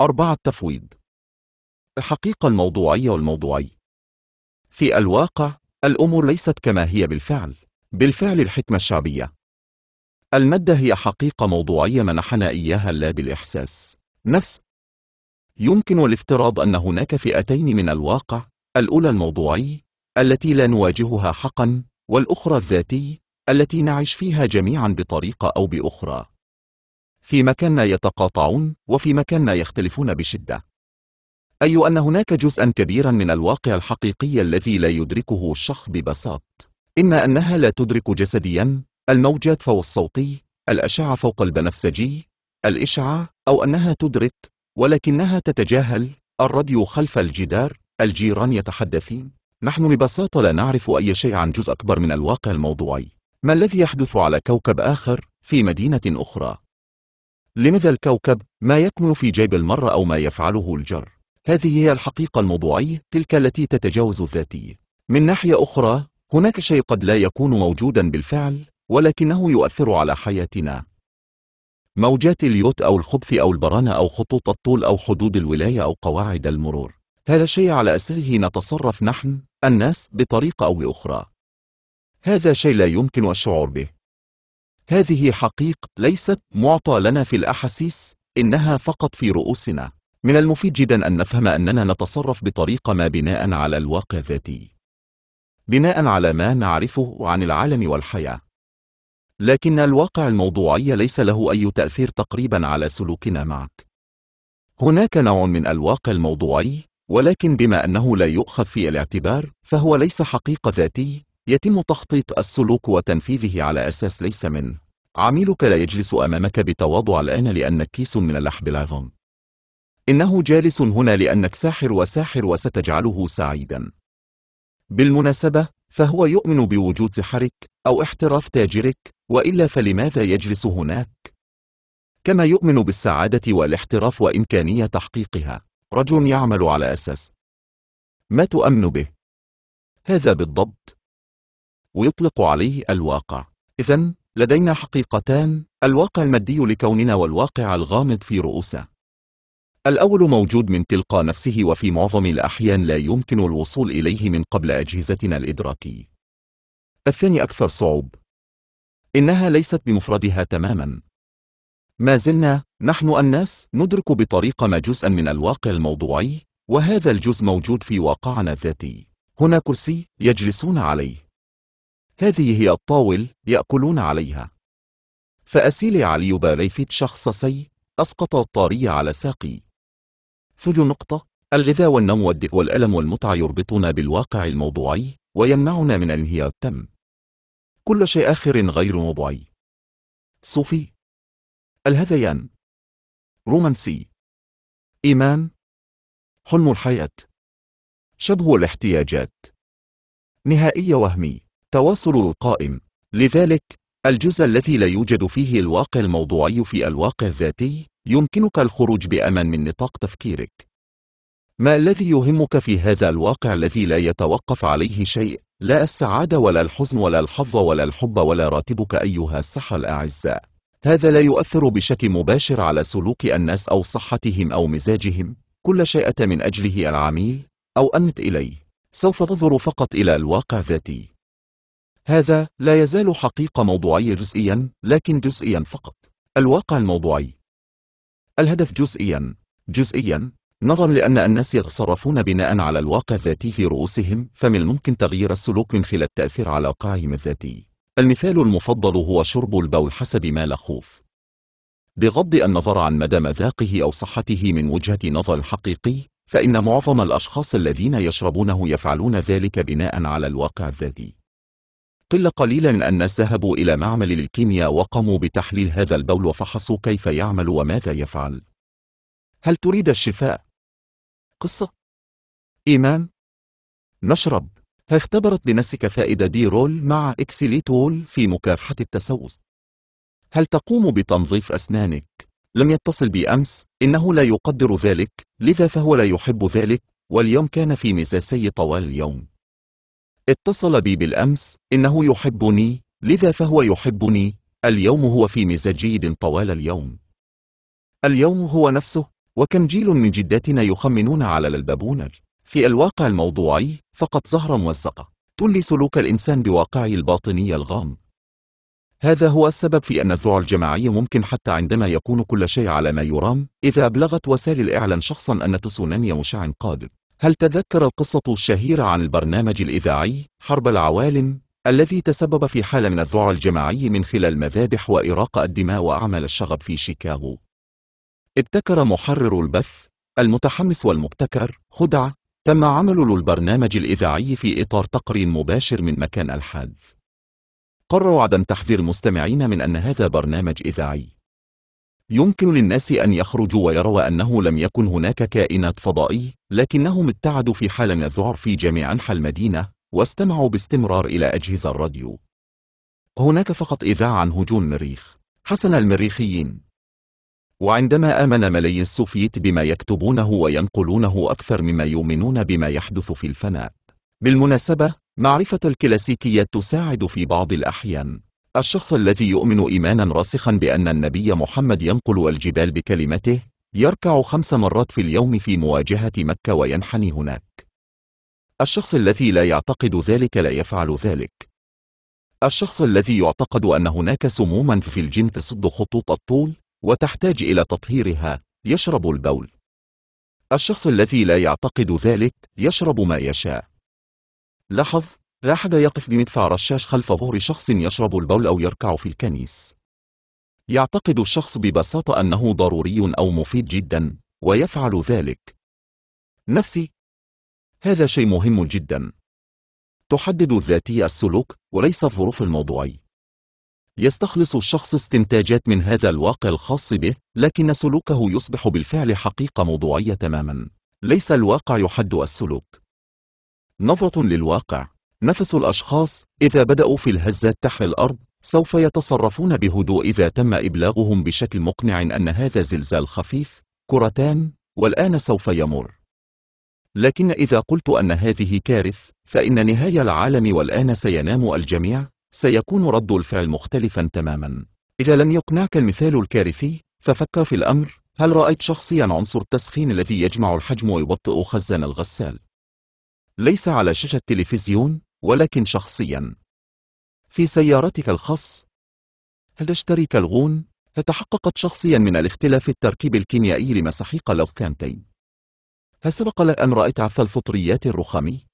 أربعة التفويض الحقيقة الموضوعية والموضوعي في الواقع الأمور ليست كما هي بالفعل بالفعل الحكمة الشعبية المادة هي حقيقة موضوعية منحنا إياها لا بالإحساس نفس يمكن الافتراض أن هناك فئتين من الواقع الأولى الموضوعي التي لا نواجهها حقا والأخرى الذاتي التي نعيش فيها جميعا بطريقة أو بأخرى في مكان يتقاطعون وفي مكان يختلفون بشدة أي أن هناك جزءا كبيرا من الواقع الحقيقي الذي لا يدركه الشخص ببساط إما أنها لا تدرك جسديا الموجات فوق الصوتي الأشعة فوق البنفسجي الإشعة أو أنها تدرك ولكنها تتجاهل الراديو خلف الجدار الجيران يتحدثين نحن ببساطة لا نعرف أي شيء عن جزء أكبر من الواقع الموضوعي ما الذي يحدث على كوكب آخر في مدينة أخرى لماذا الكوكب ما يكمن في جيب المر أو ما يفعله الجر هذه هي الحقيقة الموضوعية تلك التي تتجاوز الذاتية من ناحية أخرى هناك شيء قد لا يكون موجودا بالفعل ولكنه يؤثر على حياتنا موجات اليوت أو الخبث أو البرانة أو خطوط الطول أو حدود الولاية أو قواعد المرور هذا الشيء على أساسه نتصرف نحن الناس بطريقة أو بأخرى هذا شيء لا يمكن الشعور به هذه حقيق ليست معطى لنا في الأحاسيس إنها فقط في رؤوسنا من المفيد جدا أن نفهم أننا نتصرف بطريقة ما بناء على الواقع ذاتي بناء على ما نعرفه عن العالم والحياة لكن الواقع الموضوعي ليس له أي تأثير تقريبا على سلوكنا معك هناك نوع من الواقع الموضوعي ولكن بما أنه لا يؤخذ في الاعتبار فهو ليس حقيقة ذاتي يتم تخطيط السلوك وتنفيذه على أساس ليس من عميلك لا يجلس أمامك بتواضع الآن لأنك كيس من اللحب العظم إنه جالس هنا لأنك ساحر وساحر وستجعله سعيدا بالمناسبة فهو يؤمن بوجود سحرك أو احتراف تاجرك وإلا فلماذا يجلس هناك؟ كما يؤمن بالسعادة والاحتراف وإمكانية تحقيقها رجل يعمل على أساس ما تؤمن به هذا بالضبط ويطلق عليه الواقع إذا لدينا حقيقتان الواقع المادي لكوننا والواقع الغامض في رؤوسه الأول موجود من تلقاء نفسه وفي معظم الأحيان لا يمكن الوصول إليه من قبل أجهزتنا الإدراكية الثاني أكثر صعوب إنها ليست بمفردها تماما ما زلنا نحن الناس ندرك بطريقة ما جزءا من الواقع الموضوعي وهذا الجزء موجود في واقعنا الذاتي هنا كرسي يجلسون عليه هذه هي الطاول يأكلون عليها فأسيلي علي باليفيت شخص سي أسقط الطارية على ساقي ثج نقطة الغذاء والنوم والدئ والألم والمتعة يربطنا بالواقع الموضوعي ويمنعنا من الانهيار التم كل شيء آخر غير موضوعي صوفي الهذيان رومانسي إيمان حلم الحياة شبه الاحتياجات نهائي وهمي التواصل القائم لذلك الجزء الذي لا يوجد فيه الواقع الموضوعي في الواقع الذاتي يمكنك الخروج بأمان من نطاق تفكيرك ما الذي يهمك في هذا الواقع الذي لا يتوقف عليه شيء لا السعادة ولا الحزن ولا الحظ ولا الحب ولا راتبك أيها الصحة الأعزاء هذا لا يؤثر بشكل مباشر على سلوك الناس أو صحتهم أو مزاجهم كل شيء من أجله العميل أو أنت إليه سوف تنظر فقط إلى الواقع ذاتي هذا لا يزال حقيقة موضوعية جزئيا لكن جزئيا فقط الواقع الموضوعي الهدف جزئيا جزئيا نظرا لأن الناس يتصرفون بناء على الواقع الذاتي في رؤوسهم فمن الممكن تغيير السلوك من خلال التأثير على واقعهم الذاتي المثال المفضل هو شرب البول حسب ما لا خوف بغض النظر عن مدى مذاقه أو صحته من وجهة نظر حقيقي فإن معظم الأشخاص الذين يشربونه يفعلون ذلك بناء على الواقع الذاتي قل قليلا الناس ذهبوا إلى معمل الكيمياء وقاموا بتحليل هذا البول وفحصوا كيف يعمل وماذا يفعل هل تريد الشفاء؟ قصة إيمان نشرب اختبرت بنفسك فائدة دي رول مع إكسيليتول في مكافحة التسوس هل تقوم بتنظيف أسنانك؟ لم يتصل بي أمس إنه لا يقدر ذلك لذا فهو لا يحب ذلك واليوم كان في مزاسي طوال اليوم اتصل بي بالأمس إنه يحبني لذا فهو يحبني اليوم هو في جيد طوال اليوم اليوم هو نفسه وكم جيل من جداتنا يخمنون على البابونج في الواقع الموضوعي فقط زهرة موزقة تولي سلوك الإنسان بواقعه الباطني الغام هذا هو السبب في أن الذعر الجماعي ممكن حتى عندما يكون كل شيء على ما يرام إذا أبلغت وسائل الإعلان شخصا أن تسونامي مشاع قادم هل تذكر القصة الشهيرة عن البرنامج الإذاعي حرب العوالم الذي تسبب في حالة من الذعر الجماعي من خلال مذابح وإراقة الدماء وأعمال الشغب في شيكاغو؟ ابتكر محرر البث المتحمس والمبتكر خدع تم عمل البرنامج الإذاعي في إطار تقرير مباشر من مكان الحادث قرروا عدم تحذير المستمعين من أن هذا برنامج إذاعي يمكن للناس أن يخرجوا ويروا أنه لم يكن هناك كائنات فضائي لكنهم ابتعدوا في حال الذعر في جميع أنحاء المدينة واستمعوا باستمرار إلى أجهزة الراديو هناك فقط إذاعة عن هجوم مريخ حسن المريخيين وعندما آمن ملايين السوفيت بما يكتبونه وينقلونه أكثر مما يؤمنون بما يحدث في الفناء بالمناسبة معرفة الكلاسيكية تساعد في بعض الأحيان الشخص الذي يؤمن إيمانا راسخا بأن النبي محمد ينقل الجبال بكلمته يركع خمس مرات في اليوم في مواجهة مكة وينحني هناك الشخص الذي لا يعتقد ذلك لا يفعل ذلك الشخص الذي يعتقد أن هناك سموما في الجن تصد خطوط الطول وتحتاج إلى تطهيرها يشرب البول الشخص الذي لا يعتقد ذلك يشرب ما يشاء لاحظ لا أحد يقف بمدفع رشاش خلف ظهر شخص يشرب البول أو يركع في الكنيس يعتقد الشخص ببساطة أنه ضروري أو مفيد جدا ويفعل ذلك نفسي هذا شيء مهم جدا تحدد الذاتية السلوك وليس الظروف الموضوعي يستخلص الشخص استنتاجات من هذا الواقع الخاص به لكن سلوكه يصبح بالفعل حقيقة موضوعية تماما ليس الواقع يحد السلوك نظرة للواقع نفس الأشخاص إذا بدأوا في الهزات تحت الأرض سوف يتصرفون بهدوء إذا تم إبلاغهم بشكل مقنع أن هذا زلزال خفيف كرتان والآن سوف يمر لكن إذا قلت أن هذه كارث فإن نهاية العالم والآن سينام الجميع سيكون رد الفعل مختلفا تماما إذا لم يقنعك المثال الكارثي ففكر في الأمر هل رأيت شخصيا عنصر التسخين الذي يجمع الحجم ويبطئ خزان الغسال؟ ليس على شاشة تلفزيون ولكن شخصيا في سيارتك الخاص هل تشتري كالغون؟ هل تحققت شخصيا من الاختلاف التركيب الكيميائي لمساحيق اللوكانتين؟ هل سبق لك أن رأيت عفى الفطريات الرخامي؟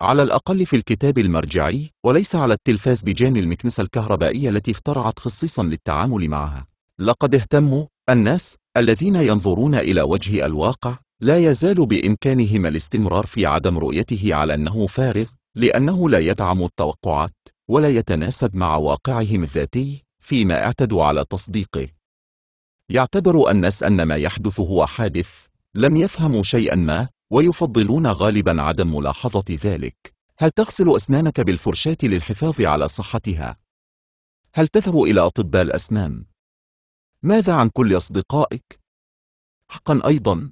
على الأقل في الكتاب المرجعي وليس على التلفاز بجانب المكنسة الكهربائية التي اخترعت خصيصا للتعامل معها لقد اهتموا الناس الذين ينظرون إلى وجه الواقع لا يزال بإمكانهم الاستمرار في عدم رؤيته على أنه فارغ لأنه لا يدعم التوقعات ولا يتناسب مع واقعهم الذاتي فيما اعتدوا على تصديقه يعتبر الناس أن ما يحدث هو حادث لم يفهموا شيئا ما ويفضلون غالبا عدم ملاحظة ذلك هل تغسل أسنانك بالفرشاة للحفاظ على صحتها؟ هل تذهب إلى أطباء الأسنان؟ ماذا عن كل أصدقائك؟ حقا أيضا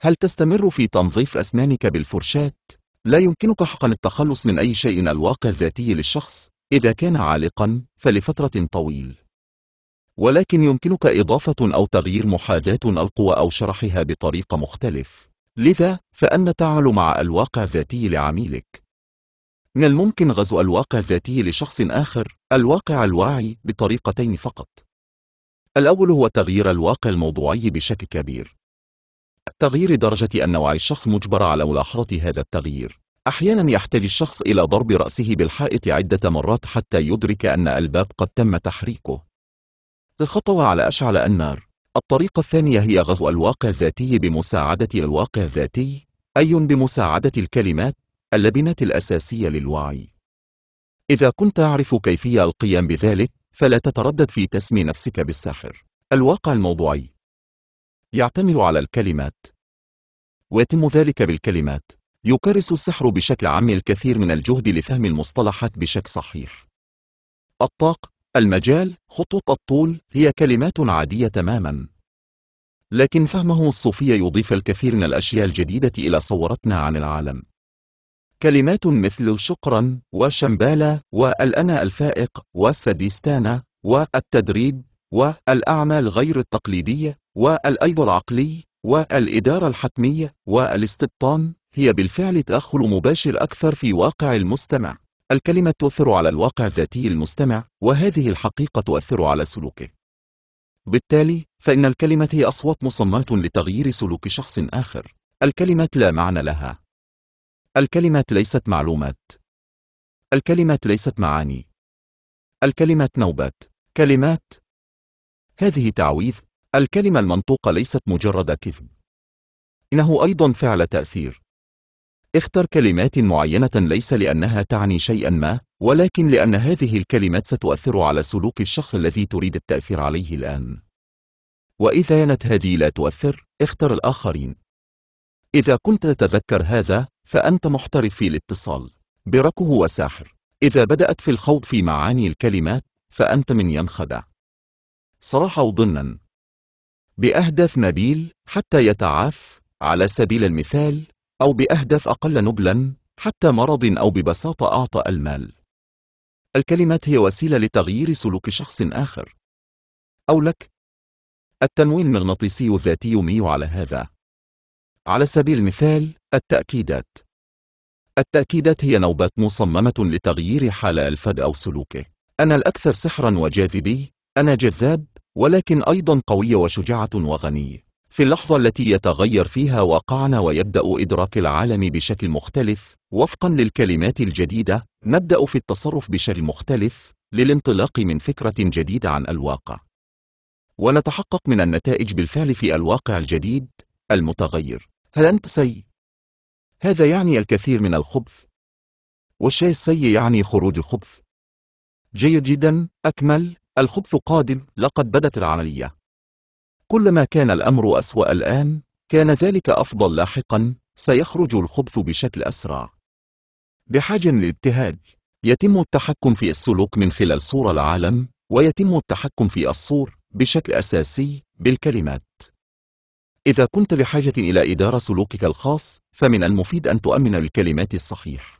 هل تستمر في تنظيف أسنانك بالفرشاة لا يمكنك حقا التخلص من أي شيء الواقع الذاتي للشخص إذا كان عالقا فلفترة طويل ولكن يمكنك إضافة أو تغيير محاذاة القوى أو شرحها بطريقة مختلف لذا فأن تعال مع الواقع الذاتي لعميلك من الممكن غزو الواقع الذاتي لشخص آخر الواقع الواعي بطريقتين فقط الأول هو تغيير الواقع الموضوعي بشكل كبير تغيير درجة أن وعي الشخص مجبر على ملاحظة هذا التغيير أحيانا يحتاج الشخص إلى ضرب رأسه بالحائط عدة مرات حتى يدرك أن الباب قد تم تحريكه الخطوة على أشعل النار الطريقة الثانية هي غزو الواقع الذاتي بمساعدة الواقع الذاتي أي بمساعدة الكلمات اللبنات الأساسية للوعي إذا كنت تعرف كيفية القيام بذلك فلا تتردد في تسمي نفسك بالساحر الواقع الموضوعي يعتمد على الكلمات ويتم ذلك بالكلمات يكرس السحر بشكل عام الكثير من الجهد لفهم المصطلحات بشكل صحيح الطاق المجال خطوط الطول هي كلمات عادية تماما لكن فهمه الصوفية يضيف الكثير من الأشياء الجديدة إلى صورتنا عن العالم كلمات مثل شقرا وشمبالا والأنا الفائق والسديستانا والتدريب والأعمال غير التقليدية والأيض العقلي والإدارة الحتمية والاستبطان هي بالفعل تأخر مباشر أكثر في واقع المستمع الكلمة تؤثر على الواقع الذاتي المستمع وهذه الحقيقة تؤثر على سلوكه بالتالي فإن الكلمة هي أصوات مصممة لتغيير سلوك شخص آخر الكلمة لا معنى لها الكلمة ليست معلومات الكلمة ليست معاني الكلمة نوبات كلمات هذه تعويذ الكلمة المنطوقة ليست مجرد كذب إنه أيضا فعل تأثير اختر كلمات معينة ليس لأنها تعني شيئا ما ولكن لأن هذه الكلمات ستؤثر على سلوك الشخص الذي تريد التأثير عليه الآن وإذا كانت هذه لا تؤثر اختر الآخرين إذا كنت تتذكر هذا فأنت محترف في الاتصال بركه وساحر إذا بدأت في الخوض في معاني الكلمات فأنت من ينخدع صراحة وضنًا بأهداف نبيل حتى يتعاف على سبيل المثال أو بأهداف أقل نبلا حتى مرض أو ببساطة أعطى المال الكلمات هي وسيلة لتغيير سلوك شخص آخر أو لك التنوين المغناطيسي الذاتي يميل على هذا على سبيل المثال التأكيدات التأكيدات هي نوبات مصممة لتغيير حال الفد أو سلوكه أنا الأكثر سحرا وجاذبي أنا جذاب ولكن أيضا قوي وشجاعة وغني في اللحظة التي يتغير فيها واقعنا ويبدأ إدراك العالم بشكل مختلف وفقا للكلمات الجديدة نبدأ في التصرف بشكل مختلف للانطلاق من فكرة جديدة عن الواقع ونتحقق من النتائج بالفعل في الواقع الجديد المتغير هل أنت سيء؟ هذا يعني الكثير من الخبث والشيء السيء يعني خروج الخبث جيد جدا أكمل الخبث قادم لقد بدت العملية كلما كان الأمر أسوأ الآن كان ذلك أفضل لاحقا سيخرج الخبث بشكل أسرع بحاجة للابتهاج يتم التحكم في السلوك من خلال صورة العالم ويتم التحكم في الصور بشكل أساسي بالكلمات إذا كنت بحاجة إلى إدارة سلوكك الخاص فمن المفيد أن تؤمن الكلمات الصحيح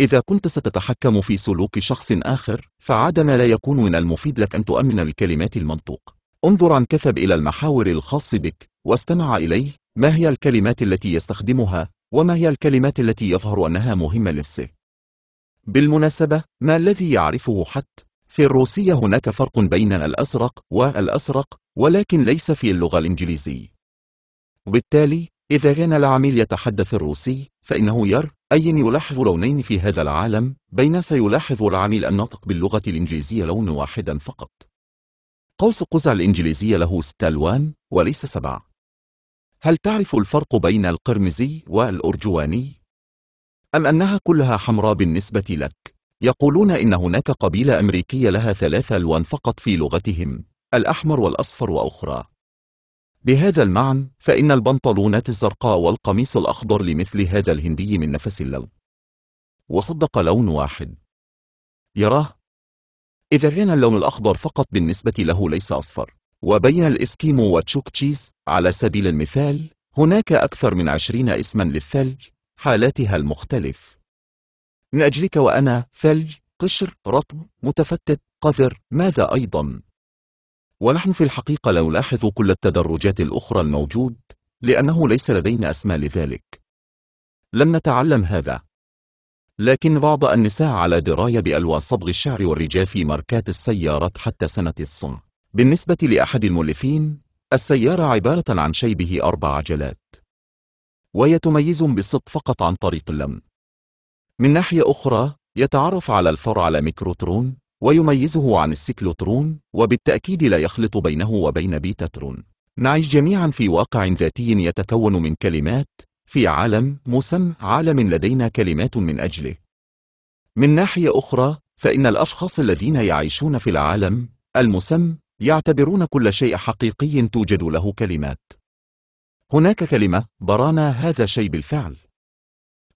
إذا كنت ستتحكم في سلوك شخص آخر ما لا يكون من المفيد لك أن تؤمن الكلمات المنطوق انظر عن كثب إلى المحاور الخاص بك واستمع إليه ما هي الكلمات التي يستخدمها وما هي الكلمات التي يظهر أنها مهمة لنفسه بالمناسبة ما الذي يعرفه حتى في الروسية هناك فرق بين الأزرق والأسرق ولكن ليس في اللغة الإنجليزية وبالتالي إذا كان العميل يتحدث الروسي فإنه ير أي يلاحظ لونين في هذا العالم بين سيلاحظ العامل الناطق باللغة الإنجليزية لون واحدا فقط قوس قزع الإنجليزية له ست ألوان وليس سبع هل تعرف الفرق بين القرمزي والأرجواني؟ أم أنها كلها حمراء بالنسبة لك؟ يقولون إن هناك قبيلة أمريكية لها ثلاث ألوان فقط في لغتهم الأحمر والأصفر وأخرى بهذا المعنى فإن البنطلونات الزرقاء والقميص الأخضر لمثل هذا الهندي من نفس اللون وصدق لون واحد يراه إذا كان اللون الأخضر فقط بالنسبة له ليس أصفر وبين الإسكيمو وتشوك تشيز على سبيل المثال هناك أكثر من عشرين اسما للثلج حالاتها المختلف من أجلك وأنا ثلج قشر رطب متفتت قذر ماذا أيضا ونحن في الحقيقة لا نلاحظ كل التدرجات الأخرى الموجود لأنه ليس لدينا أسماء لذلك لم نتعلم هذا لكن بعض النساء على دراية بألوان صبغ الشعر والرجال في ماركات السيارات حتى سنة الصنع بالنسبة لأحد المؤلفين السيارة عبارة عن شيبه أربع عجلات وهي تميز فقط عن طريق اللم من ناحية أخرى يتعرف على الفرع على ميكروترون ويميزه عن السيكلوترون وبالتأكيد لا يخلط بينه وبين بيتاترون نعيش جميعا في واقع ذاتي يتكون من كلمات في عالم مسمى عالم لدينا كلمات من أجله من ناحية أخرى فإن الأشخاص الذين يعيشون في العالم المسمى يعتبرون كل شيء حقيقي توجد له كلمات هناك كلمة برانا هذا شيء بالفعل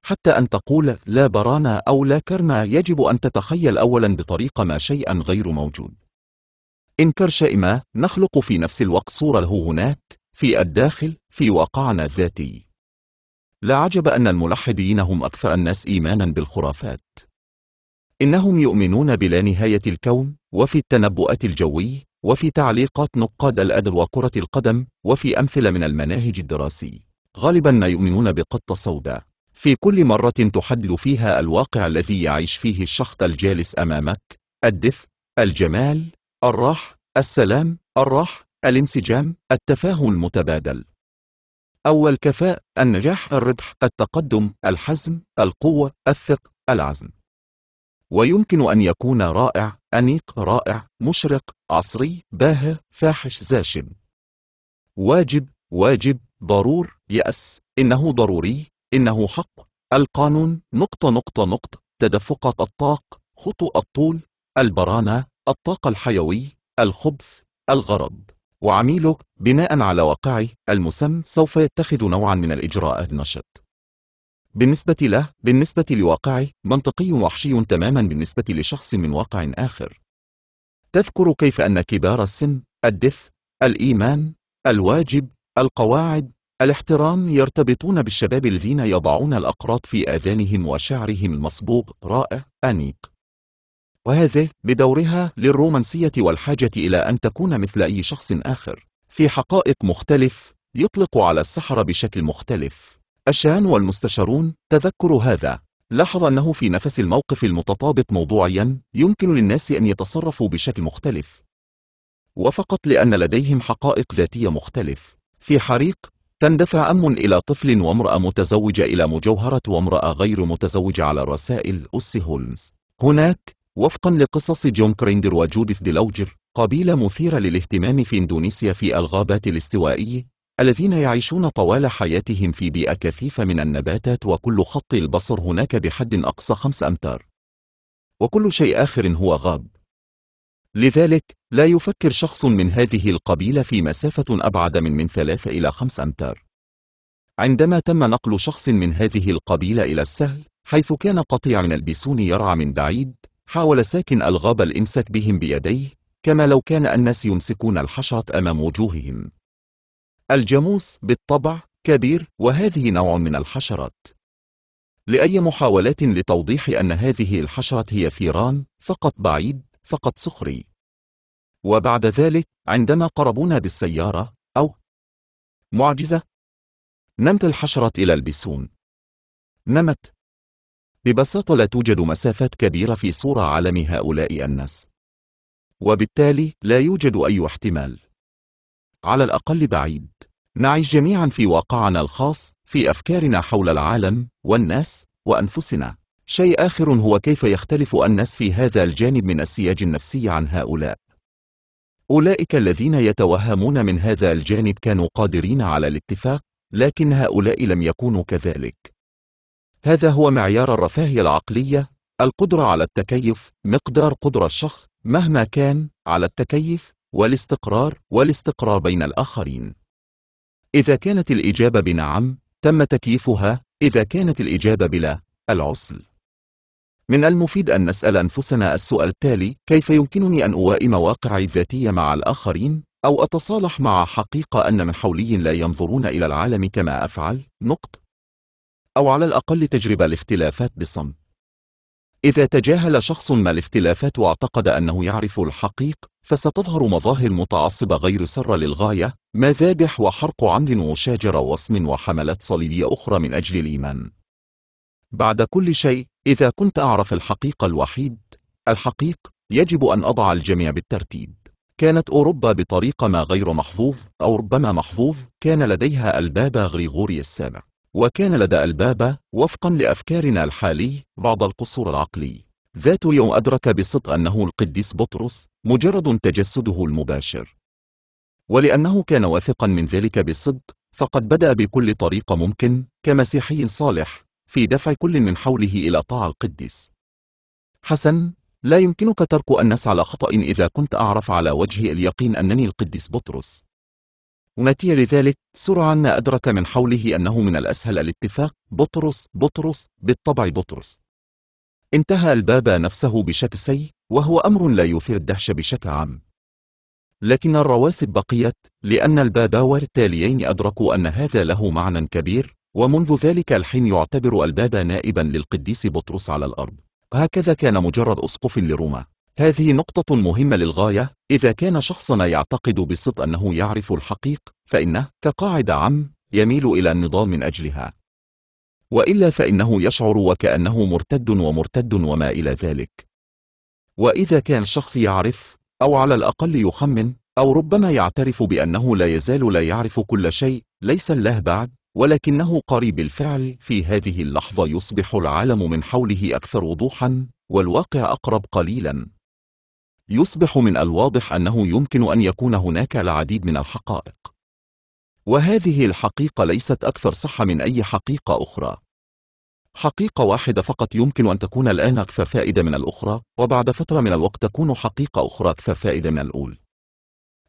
حتى أن تقول لا برانا أو لا كرنا يجب أن تتخيل أولا بطريقة ما شيئا غير موجود إنكر شيء ما نخلق في نفس الوقت صورة له هناك في الداخل في واقعنا الذاتي لا عجب أن الملحدين هم أكثر الناس إيمانا بالخرافات إنهم يؤمنون بلا نهاية الكون وفي التنبؤات الجوي وفي تعليقات نقاد الأدب وكرة القدم وفي أمثلة من المناهج الدراسي غالبا ما يؤمنون بقطة سوداء في كل مرة تحدد فيها الواقع الذي يعيش فيه الشخص الجالس أمامك الدفء، الجمال، الراح السلام، الراحة، الانسجام، التفاهم المتبادل أول كفاء النجاح الربح التقدم الحزم القوة الثقة العزم ويمكن أن يكون رائع أنيق رائع مشرق عصري باهر فاحش زاشم واجب واجب ضرور يأس إنه ضروري إنه حق القانون نقطة نقطة نقطة تدفقات الطاق خطو الطول البرانة الطاقة الحيوي الخبث الغرض وعميلك بناء على واقعه المسم سوف يتخذ نوعا من الإجراءات النشط بالنسبة له بالنسبة لواقعه منطقي وحشي تماما بالنسبة لشخص من واقع آخر تذكر كيف أن كبار السن الدف الإيمان الواجب القواعد الاحترام يرتبطون بالشباب الذين يضعون الأقراط في آذانهم وشعرهم المصبوغ رائع أنيق وهذه بدورها للرومانسية والحاجة إلى أن تكون مثل أي شخص آخر في حقائق مختلف يطلق على السحرة بشكل مختلف الشان والمستشارون تذكروا هذا لاحظ أنه في نفس الموقف المتطابق موضوعيا يمكن للناس أن يتصرفوا بشكل مختلف وفقط لأن لديهم حقائق ذاتية مختلف في حريق تندفع أم إلى طفل وامرأة متزوجة إلى مجوهرة وامرأة غير متزوجة على رسائل أس هولمز هناك وفقا لقصص جون كريندر وجوديث ديلوجر قبيلة مثيرة للاهتمام في إندونيسيا في الغابات الاستوائية الذين يعيشون طوال حياتهم في بيئة كثيفة من النباتات وكل خط البصر هناك بحد أقصى 5 أمتار وكل شيء آخر هو غاب لذلك لا يفكر شخص من هذه القبيلة في مسافة أبعد من من 3 إلى 5 أمتار عندما تم نقل شخص من هذه القبيلة إلى السهل حيث كان قطيع من البسون يرعى من بعيد حاول ساكن الغاب الإمساك بهم بيديه كما لو كان الناس يمسكون الحشرة أمام وجوههم الجاموس بالطبع كبير وهذه نوع من الحشرات لأي محاولات لتوضيح أن هذه الحشرة هي ثيران فقط بعيد فقط سخري وبعد ذلك عندما قربونا بالسيارة أو معجزة نمت الحشرة إلى البسون نمت ببساطة لا توجد مسافات كبيرة في صورة عالم هؤلاء الناس وبالتالي لا يوجد أي احتمال على الأقل بعيد نعيش جميعا في واقعنا الخاص في أفكارنا حول العالم والناس وأنفسنا شيء آخر هو كيف يختلف الناس في هذا الجانب من السياج النفسي عن هؤلاء أولئك الذين يتوهمون من هذا الجانب كانوا قادرين على الاتفاق لكن هؤلاء لم يكونوا كذلك هذا هو معيار الرفاهية العقلية القدرة على التكيف مقدار قدرة الشخص مهما كان على التكيف والاستقرار والاستقرار بين الآخرين إذا كانت الإجابة بنعم تم تكييفها إذا كانت الإجابة بلا العسل من المفيد أن نسأل أنفسنا السؤال التالي كيف يمكنني أن أوائم واقعي الذاتي مع الآخرين؟ أو أتصالح مع حقيقة أن من حولي لا ينظرون إلى العالم كما أفعل؟ نقط أو على الأقل تجربة الاختلافات بصمت إذا تجاهل شخص ما الاختلافات واعتقد أنه يعرف الحقيق فستظهر مظاهر متعصبة غير سرة للغاية مذابح وحرق عمل وشاجر وصم وحملات صليبية أخرى من أجل الإيمان بعد كل شيء إذا كنت أعرف الحقيقة الوحيد الحقيق يجب أن أضع الجميع بالترتيب كانت أوروبا بطريقة ما غير محظوظ أو ربما محظوظ كان لديها البابا غريغوري السابع وكان لدى البابا وفقا لأفكارنا الحالي بعض القصور العقلي ذات يوم أدرك بصدق أنه القديس بطرس مجرد تجسده المباشر ولأنه كان واثقا من ذلك بصدق فقد بدأ بكل طريقة ممكن كمسيحي صالح في دفع كل من حوله إلى طاعة القديس حسن لا يمكنك ترك أن نسعى خطأ إذا كنت أعرف على وجه اليقين أنني القديس بطرس ونتيجة لذلك سرعان أدرك من حوله أنه من الأسهل الاتفاق بطرس بطرس بالطبع بطرس انتهى الباب نفسه بشكل سيء وهو أمر لا يثير الدهشة بشكل عام لكن الرواسب بقيت لأن البابا والتاليين أدركوا أن هذا له معنى كبير ومنذ ذلك الحين يعتبر الباب نائبا للقديس بطرس على الأرض هكذا كان مجرد أسقف لروما هذه نقطة مهمة للغاية إذا كان شخصنا يعتقد بصدق أنه يعرف الحقيق فإنه كقاعدة عم يميل إلى النضال من أجلها وإلا فإنه يشعر وكأنه مرتد ومرتد وما إلى ذلك وإذا كان شخص يعرف أو على الأقل يخمن أو ربما يعترف بأنه لا يزال لا يعرف كل شيء ليس الله بعد ولكنه قريب الفعل في هذه اللحظة يصبح العالم من حوله أكثر وضوحا والواقع أقرب قليلا يصبح من الواضح أنه يمكن أن يكون هناك العديد من الحقائق وهذه الحقيقة ليست أكثر صحة من أي حقيقة أخرى حقيقة واحدة فقط يمكن أن تكون الآن أكثر فائدة من الأخرى وبعد فترة من الوقت تكون حقيقة أخرى أكثر فائدة من الأول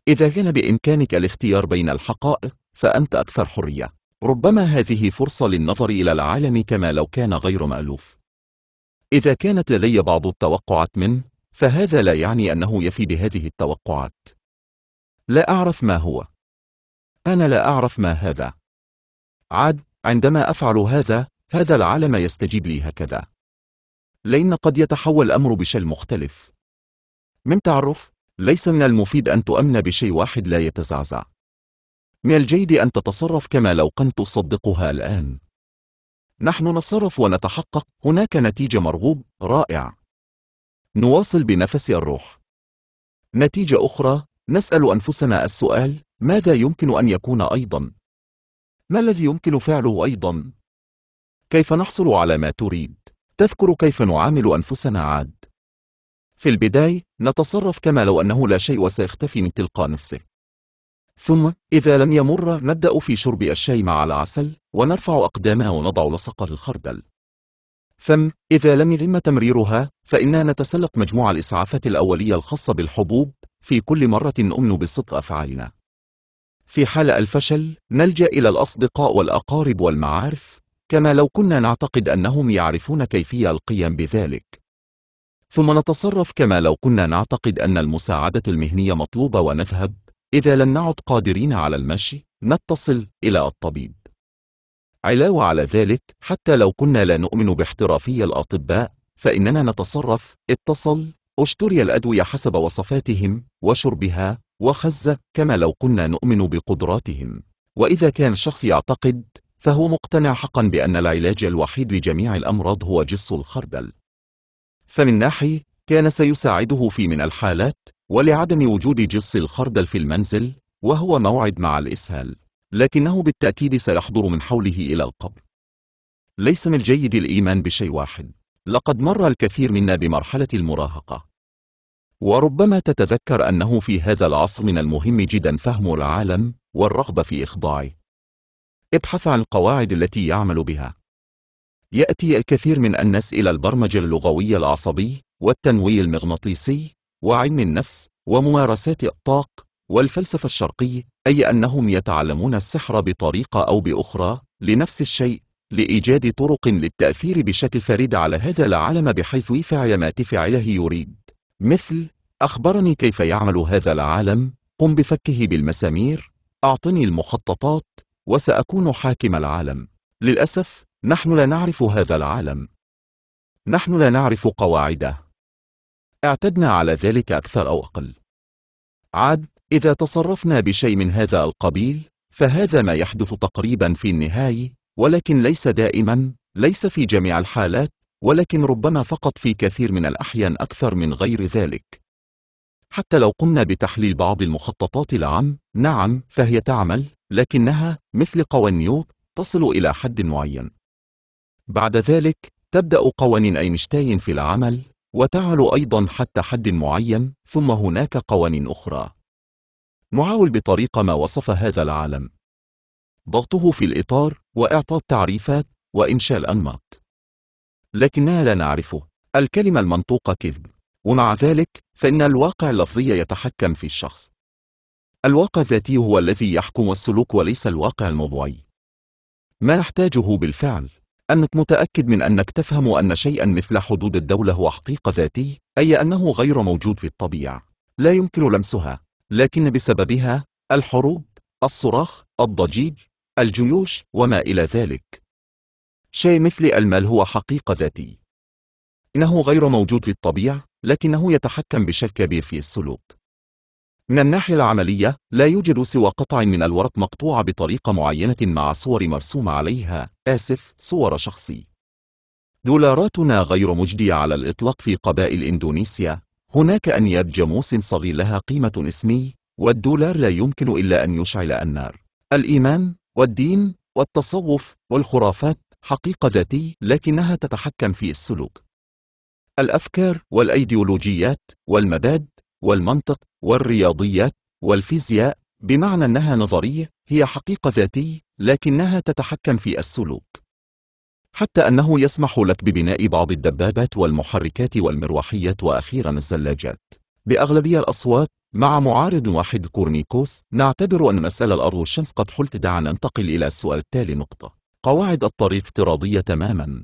إذا كان بإمكانك الاختيار بين الحقائق فأنت أكثر حرية ربما هذه فرصة للنظر إلى العالم كما لو كان غير مألوف إذا كانت لدي بعض التوقعات منه فهذا لا يعني أنه يفي بهذه التوقعات لا أعرف ما هو أنا لا أعرف ما هذا عاد عندما أفعل هذا هذا العالم يستجيب لي هكذا لأن قد يتحول الأمر بشيء مختلف من تعرف ليس من المفيد أن تؤمن بشيء واحد لا يتزعزع من الجيد أن تتصرف كما لو كنت تصدقها الآن نحن نتصرف ونتحقق هناك نتيجة مرغوب رائع نواصل بنفس الروح نتيجة أخرى نسأل أنفسنا السؤال ماذا يمكن أن يكون أيضا؟ ما الذي يمكن فعله أيضا؟ كيف نحصل على ما تريد؟ تذكر كيف نعامل أنفسنا عاد؟ في البداية نتصرف كما لو أنه لا شيء وسيختفي من تلقاء نفسه ثم إذا لم يمر نبدأ في شرب الشاي مع العسل ونرفع أقدامنا ونضع لصق الخردل ثم إذا لم يتم تمريرها فإنا نتسلق مجموع الإسعافات الأولية الخاصة بالحبوب في كل مرة نؤمن بصدق أفعالنا في حال الفشل نلجأ إلى الأصدقاء والأقارب والمعارف كما لو كنا نعتقد أنهم يعرفون كيفية القيام بذلك ثم نتصرف كما لو كنا نعتقد أن المساعدة المهنية مطلوبة ونذهب إذا لم نعد قادرين على المشي نتصل إلى الطبيب علاوة على ذلك حتى لو كنا لا نؤمن باحترافية الأطباء فإننا نتصرف اتصل اشتري الأدوية حسب وصفاتهم وشربها وخزة، كما لو كنا نؤمن بقدراتهم وإذا كان شخص يعتقد فهو مقتنع حقا بأن العلاج الوحيد لجميع الأمراض هو جص الخردل فمن ناحية كان سيساعده في من الحالات ولعدم وجود جص الخردل في المنزل وهو موعد مع الإسهال لكنه بالتأكيد سيحضر من حوله إلى القبر ليس من الجيد الإيمان بشيء واحد لقد مر الكثير منا بمرحلة المراهقة وربما تتذكر أنه في هذا العصر من المهم جدا فهم العالم والرغبة في إخضاعه ابحث عن القواعد التي يعمل بها يأتي الكثير من الناس إلى البرمجة اللغوية العصبي والتنوي المغناطيسي وعلم النفس وممارسات الطاق والفلسفة الشرقي أي أنهم يتعلمون السحر بطريقة أو بأخرى لنفس الشيء لإيجاد طرق للتأثير بشكل فريد على هذا العالم بحيث يفعل ما تفعله يريد مثل أخبرني كيف يعمل هذا العالم قم بفكه بالمسامير أعطني المخططات وسأكون حاكم العالم للأسف نحن لا نعرف هذا العالم نحن لا نعرف قواعده اعتدنا على ذلك أكثر أو أقل عاد إذا تصرفنا بشيء من هذا القبيل فهذا ما يحدث تقريبا في النهاية ولكن ليس دائما ليس في جميع الحالات ولكن ربما فقط في كثير من الأحيان أكثر من غير ذلك حتى لو قمنا بتحليل بعض المخططات العام نعم فهي تعمل لكنها مثل قوانيوك تصل إلى حد معين بعد ذلك تبدأ قوانين أينشتاين في العمل وتعلو أيضا حتى حد معين ثم هناك قوانين أخرى نعاول بطريقة ما وصف هذا العالم ضغطه في الإطار وإعطاء التعريفات وإنشاء الأنماط لكننا لا نعرفه الكلمة المنطوقة كذب ومع ذلك فإن الواقع اللفظي يتحكم في الشخص الواقع الذاتي هو الذي يحكم السلوك وليس الواقع الموضوعي ما نحتاجه بالفعل أنك متأكد من أنك تفهم أن شيئا مثل حدود الدولة هو حقيقة ذاتي أي أنه غير موجود في الطبيعة لا يمكن لمسها لكن بسببها الحروب الصراخ الضجيج الجيوش وما إلى ذلك شيء مثل المال هو حقيقة ذاتي إنه غير موجود في الطبيعة لكنه يتحكم بشكل كبير في السلوك من الناحية العملية لا يوجد سوى قطع من الورق مقطوع بطريقة معينة مع صور مرسوم عليها آسف صور شخصي دولاراتنا غير مجدية على الإطلاق في قبائل إندونيسيا هناك أنياب جاموس صغير لها قيمة اسمي والدولار لا يمكن إلا أن يشعل النار الإيمان والدين والتصوف والخرافات حقيقة ذاتي لكنها تتحكم في السلوك الأفكار والأيديولوجيات والمبادئ والمنطق والرياضيات والفيزياء بمعنى أنها نظرية هي حقيقة ذاتية لكنها تتحكم في السلوك حتى أنه يسمح لك ببناء بعض الدبابات والمحركات والمروحيات وأخيرا الزلاجات بأغلبية الأصوات مع معارض واحد كورنيكوس نعتبر أن مسألة الأرض والشمس قد حلت دعا ننتقل إلى السؤال التالي نقطة قواعد الطريق افتراضية تماما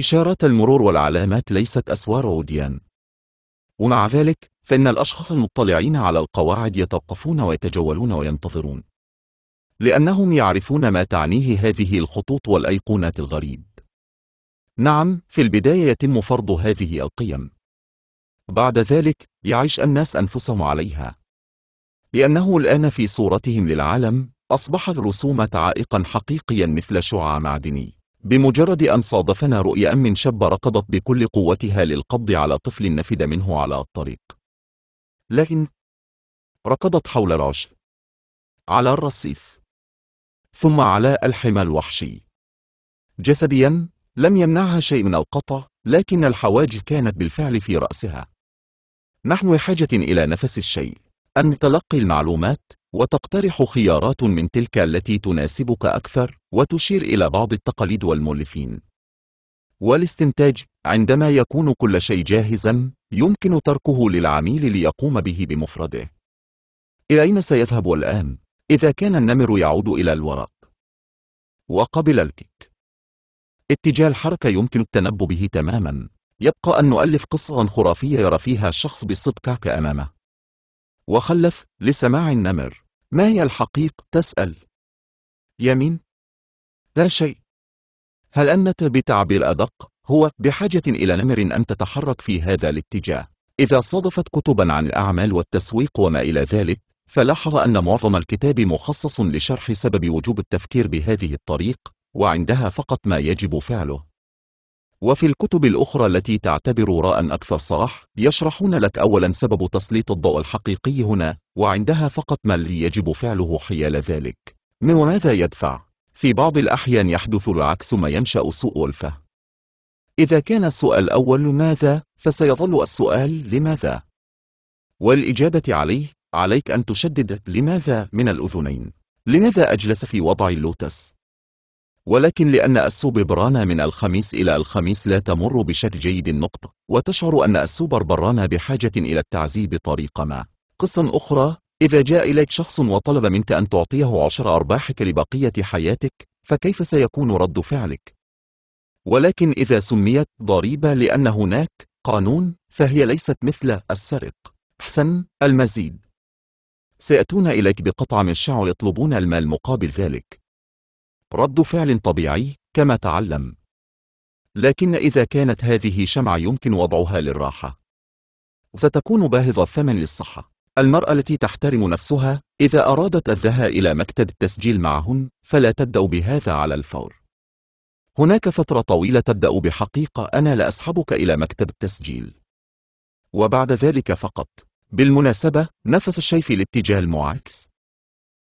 إشارات المرور والعلامات ليست أسوار عوديان ومع ذلك فإن الأشخاص المطلعين على القواعد يتوقفون ويتجولون وينتظرون لأنهم يعرفون ما تعنيه هذه الخطوط والأيقونات الغريب نعم في البداية يتم فرض هذه القيم بعد ذلك يعيش الناس أنفسهم عليها لأنه الآن في صورتهم للعالم أصبحت الرسومة عائقا حقيقيا مثل شعاع معدني بمجرد أن صادفنا رؤيا من شاب ركضت بكل قوتها للقبض على طفل نفد منه على الطريق لكن ركضت حول العشب على الرصيف ثم على الحمى الوحشي جسديا لم يمنعها شيء من القطع لكن الحواجز كانت بالفعل في رأسها نحن بحاجة إلى نفس الشيء أن تلقي المعلومات وتقترح خيارات من تلك التي تناسبك أكثر وتشير إلى بعض التقاليد والمؤلفين والاستنتاج عندما يكون كل شيء جاهزا يمكن تركه للعميل ليقوم به بمفرده إلى أين سيذهب الآن إذا كان النمر يعود إلى الورق وقبل الكيك اتجاه الحركة يمكن التنبؤ به تماما يبقى أن نؤلف قصة خرافية يرى فيها الشخص بصدق كعك أمامه وخلف لسماع النمر ما هي الحقيقة تسأل يمين لا شيء هل أنت بتعبير أدق هو بحاجة إلى نمر أن تتحرك في هذا الاتجاه إذا صادفت كتبا عن الأعمال والتسويق وما إلى ذلك فلاحظ أن معظم الكتاب مخصص لشرح سبب وجوب التفكير بهذه الطريق وعندها فقط ما يجب فعله وفي الكتب الأخرى التي تعتبر راء أكثر صلاح يشرحون لك أولا سبب تسليط الضوء الحقيقي هنا وعندها فقط ما الذي يجب فعله حيال ذلك من ماذا يدفع؟ في بعض الأحيان يحدث العكس ما ينشأ سوء ألفة إذا كان السؤال الأول ماذا فسيظل السؤال لماذا والإجابة عليه عليك أن تشدد لماذا من الأذنين لماذا أجلس في وضع اللوتس ولكن لأن برانا من الخميس إلى الخميس لا تمر بشكل جيد النقط وتشعر أن برانا بحاجة إلى التعزي بطريقة ما قصة أخرى إذا جاء إليك شخص وطلب منك أن تعطيه عشر أرباحك لبقية حياتك فكيف سيكون رد فعلك؟ ولكن إذا سميت ضريبة لأن هناك قانون فهي ليست مثل السرق حسن المزيد سيأتون إليك بقطعة من الشعر يطلبون المال مقابل ذلك رد فعل طبيعي كما تعلم لكن إذا كانت هذه شمعة يمكن وضعها للراحة ستكون باهظ الثمن للصحة المرأة التي تحترم نفسها إذا أرادت الذهاب إلى مكتب التسجيل معهن فلا تبدأ بهذا على الفور هناك فترة طويلة تبدأ بحقيقة أنا لا أسحبك إلى مكتب التسجيل وبعد ذلك فقط بالمناسبة نفس الشيء في الاتجاه المعاكس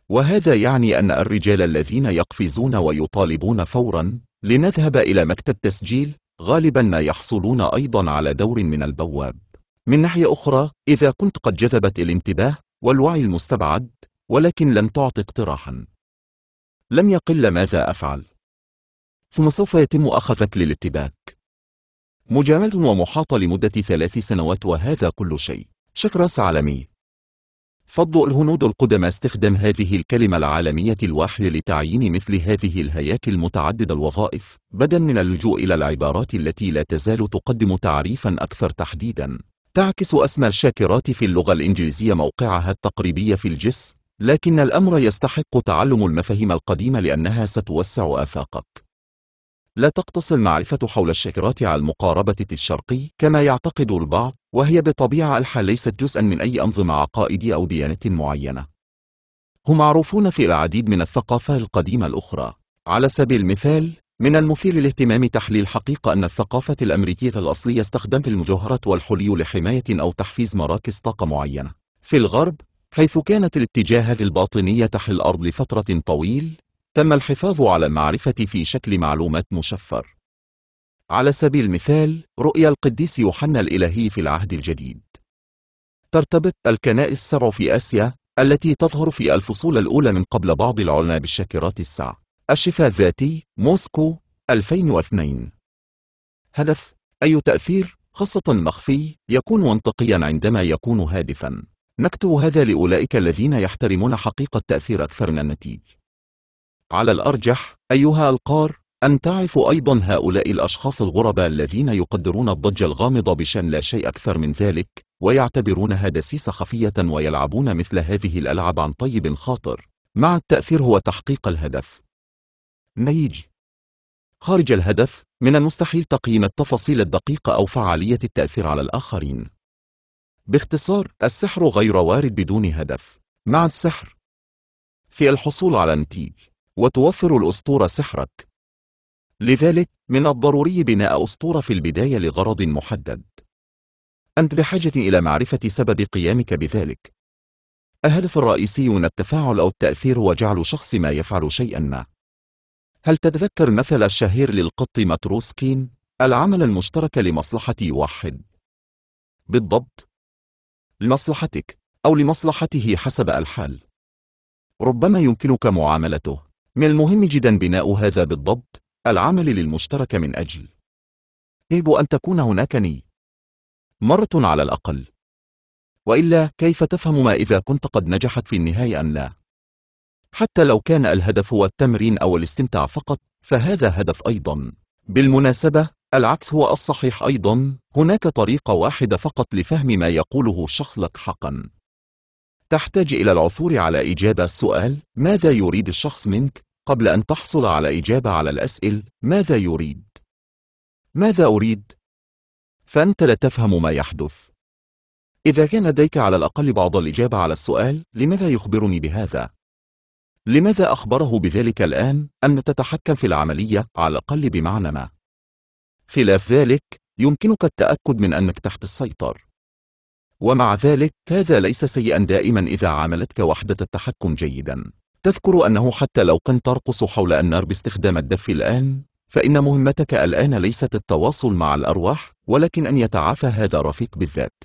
وهذا يعني أن الرجال الذين يقفزون ويطالبون فورا لنذهب إلى مكتب تسجيل غالبا ما يحصلون أيضا على دور من البواب من ناحية أخرى إذا كنت قد جذبت الانتباه والوعي المستبعد ولكن لم تعط اقتراحا لم يقل ماذا أفعل ثم سوف يتم أخذك للاتباك مجاملة ومحاطة لمدة ثلاث سنوات وهذا كل شيء شكراس عالمي فضل الهنود القدماء استخدام هذه الكلمة العالمية الواحدة لتعيين مثل هذه الهياكل المتعددة الوظائف بدلا من اللجوء إلى العبارات التي لا تزال تقدم تعريفا أكثر تحديدا تعكس أسمى الشاكرات في اللغة الإنجليزية موقعها التقريبي في الجسم لكن الأمر يستحق تعلم المفاهيم القديمة لأنها ستوسع آفاقك لا تقتص المعرفة حول الشاكرات على المقاربة الشرقي كما يعتقد البعض وهي بطبيعة الحال ليست جزءا من أي أنظمة عقائدية أو ديانة معينة هم معروفون في العديد من الثقافة القديمة الأخرى على سبيل المثال من المثير للاهتمام تحليل حقيقة أن الثقافة الأمريكية الأصلية استخدمت المجوهرات والحلي لحماية أو تحفيز مراكز طاقة معينة في الغرب حيث كانت الاتجاهات الباطنية تحل الأرض لفترة طويل تم الحفاظ على المعرفة في شكل معلومات مشفر على سبيل المثال رؤيا القديس يوحنا الإلهي في العهد الجديد ترتبط الكنائس السبع في آسيا التي تظهر في الفصول الأولى من قبل بعض العلماء بالشاكرات السع الشفاء الذاتي موسكو 2002 هدف أي تأثير خاصة مخفي يكون منطقيا عندما يكون هادفا نكتب هذا لأولئك الذين يحترمون حقيقة تأثير أكثر من النتيج على الأرجح أيها القار أن تعرف أيضا هؤلاء الأشخاص الغرباء الذين يقدرون الضجة الغامضة بشأن لا شيء أكثر من ذلك ويعتبرونها دسيسة خفية ويلعبون مثل هذه الألعاب عن طيب خاطر مع التأثير هو تحقيق الهدف نيج خارج الهدف من المستحيل تقييم التفاصيل الدقيقة أو فعالية التأثير على الآخرين باختصار السحر غير وارد بدون هدف مع السحر في الحصول على نتيجة وتوفر الأسطورة سحرك لذلك من الضروري بناء أسطورة في البداية لغرض محدد أنت بحاجة إلى معرفة سبب قيامك بذلك الهدف الرئيسي من التفاعل أو التأثير هو جعل شخص ما يفعل شيئا ما هل تتذكر المثل الشهير للقط متروسكين العمل المشترك لمصلحة واحد بالضبط لمصلحتك أو لمصلحته حسب الحال ربما يمكنك معاملته من المهم جدا بناء هذا بالضبط العمل للمشترك من أجل يجب أن تكون هناك نية مرة على الأقل وإلا كيف تفهم ما إذا كنت قد نجحت في النهاية أم لا حتى لو كان الهدف هو التمرين أو الاستمتاع فقط فهذا هدف أيضا بالمناسبة العكس هو الصحيح أيضا هناك طريقة واحدة فقط لفهم ما يقوله شخص لك حقا تحتاج إلى العثور على إجابة السؤال ماذا يريد الشخص منك قبل أن تحصل على إجابة على الأسئل ماذا يريد؟ ماذا أريد؟ فأنت لا تفهم ما يحدث إذا كان لديك على الأقل بعض الإجابة على السؤال لماذا يخبرني بهذا؟ لماذا أخبره بذلك الآن أن تتحكم في العملية على الأقل بمعنى ما؟ خلاف ذلك يمكنك التأكد من أنك تحت السيطرة ومع ذلك هذا ليس سيئا دائما إذا عاملتك وحدة التحكم جيدا تذكر أنه حتى لو كنت ترقص حول النار باستخدام الدف الآن فإن مهمتك الآن ليست التواصل مع الأرواح ولكن أن يتعافى هذا رفيق بالذات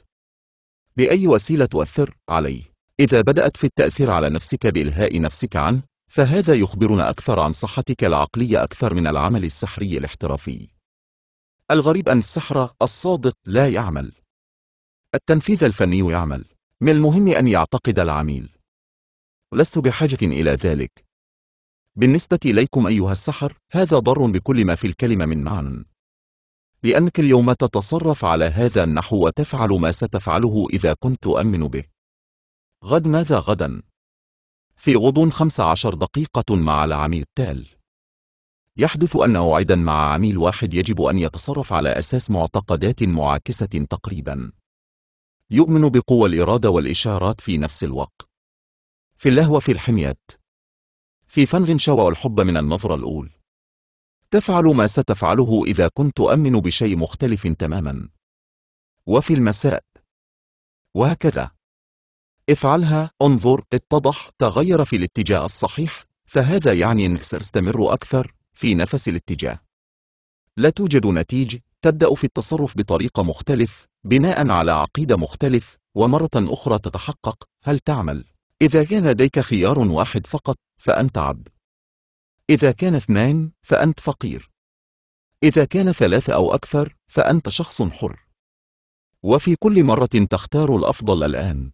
بأي وسيلة تؤثر عليه إذا بدأت في التأثير على نفسك بإلهاء نفسك عنه فهذا يخبرنا أكثر عن صحتك العقلية أكثر من العمل السحري الاحترافي الغريب أن السحر الصادق لا يعمل التنفيذ الفني يعمل من المهم أن يعتقد العميل لست بحاجة إلى ذلك بالنسبة إليكم أيها السحر هذا ضر بكل ما في الكلمة من معنى لأنك اليوم تتصرف على هذا النحو وتفعل ما ستفعله إذا كنت تؤمن به غد ماذا غدا؟ في غضون 15 دقيقة مع العميل التال يحدث أن موعدا مع عميل واحد يجب أن يتصرف على أساس معتقدات معاكسة تقريبا يؤمن بقوى الإرادة والإشارات في نفس الوقت في اللهو في الحميات في فنغ شوى الحب من النظرة الأول تفعل ما ستفعله إذا كنت أمن بشيء مختلف تماما وفي المساء وهكذا افعلها انظر اتضح تغير في الاتجاه الصحيح فهذا يعني أنك ستستمر أكثر في نفس الاتجاه لا توجد نتيجة تبدأ في التصرف بطريقة مختلف بناء على عقيدة مختلف ومرة أخرى تتحقق هل تعمل؟ إذا كان لديك خيار واحد فقط فأنت عبد إذا كان اثنان فأنت فقير إذا كان ثلاثة أو أكثر فأنت شخص حر وفي كل مرة تختار الأفضل الآن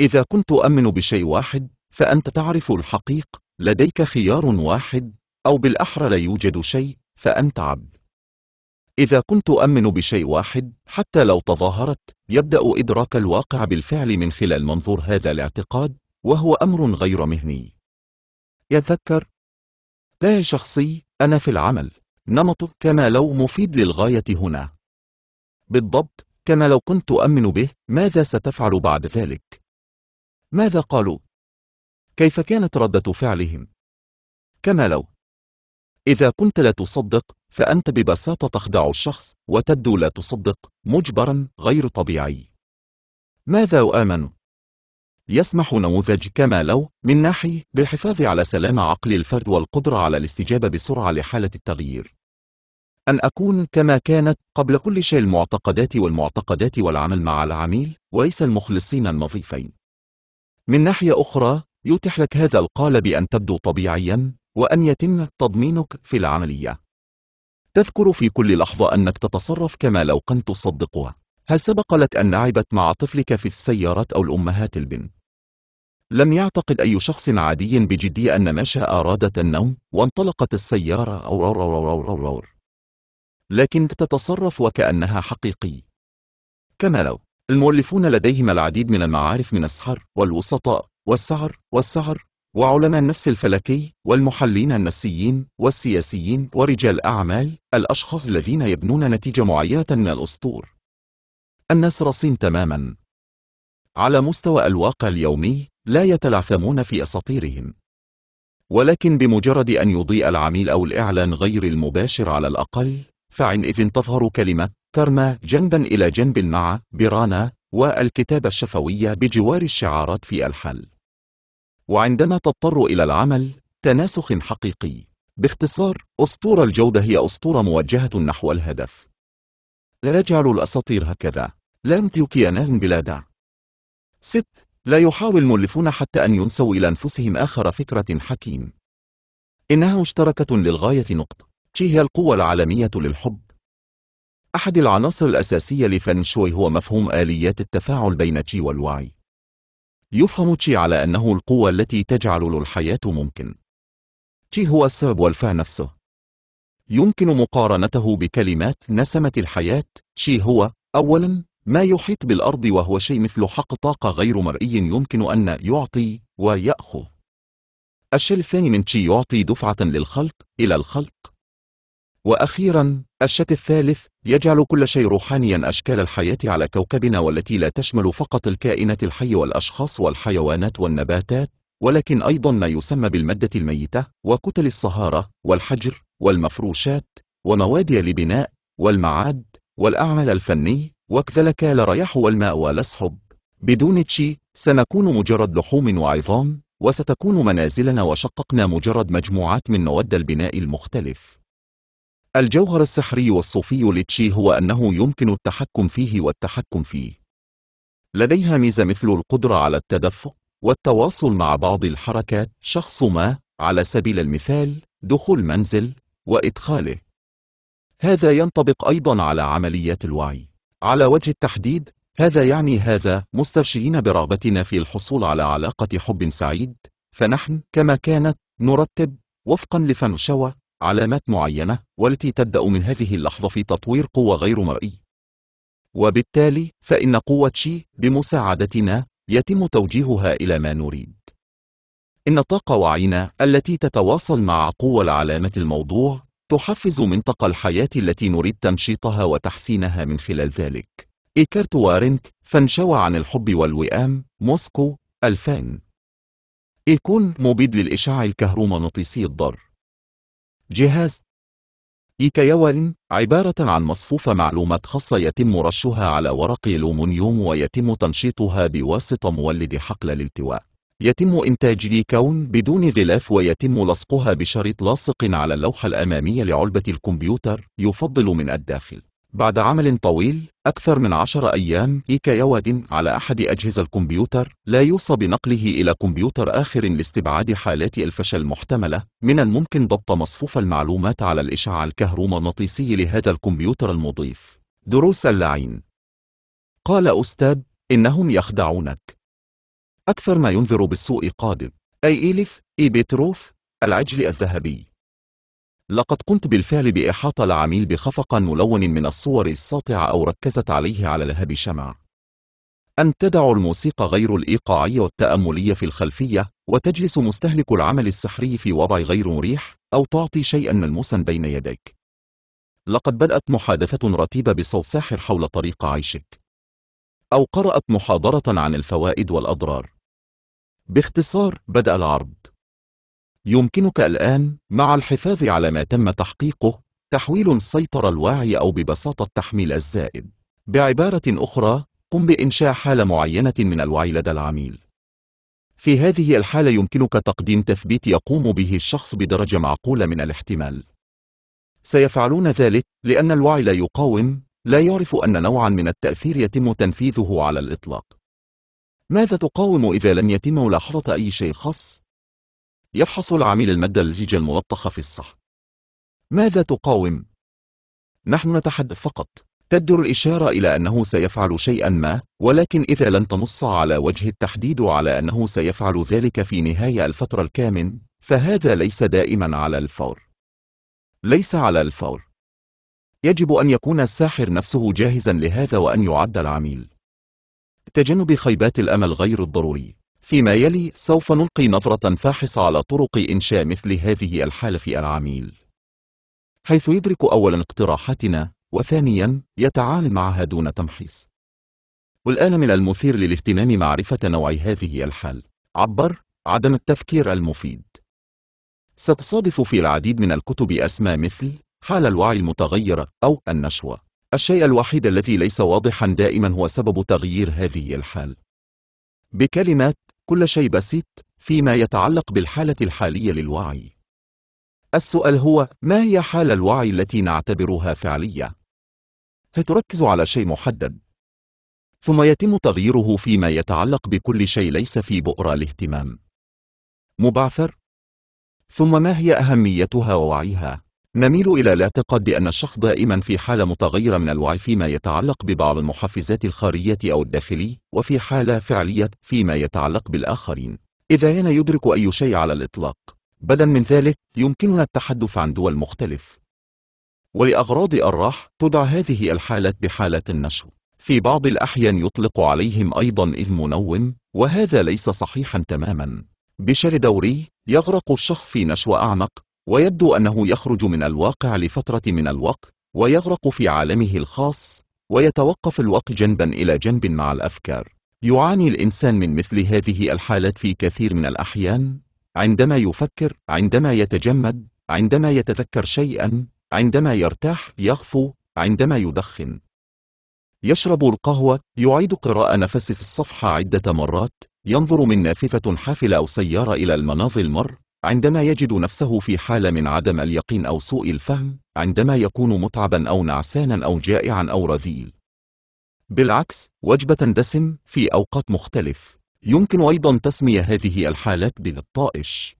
إذا كنت أؤمن بشيء واحد فأنت تعرف الحقيق لديك خيار واحد أو بالأحرى لا يوجد شيء فأنت عبد إذا كنت أؤمن بشيء واحد حتى لو تظاهرت يبدأ إدراك الواقع بالفعل من خلال منظور هذا الاعتقاد وهو أمر غير مهني يتذكر لا شخصي أنا في العمل نمط كما لو مفيد للغاية هنا بالضبط كما لو كنت أمن به ماذا ستفعل بعد ذلك ماذا قالوا كيف كانت ردة فعلهم كما لو إذا كنت لا تصدق فأنت ببساطة تخدع الشخص وتبدو لا تصدق مجبرا غير طبيعي ماذا أؤمن؟ يسمح نموذج كما لو من ناحية بالحفاظ على سلام عقل الفرد والقدرة على الاستجابة بسرعة لحالة التغيير أن أكون كما كانت قبل كل شيء المعتقدات والمعتقدات والعمل مع العميل وليس المخلصين النظيفين من ناحية أخرى يتيح لك هذا القالب أن تبدو طبيعيا وأن يتم تضمينك في العملية تذكر في كل لحظة أنك تتصرف كما لو كنت تصدقها هل سبق لك أن لعبت مع طفلك في السيارات أو الأمهات البنت؟ لم يعتقد أي شخص عادي بجدية أن ماشا أرادت النوم وانطلقت السيارة أو رور رور رور رور. لكن تتصرف وكأنها حقيقي كما لو المؤلفون لديهم العديد من المعارف من السحر والوسطاء والسعر والسعر وعلماء النفس الفلكي والمحللين النفسيين والسياسيين ورجال أعمال الأشخاص الذين يبنون نتيجة معينة من الأسطور الناس رصين تماما على مستوى الواقع اليومي لا يتلعثمون في أساطيرهم ولكن بمجرد أن يضيء العميل أو الإعلان غير المباشر على الأقل فعنئذ تظهر كلمة كارما جنبا إلى جنب مع برانا والكتابة الشفوية بجوار الشعارات في الحل وعندما تضطر إلى العمل تناسخ حقيقي باختصار أسطورة الجودة هي أسطورة موجهة نحو الهدف لا يجعل الأساطير هكذا لا يمتلك ينال بلا دع ست لا يحاول المؤلفون حتى أن ينسوا إلى أنفسهم آخر فكرة حكيم إنها مشتركة للغاية نقطة هي القوة العالمية للحب أحد العناصر الأساسية لفن شوي هو مفهوم آليات التفاعل بين تشي والوعي يفهم تشي على أنه القوة التي تجعل له الحياة ممكن تشي هو السبب والفع نفسه يمكن مقارنته بكلمات نسمة الحياة تشي هو أولا ما يحيط بالأرض وهو شيء مثل حق طاقة غير مرئي يمكن أن يعطي ويأخذ الشيء الثاني من تشي يعطي دفعة للخلق إلى الخلق وأخيرا الشك الثالث يجعل كل شيء روحانيا أشكال الحياة على كوكبنا والتي لا تشمل فقط الكائنات الحية والأشخاص والحيوانات والنباتات ولكن أيضا ما يسمى بالمادة الميتة وكتل الصهارة والحجر والمفروشات ونوادي لبناء والمعاد والأعمال الفني وكذلك لريح والماء والسحب بدون تشي سنكون مجرد لحوم وعظام وستكون منازلنا وشققنا مجرد مجموعات من مواد البناء المختلف الجوهر السحري والصوفي لتشي هو أنه يمكن التحكم فيه والتحكم فيه لديها ميزة مثل القدرة على التدفق والتواصل مع بعض الحركات شخص ما على سبيل المثال دخول منزل وإدخاله هذا ينطبق أيضا على عمليات الوعي على وجه التحديد هذا يعني هذا مسترشدين برغبتنا في الحصول على علاقة حب سعيد فنحن كما كانت نرتب وفقا لفنشوة علامات معينة والتي تبدأ من هذه اللحظة في تطوير قوة غير مرئي وبالتالي فإن قوة شي بمساعدتنا يتم توجيهها إلى ما نريد إن طاقة وعينا التي تتواصل مع قوة العلامة الموضوع تحفز منطقة الحياة التي نريد تنشيطها وتحسينها من خلال ذلك إيكارت وارنك فانشوى عن الحب والوئام موسكو 2000 إيكون مبيد للإشعاع الكهرومغناطيسي الضار جهاز إيكايوان عبارة عن مصفوفة معلومات خاصة يتم رشها على ورق الومنيوم ويتم تنشيطها بواسطة مولد حقل الالتواء يتم إنتاج الإيكاون بدون غلاف ويتم لصقها بشريط لاصق على اللوحة الأمامية لعلبة الكمبيوتر يفضل من الداخل بعد عمل طويل أكثر من عشر أيام إيكا يواد على أحد أجهزة الكمبيوتر لا يوصى بنقله إلى كمبيوتر آخر لاستبعاد حالات الفشل المحتملة من الممكن ضبط مصفوف المعلومات على الإشعاع الكهرومغناطيسي لهذا الكمبيوتر المضيف دروس اللعين قال أستاذ إنهم يخدعونك أكثر ما ينذر بالسوء قادم أي إيليف إيبيتروف العجل الذهبي لقد قمت بالفعل بإحاطة العميل بخفق ملون من الصور الساطعة أو ركزت عليه على لهب شمع أن تدع الموسيقى غير الإيقاعية والتأملية في الخلفية وتجلس مستهلك العمل السحري في وضع غير مريح أو تعطي شيئا ملموسا بين يديك لقد بدأت محادثة رتيبة بصوت ساحر حول طريق عيشك أو قرأت محاضرة عن الفوائد والأضرار باختصار بدأ العرض يمكنك الآن مع الحفاظ على ما تم تحقيقه تحويل السيطرة الواعية أو ببساطة التحميل الزائد بعبارة أخرى قم بإنشاء حالة معينة من الوعي لدى العميل في هذه الحالة يمكنك تقديم تثبيت يقوم به الشخص بدرجة معقولة من الاحتمال سيفعلون ذلك لأن الوعي لا يقاوم لا يعرف أن نوعا من التأثير يتم تنفيذه على الإطلاق ماذا تقاوم إذا لم يتم ملاحظة أي شيء خاص؟ يفحص العميل المادة اللزجة الملطخة في الصحن. ماذا تقاوم؟ نحن نتحدث فقط. تدر الإشارة إلى أنه سيفعل شيئا ما، ولكن إذا لن تنص على وجه التحديد على أنه سيفعل ذلك في نهاية الفترة الكامن، فهذا ليس دائما على الفور. ليس على الفور. يجب أن يكون الساحر نفسه جاهزا لهذا وأن يعد العميل. تجنب خيبات الأمل غير الضروري فيما يلي سوف نلقي نظرة فاحصة على طرق إنشاء مثل هذه الحالة في العميل حيث يدرك أولا اقتراحاتنا وثانيا يتعامل معها دون تمحيص والآن من المثير للاهتمام معرفة نوع هذه الحال عبر عدم التفكير المفيد ستصادف في العديد من الكتب أسماء مثل حال الوعي المتغيرة أو النشوة الشيء الوحيد الذي ليس واضحا دائما هو سبب تغيير هذه الحال بكلمات كل شيء بسيط فيما يتعلق بالحالة الحالية للوعي السؤال هو ما هي حال الوعي التي نعتبرها فعلية؟ تركز على شيء محدد ثم يتم تغييره فيما يتعلق بكل شيء ليس في بؤرة الاهتمام مبعثر ثم ما هي أهميتها ووعيها؟ نميل إلى الاعتقاد بأن الشخص دائما في حالة متغيرة من الوعي فيما يتعلق ببعض المحفزات الخارجية أو الداخلي وفي حالة فعلية فيما يتعلق بالآخرين إذا كان يدرك أي شيء على الإطلاق بدلا من ذلك يمكننا التحدث عن دول مختلف ولأغراض الراح تدعى هذه الحالات بحالة النشو في بعض الأحيان يطلق عليهم أيضا إذ منوم وهذا ليس صحيحا تماما بشكل دوري يغرق الشخص في نشوة أعمق ويبدو أنه يخرج من الواقع لفترة من الوقت ويغرق في عالمه الخاص ويتوقف الوقت جنبا إلى جنب مع الأفكار يعاني الإنسان من مثل هذه الحالات في كثير من الأحيان عندما يفكر عندما يتجمد عندما يتذكر شيئا عندما يرتاح يغفو عندما يدخن يشرب القهوة يعيد قراءة نفسه في الصفحة عدة مرات ينظر من نافذة حافلة أو سيارة إلى المناظر المر عندما يجد نفسه في حالة من عدم اليقين أو سوء الفهم عندما يكون متعبا أو نعسانا أو جائعا أو رذيل بالعكس وجبة دسم في أوقات مختلف يمكن أيضا تسمية هذه الحالات بالطائش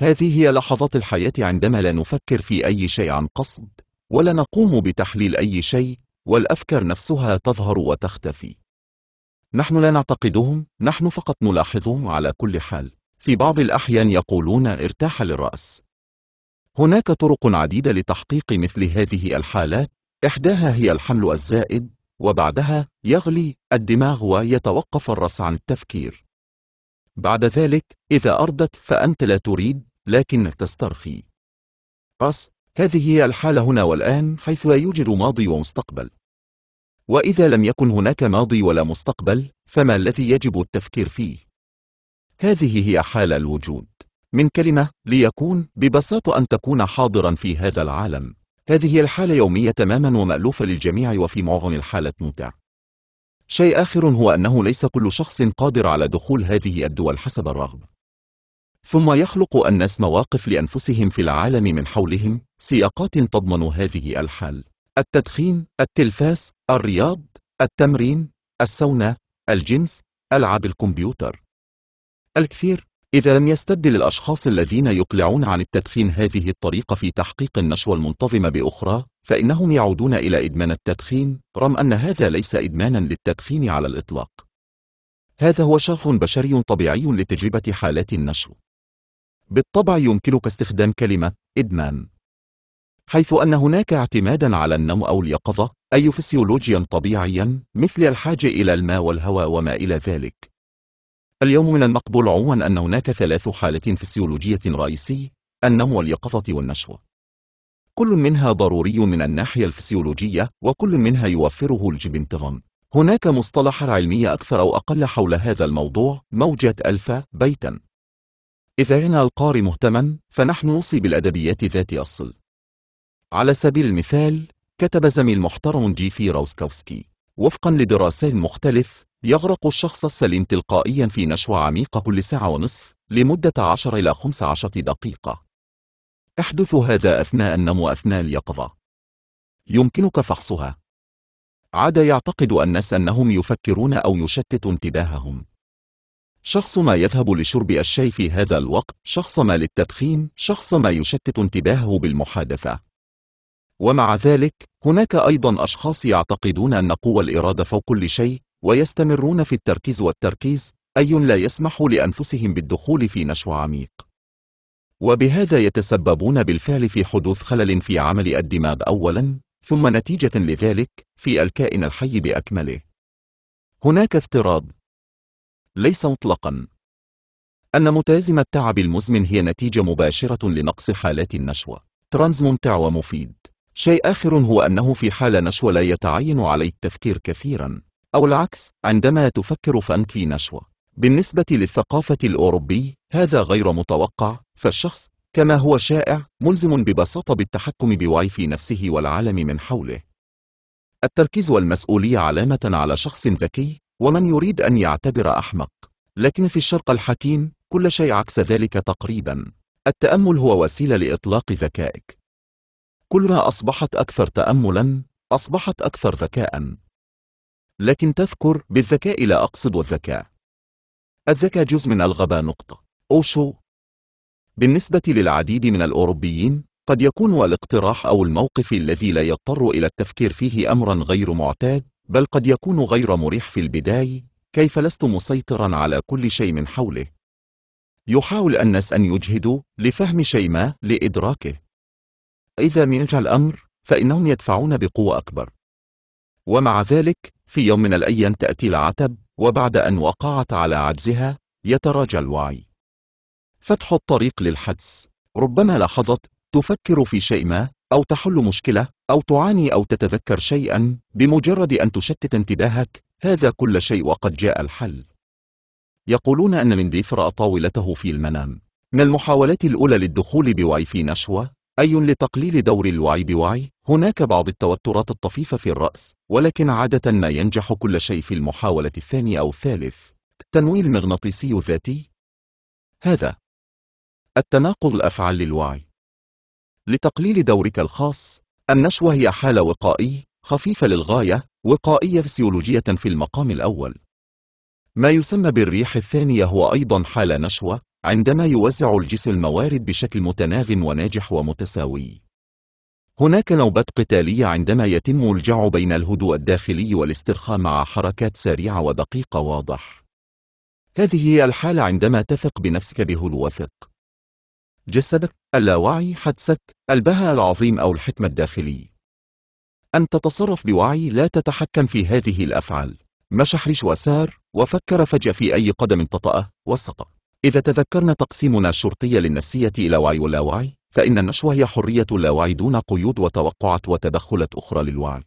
هذه هي لحظات الحياة عندما لا نفكر في أي شيء عن قصد ولا نقوم بتحليل أي شيء والأفكار نفسها تظهر وتختفي نحن لا نعتقدهم نحن فقط نلاحظهم على كل حال في بعض الأحيان يقولون ارتاح للرأس هناك طرق عديدة لتحقيق مثل هذه الحالات إحداها هي الحمل الزائد وبعدها يغلي الدماغ ويتوقف الرأس عن التفكير بعد ذلك إذا أردت فأنت لا تريد لكنك تسترخي بس هذه هي الحالة هنا والآن حيث لا يوجد ماضي ومستقبل وإذا لم يكن هناك ماضي ولا مستقبل فما الذي يجب التفكير فيه؟ هذه هي حال الوجود من كلمة ليكون ببساطة أن تكون حاضرا في هذا العالم هذه الحالة يومية تماما ومألوفة للجميع وفي معظم الحالة ممتع شيء آخر هو أنه ليس كل شخص قادر على دخول هذه الدول حسب الرغبة ثم يخلق الناس مواقف لأنفسهم في العالم من حولهم سياقات تضمن هذه الحال التدخين، التلفاز، الرياض، التمرين، السونا، الجنس، ألعاب الكمبيوتر الكثير إذا لم يستبدل الأشخاص الذين يقلعون عن التدخين هذه الطريقة في تحقيق النشوة المنتظمة بأخرى فإنهم يعودون إلى إدمان التدخين رغم أن هذا ليس إدمانا للتدخين على الإطلاق هذا هو شغف بشري طبيعي لتجربة حالات النشوة بالطبع يمكنك استخدام كلمة إدمان حيث أن هناك اعتمادا على النوم أو اليقظة أي فسيولوجيا طبيعيا مثل الحاجة إلى الماء والهواء وما إلى ذلك اليوم من المقبول عموما أن هناك ثلاث حالات فسيولوجية رئيسي النوم واليقظة والنشوة كل منها ضروري من الناحية الفسيولوجية وكل منها يوفره انتظام هناك مصطلح علمي أكثر أو أقل حول هذا الموضوع موجة ألفا بيتا إذا كان القارئ مهتما فنحن نوصي بالأدبيات ذات أصل على سبيل المثال كتب زميل محترم جيفي روسكوفسكي وفقا لدراسات مختلف يغرق الشخص السليم تلقائيا في نشوة عميقة كل ساعة ونصف لمدة 10 إلى 15 دقيقة يحدث هذا أثناء النوم أثناء اليقظة يمكنك فحصها عاد يعتقد الناس أنهم يفكرون أو يشتت انتباههم شخص ما يذهب لشرب الشاي في هذا الوقت شخص ما للتدخين شخص ما يشتت انتباهه بالمحادثة ومع ذلك هناك أيضا أشخاص يعتقدون أن قوى الإرادة فوق كل شيء ويستمرون في التركيز والتركيز أي لا يسمح لأنفسهم بالدخول في نشو عميق وبهذا يتسببون بالفعل في حدوث خلل في عمل الدماغ أولا ثم نتيجة لذلك في الكائن الحي بأكمله هناك افتراض ليس مطلقا أن متازم التعب المزمن هي نتيجة مباشرة لنقص حالات النشوة ترانز ممتع ومفيد شيء آخر هو أنه في حال نشوة لا يتعين عليك التفكير كثيرا أو العكس عندما تفكر فأنت في نشوة بالنسبة للثقافة الأوروبي هذا غير متوقع فالشخص كما هو شائع ملزم ببساطة بالتحكم بوعي في نفسه والعالم من حوله التركيز والمسؤولية علامة على شخص ذكي ومن يريد أن يعتبر أحمق لكن في الشرق الحكيم كل شيء عكس ذلك تقريبا التأمل هو وسيلة لإطلاق ذكائك كلما أصبحت أكثر تأملا أصبحت أكثر ذكاء لكن تذكر بالذكاء لا أقصد الذكاء الذكاء جزء من الغباء نقطة أوشو بالنسبة للعديد من الأوروبيين قد يكون الاقتراح أو الموقف الذي لا يضطر إلى التفكير فيه أمرا غير معتاد بل قد يكون غير مريح في البداية كيف لست مسيطرا على كل شيء من حوله يحاول الناس أن يجهدوا لفهم شيء ما لإدراكه إذا من الأمر فإنهم يدفعون بقوة أكبر ومع ذلك في يوم من الأيام تأتي العتب وبعد أن وقعت على عجزها يتراجع الوعي فتح الطريق للحدس ربما لاحظت تفكر في شيء ما أو تحل مشكلة أو تعاني أو تتذكر شيئا بمجرد أن تشتت انتباهك هذا كل شيء وقد جاء الحل يقولون أن من رأى طاولته في المنام من المحاولات الأولى للدخول بوعي في نشوة أي لتقليل دور الوعي بوعي هناك بعض التوترات الطفيفة في الرأس ولكن عادة ما ينجح كل شيء في المحاولة الثانية أو الثالث التنويل المغناطيسي الذاتي هذا التناقض الأفعال للوعي لتقليل دورك الخاص النشوة هي حالة وقائي خفيفة للغاية وقائية فسيولوجية في المقام الأول ما يسمى بالريح الثانية هو أيضا حالة نشوة عندما يوزع الجسم الموارد بشكل متناغم وناجح ومتساوي هناك نوبات قتالية عندما يتم الجع بين الهدوء الداخلي والاسترخاء مع حركات سريعة ودقيقة واضح هذه هي الحالة عندما تثق بنفسك بهدوء وثق جسدك، اللاوعي، حدسك، البهاء العظيم أو الحكمة الداخلي أن تتصرف بوعي لا تتحكم في هذه الأفعال مشى حريش وسار وفكر فجأة في أي قدم تطأه وسقط إذا تذكرنا تقسيمنا الشرطي للنفسية إلى وعي واللاوعي فإن النشوة هي حرية اللاوعي دون قيود وتوقعات وتدخلات أخرى للوعي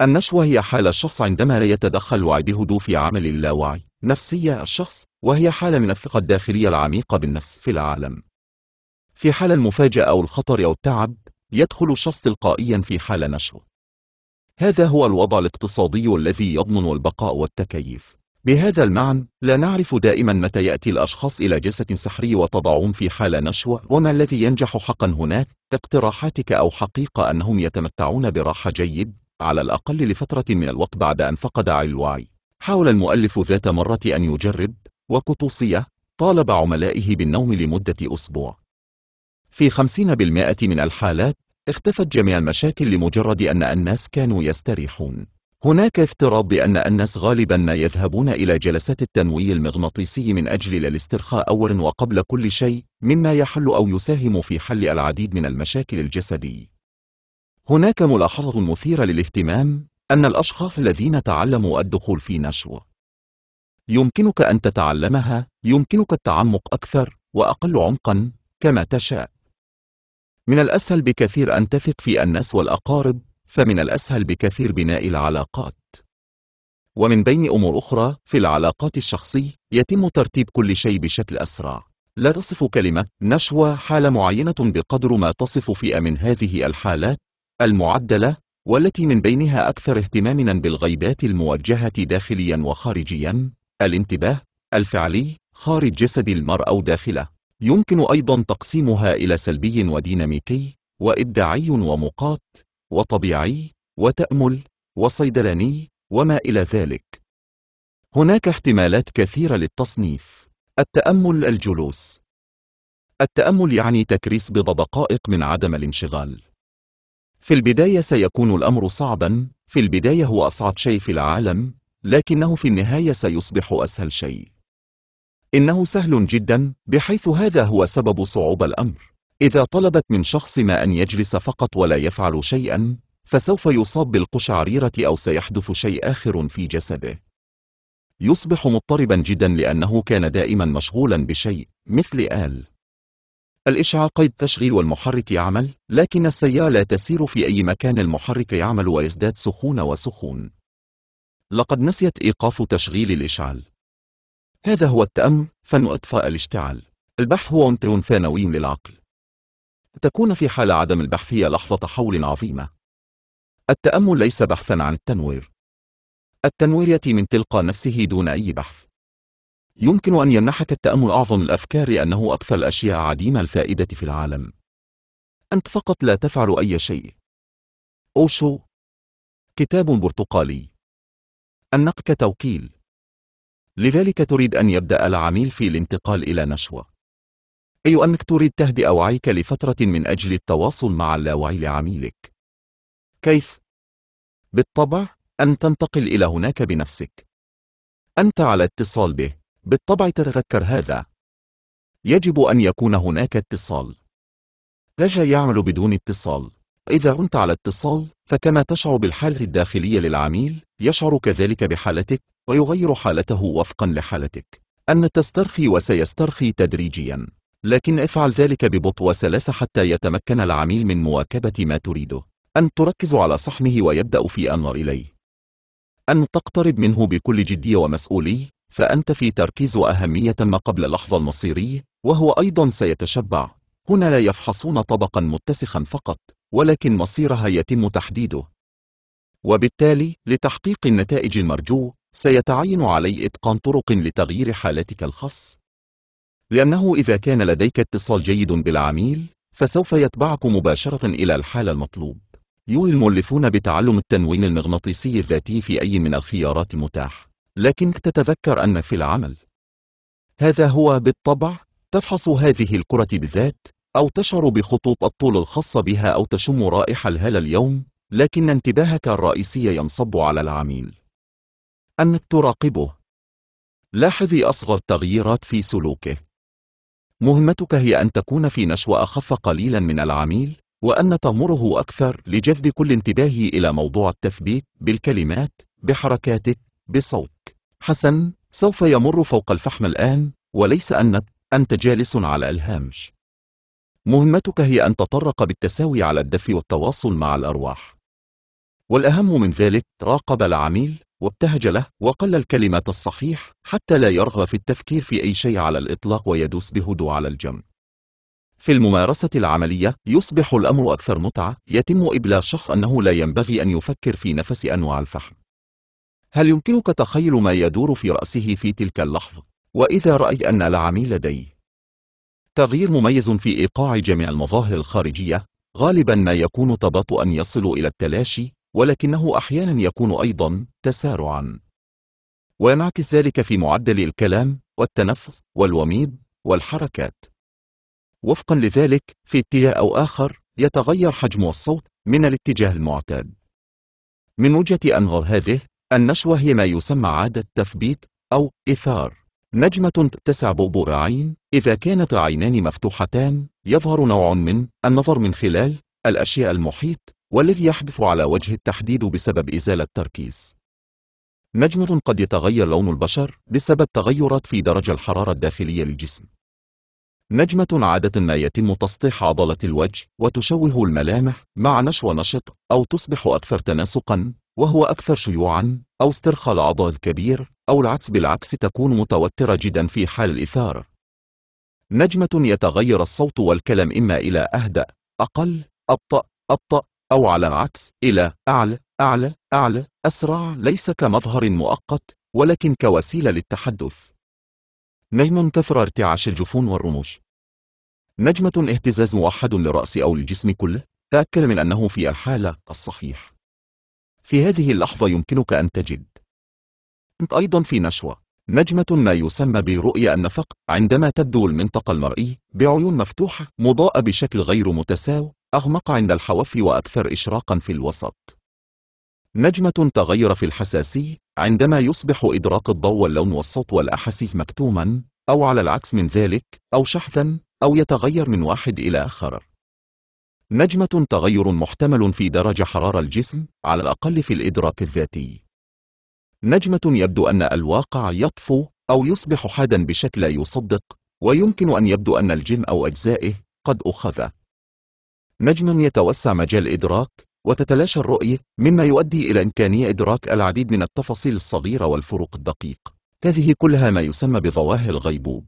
النشوة هي حال الشخص عندما لا يتدخل الوعي بهدوء في عمل اللاوعي نفسية الشخص وهي حالة من الثقة الداخلية العميقة بالنفس في العالم في حال المفاجأة أو الخطر أو التعب يدخل الشخص تلقائيا في حالة نشوة هذا هو الوضع الاقتصادي الذي يضمن البقاء والتكيف بهذا المعنى لا نعرف دائما متى يأتي الأشخاص إلى جلسة سحرية وتضعهم في حالة نشوة وما الذي ينجح حقا هناك اقتراحاتك أو حقيقة أنهم يتمتعون براحة جيد على الأقل لفترة من الوقت بعد أن فقد الوعي حاول المؤلف ذات مرة أن يجرب وكتوصية طالب عملائه بالنوم لمدة أسبوع في 50% من الحالات اختفت جميع المشاكل لمجرد أن الناس كانوا يستريحون هناك افتراض بأن الناس غالبا ما يذهبون إلى جلسات التنوي المغناطيسي من أجل الاسترخاء أولا وقبل كل شيء مما يحل أو يساهم في حل العديد من المشاكل الجسدي هناك ملاحظة مثيرة للاهتمام أن الأشخاص الذين تعلموا الدخول في نشوة يمكنك أن تتعلمها يمكنك التعمق أكثر وأقل عمقا كما تشاء من الأسهل بكثير أن تثق في الناس والأقارب فمن الأسهل بكثير بناء العلاقات ومن بين أمور أخرى في العلاقات الشخصي يتم ترتيب كل شيء بشكل أسرع لا تصف كلمة نشوى حالة معينة بقدر ما تصف فئة من هذه الحالات المعدلة والتي من بينها أكثر اهتماما بالغيبات الموجهة داخليا وخارجيا الانتباه الفعلي خارج جسد المرء أو داخله يمكن أيضا تقسيمها إلى سلبي وديناميكي وإبداعي ومقات وطبيعي وتأمل وصيدلاني وما إلى ذلك هناك احتمالات كثيرة للتصنيف التأمل الجلوس التأمل يعني تكريس بضع دقائق من عدم الانشغال في البداية سيكون الأمر صعبا في البداية هو أصعب شيء في العالم لكنه في النهاية سيصبح أسهل شيء إنه سهل جدا بحيث هذا هو سبب صعوبة الأمر إذا طلبت من شخص ما أن يجلس فقط ولا يفعل شيئا فسوف يصاب بالقشعريرة أو سيحدث شيء آخر في جسده يصبح مضطربا جدا لأنه كان دائما مشغولا بشيء مثل آل الإشعاع قيد تشغيل والمحرك يعمل لكن السيارة لا تسير في أي مكان المحرك يعمل ويزداد سخون وسخون لقد نسيت إيقاف تشغيل الإشعال هذا هو التأم فن أطفاء الاشتعال البحث هو عنصر ثانوي للعقل تكون في حال عدم البحث هي لحظة حول عظيمة التأمل ليس بحثا عن التنوير التنوير يأتي من تلقى نفسه دون أي بحث يمكن أن يمنحك التأمل أعظم الأفكار أنه أكثر الأشياء عديمة الفائدة في العالم أنت فقط لا تفعل أي شيء أوشو كتاب برتقالي أنك كتوكيل لذلك تريد أن يبدأ العميل في الانتقال إلى نشوة أي أنك تريد تهدئ وعيك لفترة من أجل التواصل مع اللاوعي لعميلك. كيف؟ بالطبع، أن تنتقل إلى هناك بنفسك. أنت على اتصال به، بالطبع تتذكر هذا. يجب أن يكون هناك اتصال. لا شيء يعمل بدون اتصال. إذا كنت على اتصال، فكما تشعر بالحالة الداخلية للعميل، يشعر كذلك بحالتك، ويغير حالته وفقا لحالتك. أن تسترخي وسيسترخي تدريجياً. لكن افعل ذلك ببطء وسلاسة حتى يتمكن العميل من مواكبة ما تريده أن تركز على صحنه ويبدأ في أنظر إليه أن تقترب منه بكل جدية ومسؤولي فأنت في تركيز وأهمية ما قبل اللحظة المصيري وهو أيضا سيتشبع هنا لا يفحصون طبقا متسخا فقط ولكن مصيرها يتم تحديده وبالتالي لتحقيق النتائج المرجو سيتعين علي إتقان طرق لتغيير حالتك الخاص لأنه إذا كان لديك اتصال جيد بالعميل فسوف يتبعك مباشرة إلى الحال المطلوب يوهي المؤلفون بتعلم التنوين المغناطيسي الذاتي في أي من الخيارات متاح لكنك تتذكر أن في العمل هذا هو بالطبع تفحص هذه الكرة بالذات أو تشعر بخطوط الطول الخاصة بها أو تشم رائحة الهالة اليوم لكن انتباهك الرئيسي ينصب على العميل أنك تراقبه لاحظي أصغر تغييرات في سلوكه مهمتك هي أن تكون في نشوة أخف قليلا من العميل وأن تمره أكثر لجذب كل انتباهه إلى موضوع التثبيت بالكلمات بحركاتك بصوتك حسن سوف يمر فوق الفحم الآن وليس أنك أنت جالس على الهامش مهمتك هي أن تطرق بالتساوي على الدف والتواصل مع الأرواح والأهم من ذلك راقب العميل وابتهج له وقل الكلمة الصحيح حتى لا يرغب في التفكير في أي شيء على الإطلاق ويدوس بهدوء على الجنب في الممارسة العملية يصبح الأمر أكثر متعة يتم إبلاغ شخص أنه لا ينبغي أن يفكر في نفس أنواع الفحم هل يمكنك تخيل ما يدور في رأسه في تلك اللحظة وإذا رأي أن العميل لديه تغيير مميز في إيقاع جميع المظاهر الخارجية غالبا ما يكون تباطؤا يصل إلى التلاشي ولكنه أحيانا يكون أيضا تسارعا وينعكس ذلك في معدل الكلام والتنفس والوميض والحركات وفقا لذلك في اتجاه أو آخر يتغير حجم الصوت من الاتجاه المعتاد من وجهة أنظر هذه النشوة هي ما يسمى عادة تثبيت أو إثار نجمة تسع بؤبؤ عين إذا كانت عينان مفتوحتان يظهر نوع من النظر من خلال الأشياء المحيط والذي يحدث على وجه التحديد بسبب إزالة تركيز نجمة قد يتغير لون البشر بسبب تغيرات في درجة الحرارة الداخلية للجسم نجمة عادة ما يتم تسطيح عضلة الوجه وتشوه الملامح مع نشوى نشط أو تصبح أكثر تناسقا وهو أكثر شيوعا أو استرخاء العضل الكبير أو العكس بالعكس تكون متوترة جدا في حال الإثارة نجمة يتغير الصوت والكلام إما إلى أهدأ أقل أبطأ أبطأ أو على العكس إلى أعلى أعلى أعلى أسرع ليس كمظهر مؤقت ولكن كوسيلة للتحدث نجم كثر ارتعاش الجفون والرموش نجمة اهتزاز موحد لرأس أو الجسم كله تأكد من أنه في الحالة الصحيح في هذه اللحظة يمكنك أن تجد أنت أيضا في نشوة نجمة ما يسمى برؤية النفق عندما تبدو المنطقة المرئي بعيون مفتوحة مضاءة بشكل غير متساو أغمق عند الحواف وأكثر إشراقا في الوسط نجمة تغير في الحساسي عندما يصبح إدراك الضوء واللون والصوت والأحاسيس مكتوما أو على العكس من ذلك أو شحذا أو يتغير من واحد إلى آخر نجمة تغير محتمل في درجة حرارة الجسم على الأقل في الإدراك الذاتي نجمة يبدو أن الواقع يطفو أو يصبح حادا بشكل لا يصدق ويمكن أن يبدو أن الجن أو أجزائه قد أخذت نجم يتوسع مجال إدراك وتتلاشى الرؤية مما يؤدي إلى إمكانية إدراك العديد من التفاصيل الصغيرة والفروق الدقيقة هذه كلها ما يسمى بظواهر الغيبوب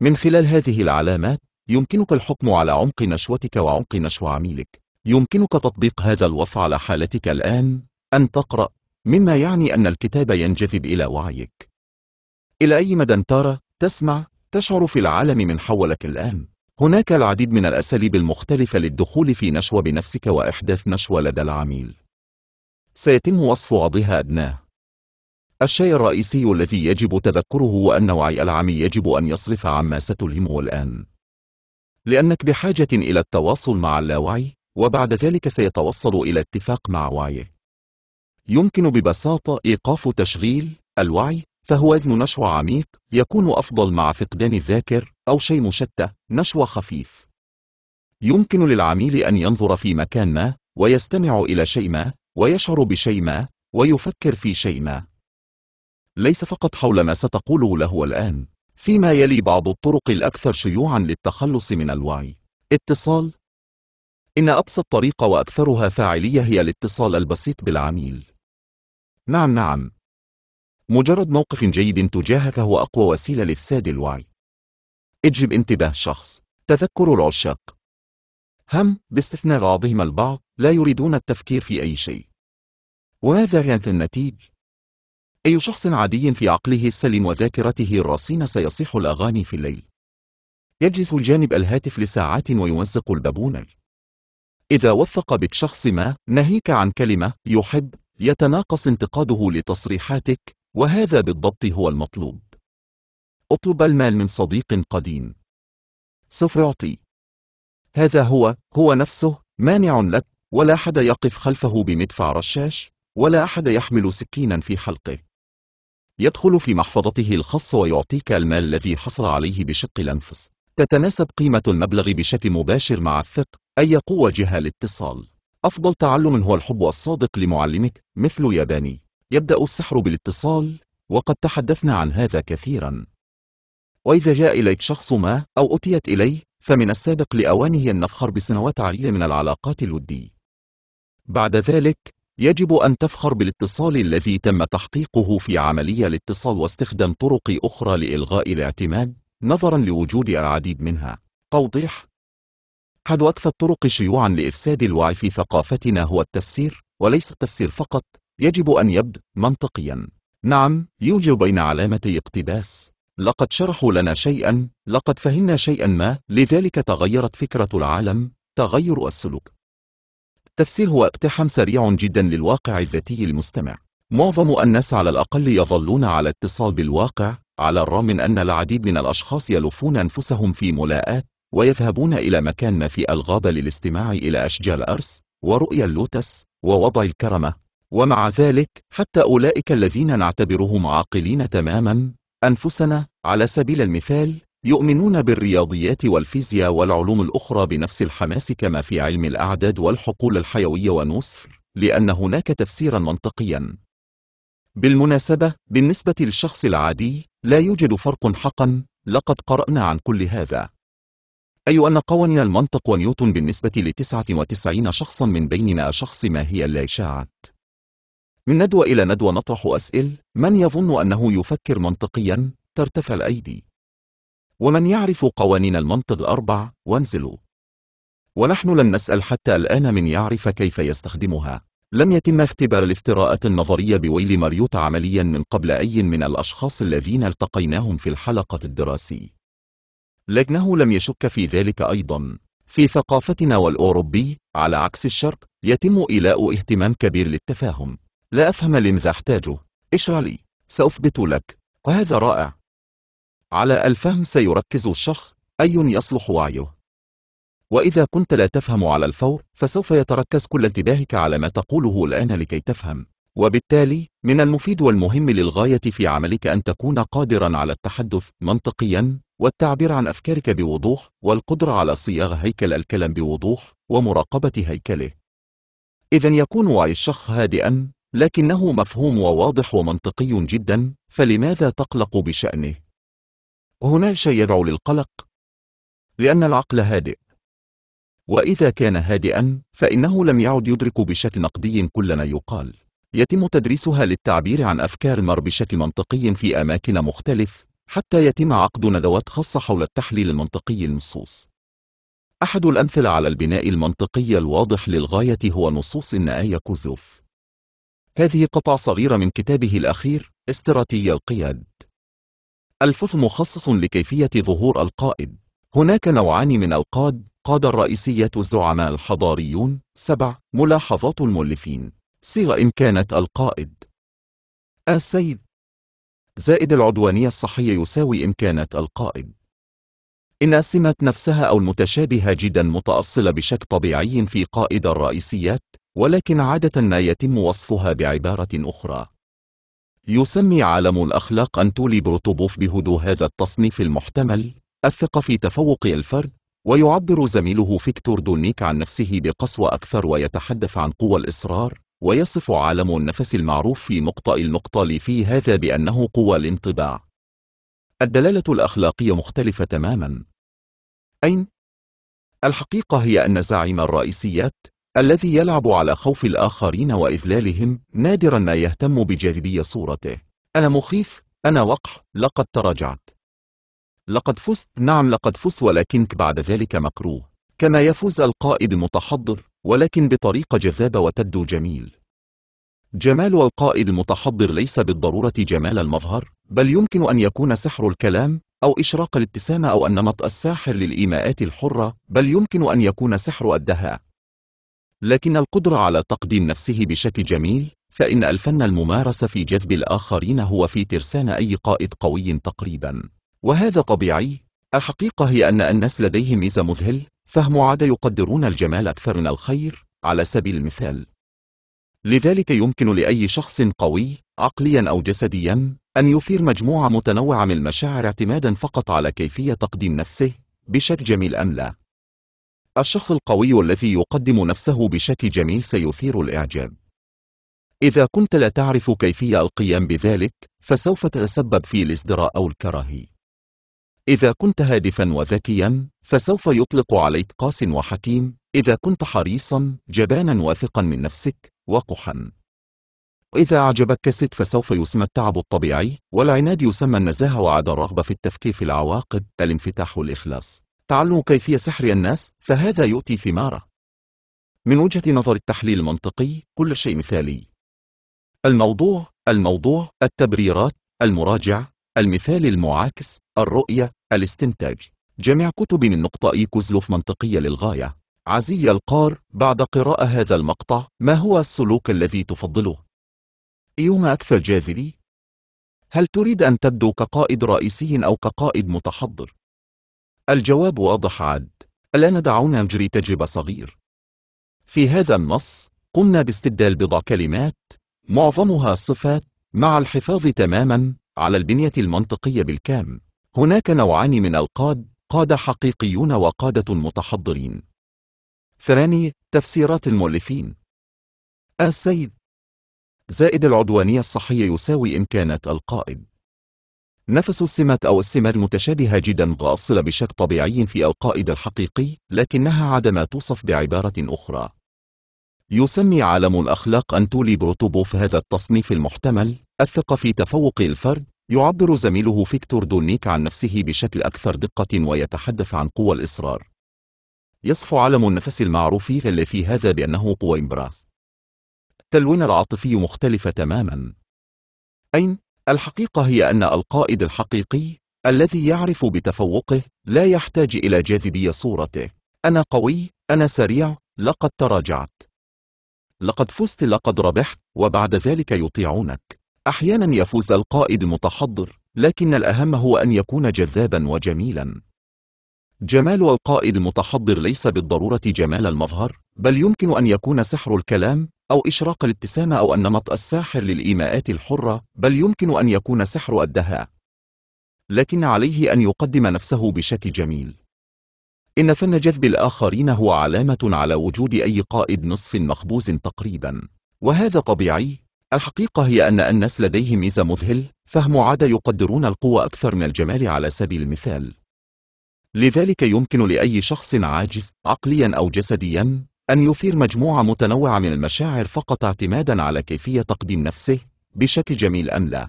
من خلال هذه العلامات يمكنك الحكم على عمق نشوتك وعمق نشو عميلك يمكنك تطبيق هذا الوصف على حالتك الآن أن تقرأ مما يعني أن الكتاب ينجذب إلى وعيك إلى أي مدى ترى، تسمع، تشعر في العالم من حولك الآن هناك العديد من الأساليب المختلفة للدخول في نشوة بنفسك وإحداث نشوة لدى العميل. سيتم وصف بعضها أدناه. الشيء الرئيسي الذي يجب تذكره هو أن وعي العميل يجب أن يصرف عما ستلهمه الآن. لأنك بحاجة إلى التواصل مع اللاوعي، وبعد ذلك سيتوصل إلى اتفاق مع وعيه. يمكن ببساطة إيقاف تشغيل الوعي فهو إذن نشوى عميق يكون أفضل مع فقدان الذاكر أو شيء مشتة نشوى خفيف يمكن للعميل أن ينظر في مكان ما ويستمع إلى شيء ما ويشعر بشيء ما ويفكر في شيء ما ليس فقط حول ما ستقوله له الآن فيما يلي بعض الطرق الأكثر شيوعا للتخلص من الوعي اتصال إن أبسط طريقة وأكثرها فاعلية هي الاتصال البسيط بالعميل نعم نعم مجرد موقف جيد تجاهك هو أقوى وسيلة لإفساد الوعي اجب انتباه شخص تذكر العشاق هم باستثناء بعضهم البعض لا يريدون التفكير في أي شيء وماذا كانت النتيج؟ أي شخص عادي في عقله السليم وذاكرته الرصينة سيصيح الأغاني في الليل يجلس الجانب الهاتف لساعات ويمزق البابونج إذا وثق بك شخص ما ناهيك عن كلمة يحب يتناقص انتقاده لتصريحاتك وهذا بالضبط هو المطلوب اطلب المال من صديق قديم سوف يعطي هذا هو هو نفسه مانع لك ولا احد يقف خلفه بمدفع رشاش ولا أحد يحمل سكينا في حلقه يدخل في محفظته الخاصة ويعطيك المال الذي حصل عليه بشق الأنفس تتناسب قيمة المبلغ بشكل مباشر مع الثق أي قوة جهة الاتصال أفضل تعلم هو الحب الصادق لمعلمك مثل ياباني يبدأ السحر بالاتصال وقد تحدثنا عن هذا كثيرا وإذا جاء إليك شخص ما أو أتيت إليه فمن السابق لأوانه أن نفخر بسنوات عديدة من العلاقات الودي بعد ذلك يجب أن تفخر بالاتصال الذي تم تحقيقه في عملية الاتصال واستخدام طرق أخرى لإلغاء الاعتماد نظرا لوجود العديد منها توضيح أحد أكثر الطرق شيوعا لإفساد الوعي في ثقافتنا هو التفسير وليس التفسير فقط يجب أن يبدو منطقيا نعم يوجد بين علامتي اقتباس لقد شرحوا لنا شيئا لقد فهمنا شيئا ما لذلك تغيرت فكرة العالم تغير السلوك التفسير هو اقتحام سريع جدا للواقع الذاتي المستمع معظم الناس على الأقل يظلون على اتصال بالواقع على الرغم من أن العديد من الأشخاص يلفون أنفسهم في ملاءات ويذهبون إلى مكان ما في الغابة للاستماع إلى أشجار الأرس ورؤيا اللوتس ووضع الكرمة ومع ذلك حتى أولئك الذين نعتبرهم عاقلين تماما أنفسنا على سبيل المثال يؤمنون بالرياضيات والفيزياء والعلوم الأخرى بنفس الحماس كما في علم الأعداد والحقول الحيوية ونصف لأن هناك تفسيرا منطقيا بالمناسبة بالنسبة للشخص العادي لا يوجد فرق حقا لقد قرأنا عن كل هذا أي أن قوانين المنطق ونيوتن بالنسبة ل 99 شخصا من بيننا شخص ما هي اللاشاعات من ندوة إلى ندوة نطرح أسئل من يظن أنه يفكر منطقيا ترتفع الأيدي ومن يعرف قوانين المنطق الأربع وانزلوا ونحن لن نسأل حتى الآن من يعرف كيف يستخدمها لم يتم اختبار الافتراءات النظرية بويل ماريوت عمليا من قبل أي من الأشخاص الذين التقيناهم في الحلقة الدراسي لكنه لم يشك في ذلك أيضا في ثقافتنا والأوروبي على عكس الشرق يتم إيلاء اهتمام كبير للتفاهم لا أفهم لماذا أحتاجه اشرح لي سأثبت لك وهذا رائع على الفهم سيركز الشخص أي يصلح وعيه وإذا كنت لا تفهم على الفور فسوف يتركز كل انتباهك على ما تقوله الآن لكي تفهم وبالتالي من المفيد والمهم للغاية في عملك أن تكون قادرا على التحدث منطقيا والتعبير عن أفكارك بوضوح والقدرة على صياغة هيكل الكلام بوضوح ومراقبة هيكله إذا يكون وعي الشخص هادئا لكنه مفهوم وواضح ومنطقي جدا فلماذا تقلق بشأنه؟ هنا شيء يدعو للقلق لأن العقل هادئ وإذا كان هادئا فإنه لم يعد يدرك بشكل نقدي كل ما يقال يتم تدريسها للتعبير عن أفكار المر بشكل منطقي في أماكن مختلف حتى يتم عقد ندوات خاصة حول التحليل المنطقي النصوص أحد الأمثلة على البناء المنطقي الواضح للغاية هو نصوص النآية كوزوف هذه قطع صغيرة من كتابه الأخير استراتيجية القياد الفث مخصص لكيفية ظهور القائد هناك نوعان من القاد قاد الرئيسية الزعماء الحضاريون سبع ملاحظات المؤلفين صيغة إن كانت القائد السيد زائد العدوانية الصحية يساوي إن كانت القائد إن السمات نفسها أو المتشابهة جدا متأصلة بشكل طبيعي في قائد الرئيسيات ولكن عادة ما يتم وصفها بعبارة أخرى يسمي عالم الأخلاق أنتولي بروتوبوف بهدو هذا التصنيف المحتمل الثقة في تفوق الفرد ويعبر زميله فيكتور دونيك عن نفسه بقسوة أكثر ويتحدث عن قوى الإصرار ويصف عالم النفس المعروف في مقطع المقطع في هذا بأنه قوى الانطباع الدلالة الأخلاقية مختلفة تماما أين؟ الحقيقة هي أن زعيم الرئيسيات الذي يلعب على خوف الآخرين وإذلالهم نادرا ما يهتم بجاذبية صورته أنا مخيف أنا وقح لقد تراجعت لقد فزت نعم لقد فزت ولكنك بعد ذلك مكروه كما يفوز القائد المتحضر ولكن بطريقة جذابة وتبدو جميل جمال القائد المتحضر ليس بالضرورة جمال المظهر بل يمكن أن يكون سحر الكلام أو إشراق الابتسامة أو النمط الساحر للإيماءات الحرة بل يمكن أن يكون سحر الدهاء لكن القدرة على تقديم نفسه بشكل جميل فإن الفن الممارس في جذب الآخرين هو في ترسان أي قائد قوي تقريبا وهذا طبيعي الحقيقة هي أن الناس لديهم ميزة مذهل فهم عادة يقدرون الجمال أكثر من الخير على سبيل المثال لذلك يمكن لأي شخص قوي عقليا أو جسديا أن يثير مجموعة متنوعة من المشاعر اعتمادا فقط على كيفية تقديم نفسه بشكل جميل أم لا الشخص القوي الذي يقدم نفسه بشكل جميل سيثير الإعجاب إذا كنت لا تعرف كيفية القيام بذلك فسوف تتسبب في الازدراء أو الكراهية إذا كنت هادفا وذكيا فسوف يطلق عليك قاس وحكيم إذا كنت حريصا جبانا واثقا من نفسك وقحا إذا أعجبك كسد فسوف يسمى التعب الطبيعي والعناد يسمى النزاهة وعدم الرغبة في التفكير في العواقب الانفتاح والإخلاص تعلم كيفية سحر الناس فهذا يؤتي ثماره من وجهة نظر التحليل المنطقي كل شيء مثالي الموضوع الموضوع التبريرات المراجع المثال المعاكس الرؤية الاستنتاج جميع كتب من نقطة كوزلوف منطقية للغاية عزي القار بعد قراءة هذا المقطع ما هو السلوك الذي تفضله؟ أيهما أكثر جاذبي؟ هل تريد أن تبدو كقائد رئيسي أو كقائد متحضر؟ الجواب واضح عاد لا ندعونا نجري تجربة صغير في هذا النص قمنا باستبدال بضع كلمات معظمها صفات مع الحفاظ تماما على البنية المنطقية بالكامل هناك نوعان من القاد قادة حقيقيون وقادة متحضرين ثاني تفسيرات المؤلفين السيد آه، زائد العدوانية الصحية يساوي إمكانات القائد نفس السمات أو السمات المتشابهة جدا غاصلة بشكل طبيعي في القائد الحقيقي لكنها ما توصف بعبارة أخرى يسمي عالم الأخلاق أنتولي بروتوبوف هذا التصنيف المحتمل الثقة في تفوق الفرد يعبر زميله فيكتور دونيك عن نفسه بشكل أكثر دقة ويتحدث عن قوى الإصرار يصف عالم النفس المعروف اللي في هذا بأنه قوى إمبراس تلوين العاطفي مختلف تماما أين الحقيقة هي أن القائد الحقيقي الذي يعرف بتفوقه لا يحتاج إلى جاذبية صورته أنا قوي أنا سريع لقد تراجعت لقد فزت لقد ربحت وبعد ذلك يطيعونك أحيانا يفوز القائد المتحضر لكن الأهم هو أن يكون جذابا وجميلا جمال القائد المتحضر ليس بالضرورة جمال المظهر بل يمكن أن يكون سحر الكلام أو إشراق الابتسامة أو النمط الساحر للإيماءات الحرة بل يمكن أن يكون سحر الدهاء لكن عليه أن يقدم نفسه بشكل جميل إن فن جذب الآخرين هو علامة على وجود أي قائد نصف مخبوز تقريبا وهذا طبيعي الحقيقة هي أن الناس لديه ميزة مذهل فهم عادة يقدرون القوة أكثر من الجمال على سبيل المثال لذلك يمكن لأي شخص عاجز عقليا أو جسديا أن يثير مجموعة متنوعة من المشاعر فقط اعتمادا على كيفية تقديم نفسه بشكل جميل أم لا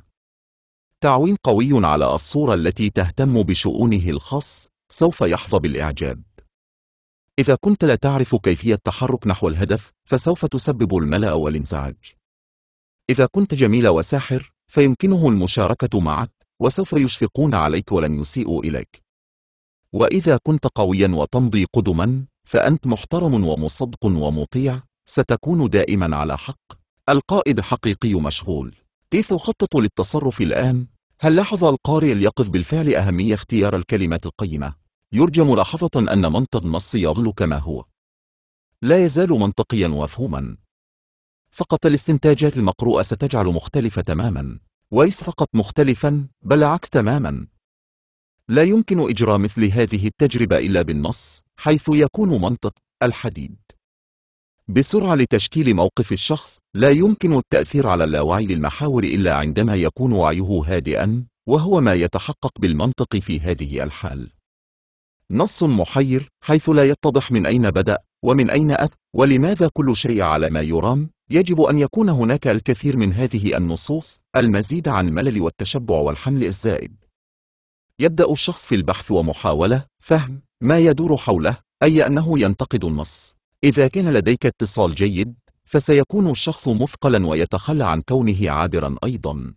تعوين قوي على الصورة التي تهتم بشؤونه الخاص سوف يحظى بالإعجاب إذا كنت لا تعرف كيفية التحرك نحو الهدف فسوف تسبب الملأ والانزعاج إذا كنت جميل وساحر فيمكنه المشاركة معك وسوف يشفقون عليك ولن يسيئوا إليك وإذا كنت قويا وتمضي قدما فأنت محترم ومصدق ومطيع ستكون دائما على حق القائد حقيقي مشغول كيف أخطط للتصرف الآن؟ هل لاحظ القارئ اليقظ بالفعل أهمية اختيار الكلمات القيمة؟ يرجى ملاحظة أن منطق النص يظل كما هو لا يزال منطقيا وفهوما فقط الاستنتاجات المقروءة ستجعل مختلفة تماما وليس فقط مختلفا بل عكس تماما لا يمكن إجراء مثل هذه التجربة إلا بالنص حيث يكون منطق الحديد بسرعة لتشكيل موقف الشخص لا يمكن التأثير على اللاوعي للمحاور إلا عندما يكون وعيه هادئا وهو ما يتحقق بالمنطق في هذه الحال نص محير حيث لا يتضح من أين بدأ ومن أين أتى ولماذا كل شيء على ما يرام يجب أن يكون هناك الكثير من هذه النصوص المزيد عن الملل والتشبع والحمل الزائد يبدأ الشخص في البحث ومحاولة فهم ما يدور حوله أي أنه ينتقد النص إذا كان لديك اتصال جيد فسيكون الشخص مثقلا ويتخلى عن كونه عابرا أيضا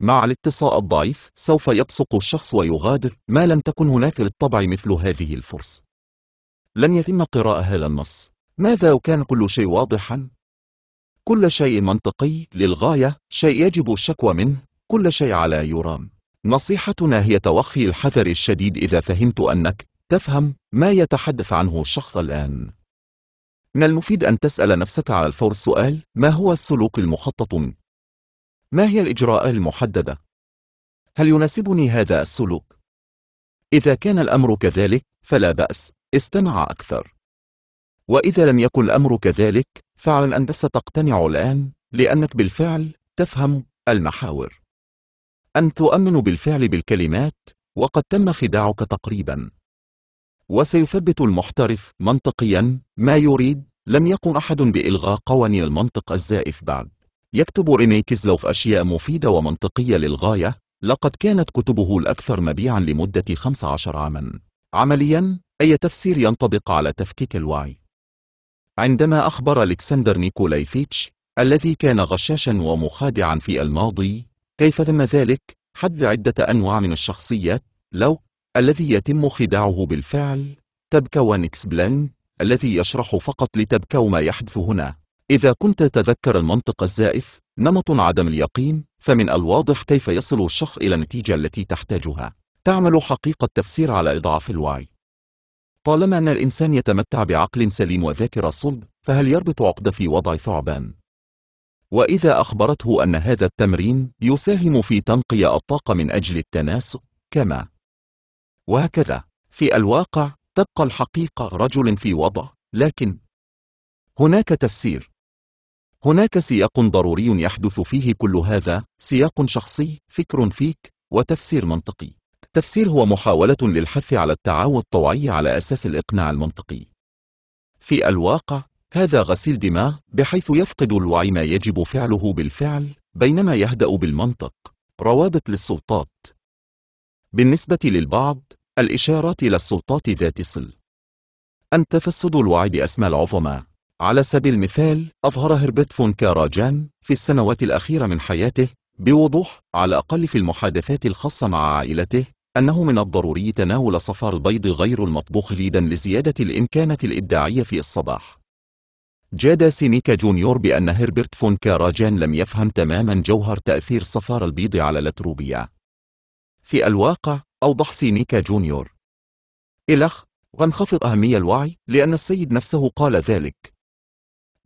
مع الاتصاء الضعيف سوف يبصق الشخص ويغادر ما لم تكن هناك للطبع مثل هذه الفرصة لن يتم قراءة هذا النص ماذا لو كان كل شيء واضحا؟ كل شيء منطقي للغاية شيء يجب الشكوى منه كل شيء على يرام نصيحتنا هي توخي الحذر الشديد إذا فهمت أنك تفهم ما يتحدث عنه الشخص الآن. من المفيد أن تسأل نفسك على الفور السؤال: ما هو السلوك المخطط؟ ما هي الإجراءات المحددة؟ هل يناسبني هذا السلوك؟ إذا كان الأمر كذلك، فلا بأس، استمع أكثر. وإذا لم يكن الأمر كذلك، فعلا أنت ستقتنع الآن، لأنك بالفعل تفهم المحاور. أن تؤمن بالفعل بالكلمات وقد تم خداعك تقريبا وسيثبت المحترف منطقيا ما يريد لم يقم أحد بإلغاء قوانين المنطق الزائف بعد يكتب ريني كيزلوف أشياء مفيدة ومنطقية للغاية لقد كانت كتبه الأكثر مبيعا لمدة 15 عاما عمليا أي تفسير ينطبق على تفكيك الوعي عندما أخبر ألكسندر نيكولايفيتش الذي كان غشاشا ومخادعا في الماضي كيف ثم ذلك؟ حد عدة أنواع من الشخصيات لو الذي يتم خداعه بالفعل تبكى بلان الذي يشرح فقط لتبكى ما يحدث هنا إذا كنت تذكر المنطق الزائف نمط عدم اليقين فمن الواضح كيف يصل الشخص إلى النتيجة التي تحتاجها تعمل حقيقة تفسير على إضعاف الوعي طالما أن الإنسان يتمتع بعقل سليم وذاكرة صلب فهل يربط عقد في وضع ثعبان؟ وإذا أخبرته أن هذا التمرين يساهم في تنقية الطاقة من أجل التناسق كما وهكذا في الواقع تبقى الحقيقة رجل في وضع لكن هناك تفسير هناك سياق ضروري يحدث فيه كل هذا سياق شخصي فكر فيك وتفسير منطقي التفسير هو محاولة للحث على التعاون الطوعي على أساس الإقناع المنطقي في الواقع هذا غسيل دماغ بحيث يفقد الوعي ما يجب فعله بالفعل بينما يهدأ بالمنطق روابط للسلطات بالنسبة للبعض الإشارات إلى السلطات ذات صل أن تفسد الوعي بأسماء العظماء على سبيل المثال أظهر هربت فون كاراجان في السنوات الأخيرة من حياته بوضوح على الأقل في المحادثات الخاصة مع عائلته أنه من الضروري تناول صفار البيض غير المطبوخ جيدا لزيادة الإمكانة الإبداعية في الصباح جاد سينيكا جونيور بأن هربرت فون كاراجان لم يفهم تماما جوهر تأثير صفار البيض على الأتروبية. في الواقع، أوضح سينيكا جونيور إلخ، وانخفض أهمية الوعي لأن السيد نفسه قال ذلك.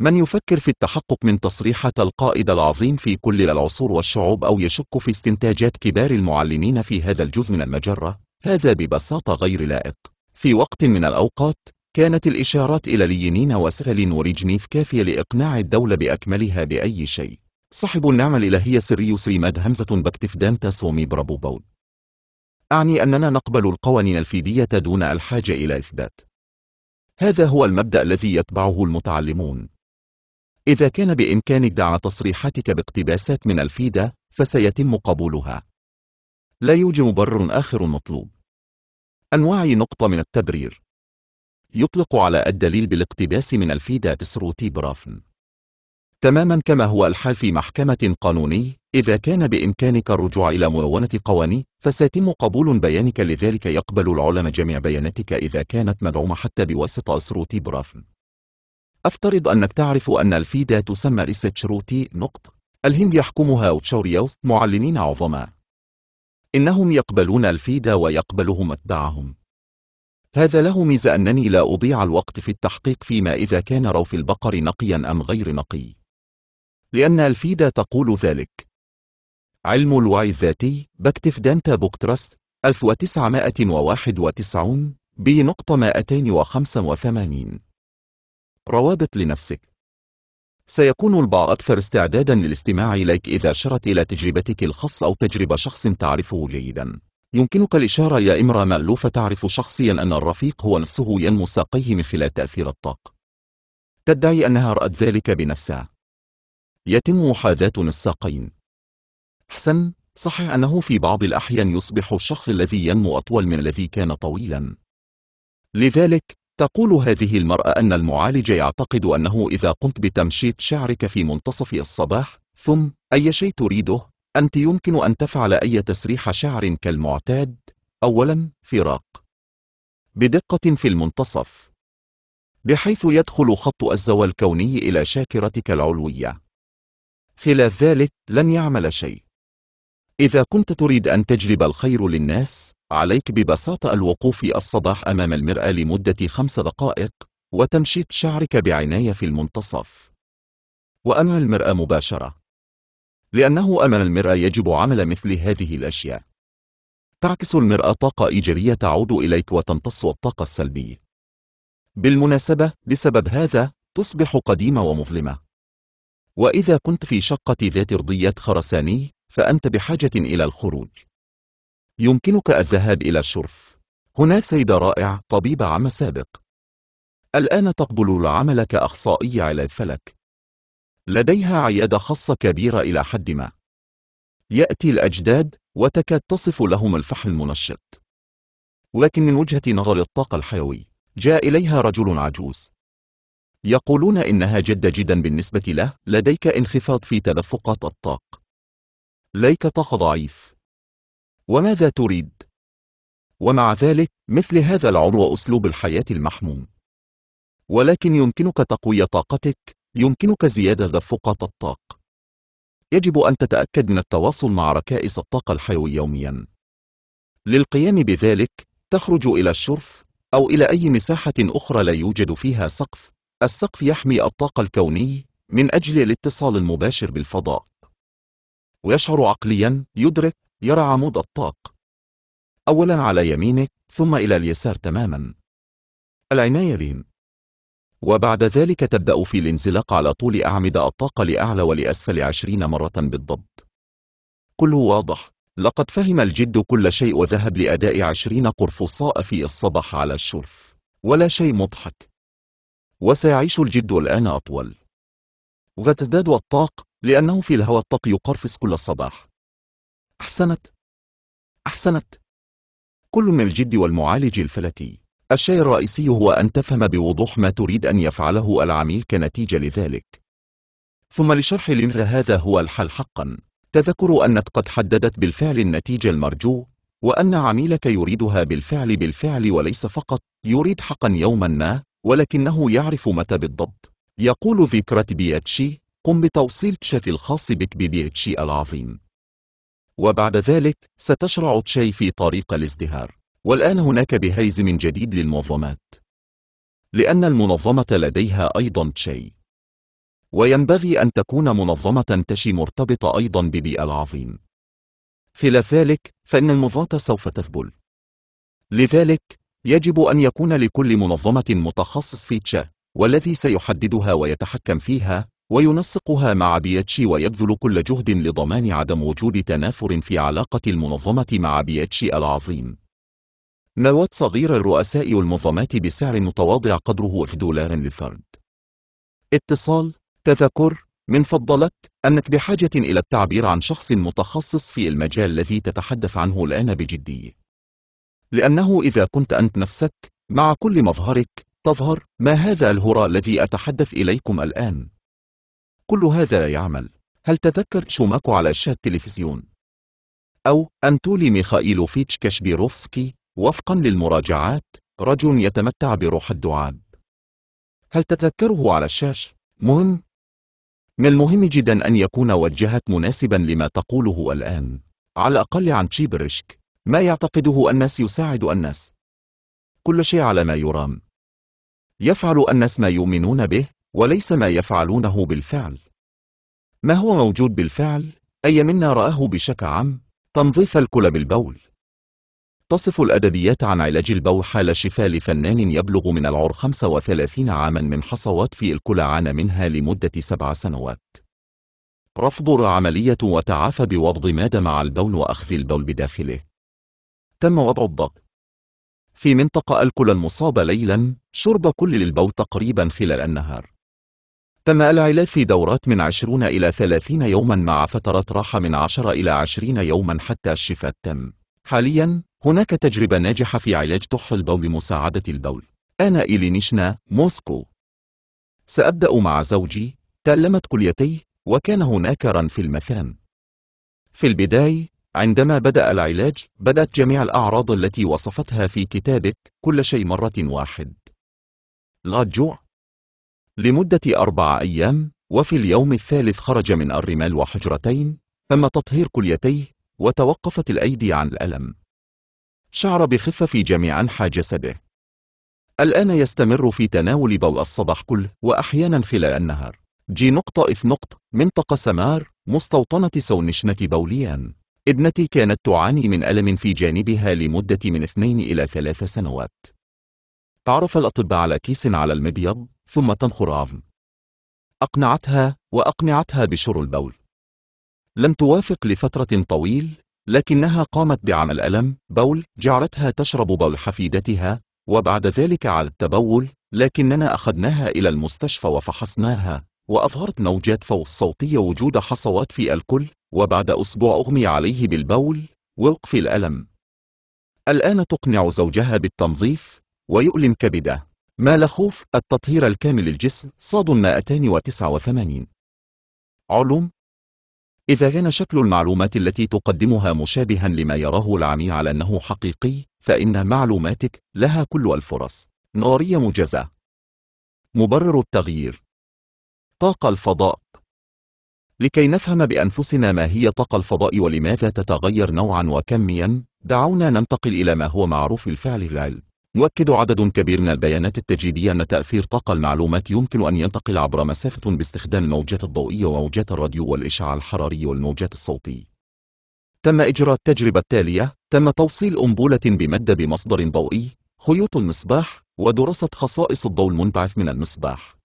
من يفكر في التحقق من تصريحة القائد العظيم في كل العصور والشعوب أو يشك في استنتاجات كبار المعلمين في هذا الجزء من المجرة، هذا ببساطة غير لائق. في وقت من الأوقات، كانت الإشارات إلى لينين وسالين وريجنيف كافية لإقناع الدولة بأكملها بأي شيء صاحب النعمة الإلهية سري ريماد همزة دانتا سومي برابو بول أعني أننا نقبل القوانين الفيدية دون الحاجة إلى إثبات هذا هو المبدأ الذي يتبعه المتعلمون إذا كان بإمكانك دعا تصريحاتك باقتباسات من الفيدة فسيتم قبولها لا يوجد مبرر آخر مطلوب أنواع نقطة من التبرير يطلق على الدليل بالاقتباس من الفيدا بسروتي برافن تماما كما هو الحال في محكمة قانوني إذا كان بإمكانك الرجوع إلى مؤونة قواني فسيتم قبول بيانك لذلك يقبل العلماء جميع بياناتك إذا كانت مدعومة حتى بواسطة سروتي برافن أفترض أنك تعرف أن الفيدا تسمى ريستشروتي نقط الهند يحكمها وتشوريوست معلنين عظماء إنهم يقبلون الفيدا ويقبلهم أتباعهم هذا له ميزة أنني لا أضيع الوقت في التحقيق فيما إذا كان روث البقر نقيا أم غير نقي لأن الفيدا تقول ذلك علم الوعي الذاتي بكتف دانتا بوكترست 1991 بنقطة 285 روابط لنفسك سيكون البعض أكثر استعدادا للاستماع إليك إذا شرت إلى تجربتك الخاصة أو تجربة شخص تعرفه جيداً يمكنك الإشارة يا امرأة مألوفة تعرف شخصيا أن الرفيق هو نفسه ينمو ساقيه من خلال تأثير الطاق تدعي أنها رأت ذلك بنفسها يتم محاذاة الساقين حسن صحيح أنه في بعض الأحيان يصبح الشخص الذي ينمو أطول من الذي كان طويلا لذلك تقول هذه المرأة أن المعالج يعتقد أنه إذا قمت بتمشيط شعرك في منتصف الصباح ثم أي شيء تريده أنت يمكن أن تفعل أي تسريح شعر كالمعتاد أولا فراق بدقة في المنتصف بحيث يدخل خط الزوى الكوني إلى شاكرتك العلوية خلاف ذلك لن يعمل شيء إذا كنت تريد أن تجلب الخير للناس عليك ببساطة الوقوف الصباح أمام المرأة لمدة خمس دقائق وتمشيط شعرك بعناية في المنتصف وأمع المرأة مباشرة لأنه أمام المرأة يجب عمل مثل هذه الأشياء تعكس المرأة طاقة إيجابية تعود إليك وتمتص الطاقة السلبية بالمناسبة بسبب هذا تصبح قديمة ومظلمة وإذا كنت في شقة ذات رضية خرساني فأنت بحاجة إلى الخروج يمكنك الذهاب إلى الشرف هنا سيدة رائع طبيب عم سابق الآن تقبل العمل كأخصائي علاج فلك لديها عيادة خاصة كبيرة إلى حد ما يأتي الأجداد وتكاد تصف لهم الفحل المنشط ولكن من وجهة نظر الطاقة الحيوي جاء إليها رجل عجوز يقولون إنها جدة جدا بالنسبة له لديك انخفاض في تدفقات الطاق ليك طاق ضعيف وماذا تريد؟ ومع ذلك مثل هذا العمر وأسلوب الحياة المحموم ولكن يمكنك تقوية طاقتك يمكنك زيادة دفقات الطاق يجب أن تتأكد من التواصل مع ركائز الطاقة الحيوي يوميا للقيام بذلك تخرج إلى الشرف أو إلى أي مساحة أخرى لا يوجد فيها سقف السقف يحمي الطاقة الكوني من أجل الاتصال المباشر بالفضاء ويشعر عقليا يدرك يرى عمود الطاق أولا على يمينك ثم إلى اليسار تماما العناية بهم وبعد ذلك تبدأ في الانزلاق على طول أعمدة الطاقة لأعلى ولأسفل عشرين مرة بالضبط كله واضح لقد فهم الجد كل شيء وذهب لأداء عشرين قرفصاء في الصباح على الشرف ولا شيء مضحك وسيعيش الجد الآن أطول وتزداد الطاق لأنه في الهواء الطاق يقرفص كل صباح أحسنت أحسنت كل من الجد والمعالج الفلكي الشيء الرئيسي هو أن تفهم بوضوح ما تريد أن يفعله العميل كنتيجة لذلك ثم لشرح لماذا هذا هو الحل حقا تذكر أنك قد حددت بالفعل النتيجة المرجو وأن عميلك يريدها بالفعل بالفعل وليس فقط يريد حقا يوما ما ولكنه يعرف متى بالضبط يقول ذكرى بياتشي قم بتوصيل تشات الخاص بك ببياتشي العظيم وبعد ذلك ستشرع تشي في طريق الازدهار والآن هناك بهيز من جديد للمنظمات لأن المنظمة لديها أيضا شيء وينبغي أن تكون منظمة تشي مرتبطة أيضا ببيئة العظيم خلاف ذلك فإن المضاة سوف تذبل لذلك يجب أن يكون لكل منظمة متخصص في تشا والذي سيحددها ويتحكم فيها وينسقها مع بيتشي ويبذل كل جهد لضمان عدم وجود تنافر في علاقة المنظمة مع بيتشي العظيم مواد صغير الرؤساء والمنظمات بسعر متواضع قدره 1 دولار للفرد اتصال تذكر من فضلك أنك بحاجة إلى التعبير عن شخص متخصص في المجال الذي تتحدث عنه الآن بجدية لأنه إذا كنت أنت نفسك مع كل مظهرك تظهر ما هذا الهراء الذي أتحدث إليكم الآن كل هذا يعمل هل تذكرت شوماكو على شاشة التلفزيون؟ أو أنتولي ميخائيل فيتش كاشبيروفسكي وفقا للمراجعات رجل يتمتع بروح الدعاب هل تتذكره على الشاشة؟ مهم من المهم جدا أن يكون وجهك مناسبا لما تقوله الآن على الأقل عن تشيبرشك ما يعتقده الناس يساعد الناس كل شيء على ما يرام يفعل الناس ما يؤمنون به وليس ما يفعلونه بالفعل ما هو موجود بالفعل أي منا رآه بشكل عام تنظيف الكلى بالبول تصف الأدبيات عن علاج البو حال شفاء لفنان يبلغ من العمر 35 عاما من حصوات في الكلى عانى منها لمدة سبع سنوات رفض العملية وتعافى بوضع مادة مع البول وأخذ البول بداخله تم وضع الضغط في منطقة الكلى المصابة ليلا شرب كل للبو تقريبا خلال النهار تم العلاج في دورات من 20 إلى 30 يوما مع فترة راحة من 10 إلى 20 يوما حتى الشفاء التام حاليا هناك تجربة ناجحة في علاج طح البول بمساعدة البول. أنا إلينيشنا موسكو. سأبدأ مع زوجي. تألمت كليتيه وكان هناك رن في المثان. في البداية عندما بدأ العلاج بدأت جميع الأعراض التي وصفتها في كتابك كل شيء مرة واحد. لا جوع لمدة أربع أيام وفي اليوم الثالث خرج من الرمال وحجرتين تم تطهير كليتيه وتوقفت الأيدي عن الألم. شعر بخفة في جميع أنحاء جسده الآن يستمر في تناول بول الصباح كل وأحيانا خلال النهار جي نقطة إف نقط منطقة سمار مستوطنة سونشنة بوليان ابنتي كانت تعاني من ألم في جانبها لمدة من اثنين إلى ثلاث سنوات تعرف الأطباء على كيس على المبيض ثم تنخر عظم أقنعتها وأقنعتها بشر البول لم توافق لفترة طويل لكنها قامت بعمل ألم بول جعلتها تشرب بول حفيدتها وبعد ذلك على التبول لكننا أخذناها إلى المستشفى وفحصناها وأظهرت نوجات فوز صوتية وجود حصوات في الكل وبعد أسبوع أغمي عليه بالبول ووقف الألم الآن تقنع زوجها بالتنظيف ويؤلم كبده مال خوف التطهير الكامل الجسم صاد 289 علوم إذا كان شكل المعلومات التي تقدمها مشابها لما يراه العمي على أنه حقيقي فإن معلوماتك لها كل الفرص نارية مجزة مبرر التغيير طاقة الفضاء لكي نفهم بأنفسنا ما هي طاقة الفضاء ولماذا تتغير نوعا وكميا دعونا ننتقل إلى ما هو معروف الفعل العلم يؤكد عدد كبير من البيانات التجريبية أن تأثير طاقة المعلومات يمكن أن ينتقل عبر مسافة باستخدام الموجات الضوئية وموجات الراديو والإشعاع الحراري والموجات الصوتي. تم إجراء التجربة التالية: تم توصيل أنبولة بمادة بمصدر ضوئي، خيوط المصباح، ودراسة خصائص الضوء المنبعث من المصباح.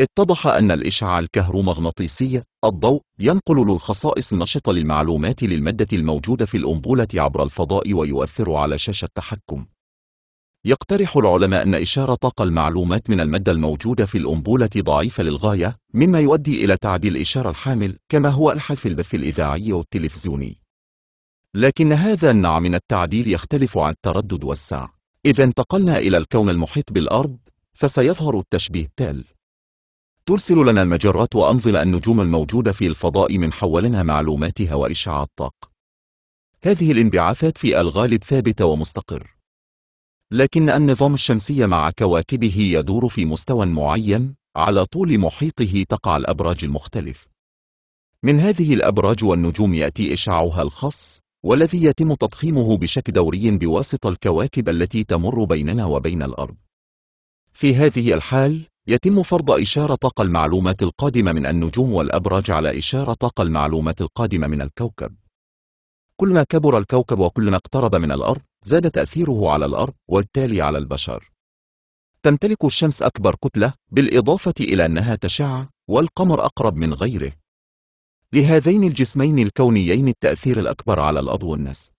اتضح أن الإشعاع الكهرومغناطيسي الضوء ينقل للخصائص النشطة للمعلومات للمادة الموجودة في الأنبولة عبر الفضاء ويؤثر على شاشة التحكم. يقترح العلماء أن إشارة طاقة المعلومات من المادة الموجودة في الأنبولة ضعيفة للغاية مما يؤدي إلى تعديل الإشارة الحامل كما هو الحال في البث الإذاعي والتلفزيوني لكن هذا النوع من التعديل يختلف عن التردد والسعر إذا انتقلنا إلى الكون المحيط بالأرض فسيظهر التشبيه التالي ترسل لنا المجرات وأنظمة النجوم الموجودة في الفضاء من حولنا معلوماتها وإشعاع الطاقة هذه الانبعاثات في الغالب ثابتة ومستقر لكن النظام الشمسي مع كواكبه يدور في مستوى معين على طول محيطه تقع الأبراج المختلف من هذه الأبراج والنجوم يأتي إشعاعها الخاص والذي يتم تضخيمه بشكل دوري بواسطة الكواكب التي تمر بيننا وبين الأرض في هذه الحال يتم فرض إشارة طاقة المعلومات القادمة من النجوم والأبراج على إشارة طاقة المعلومات القادمة من الكوكب كلما كبر الكوكب وكلما اقترب من الأرض زاد تأثيره على الأرض والتالي على البشر تمتلك الشمس أكبر كتلة بالإضافة إلى أنها تشع والقمر أقرب من غيره لهذين الجسمين الكونيين التأثير الأكبر على الأرض والناس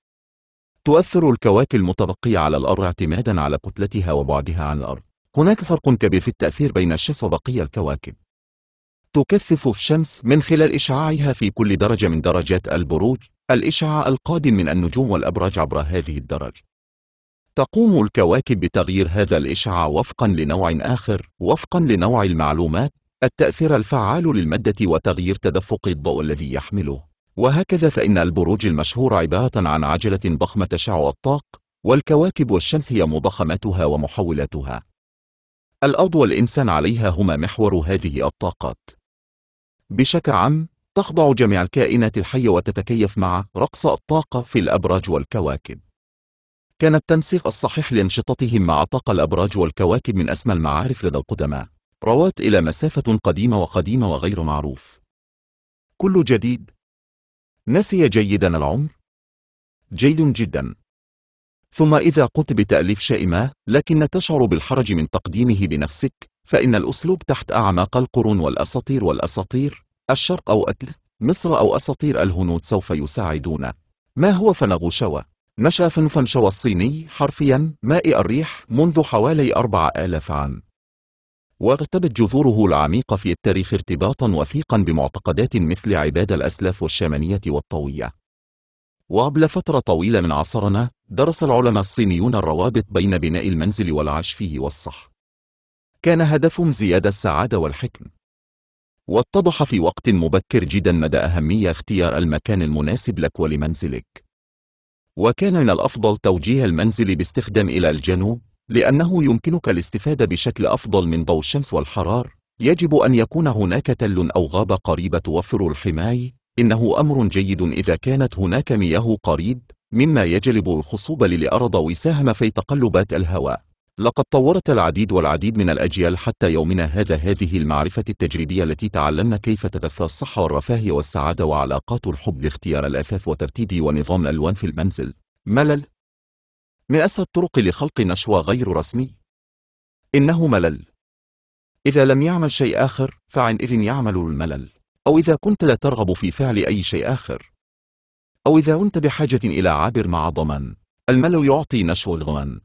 تؤثر الكواكب المتبقية على الأرض اعتمادا على كتلتها وبعدها عن الأرض هناك فرق كبير في التأثير بين الشمس وبقية الكواكب تكثف الشمس من خلال إشعاعها في كل درجة من درجات البروج الإشعاع القادم من النجوم والأبراج عبر هذه الدرجة تقوم الكواكب بتغيير هذا الإشعاع وفقا لنوع آخر وفقا لنوع المعلومات التأثير الفعال للمادة وتغيير تدفق الضوء الذي يحمله وهكذا فإن البروج المشهور عبارة عن عجلة ضخمة تشع الطاق والكواكب والشمس هي مضخماتها ومحولاتها الأرض والإنسان عليها هما محور هذه الطاقات بشكل عام تخضع جميع الكائنات الحية وتتكيف مع رقص الطاقة في الأبراج والكواكب كان التنسيق الصحيح لانشطتهم مع طاقة الأبراج والكواكب من أسمى المعارف لدى القدماء روات إلى مسافة قديمة وقديمة وغير معروف كل جديد نسي جيدا العمر جيد جدا ثم إذا قلت بتأليف شيء ما لكن تشعر بالحرج من تقديمه بنفسك فإن الأسلوب تحت أعماق القرون والأساطير والأساطير الشرق أو أكل مصر أو أساطير الهنود سوف يساعدون ما هو فنغوشوة؟ نشأ فنفنشوا الصيني حرفيا ماء الريح منذ حوالي 4000 عام واغتبت جذوره العميقة في التاريخ ارتباطا وثيقا بمعتقدات مثل عباد الأسلاف والشامانية والطوية وقبل فترة طويلة من عصرنا درس العلماء الصينيون الروابط بين بناء المنزل والعيش فيه والصح كان هدفهم زيادة السعادة والحكم واتضح في وقت مبكر جدا مدى أهمية اختيار المكان المناسب لك ولمنزلك وكان من الأفضل توجيه المنزل باستخدام إلى الجنوب لأنه يمكنك الاستفادة بشكل أفضل من ضوء الشمس والحرار يجب أن يكون هناك تل أو غابة قريبة توفر الحماية إنه أمر جيد إذا كانت هناك مياه قريب مما يجلب الخصوبة للأرض ويساهم في تقلبات الهواء لقد طورت العديد والعديد من الأجيال حتى يومنا هذا هذه المعرفة التجريبية التي تعلمنا كيف تتغذى الصحة والرفاهية والسعادة وعلاقات الحب لاختيار الأثاث وترتيب ونظام الألوان في المنزل ملل من أسهل الطرق لخلق نشوى غير رسمي إنه ملل إذا لم يعمل شيء آخر فعنئذ يعمل الملل أو إذا كنت لا ترغب في فعل أي شيء آخر أو إذا كنت بحاجة إلى عابر مع ضمان الملل يعطي نشوى الغمان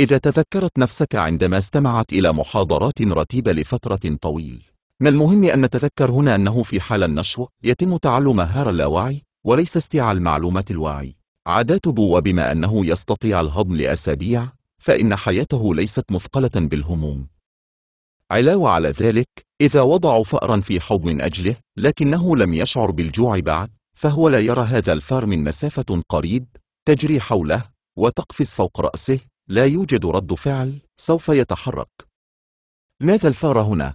إذا تذكرت نفسك عندما استمعت إلى محاضرات رتيبة لفترة طويل ما المهم أن نتذكر هنا أنه في حال النشو يتم تعلم مهارة اللاوعي وليس استيعاء المعلومات الواعي عادات بو وبما أنه يستطيع الهضم لأسابيع فإن حياته ليست مثقلة بالهموم علاوة على ذلك إذا وضعوا فأرا في حوض من أجله لكنه لم يشعر بالجوع بعد فهو لا يرى هذا الفار من مسافة قريب تجري حوله وتقفز فوق رأسه لا يوجد رد فعل سوف يتحرك ماذا الفار هنا؟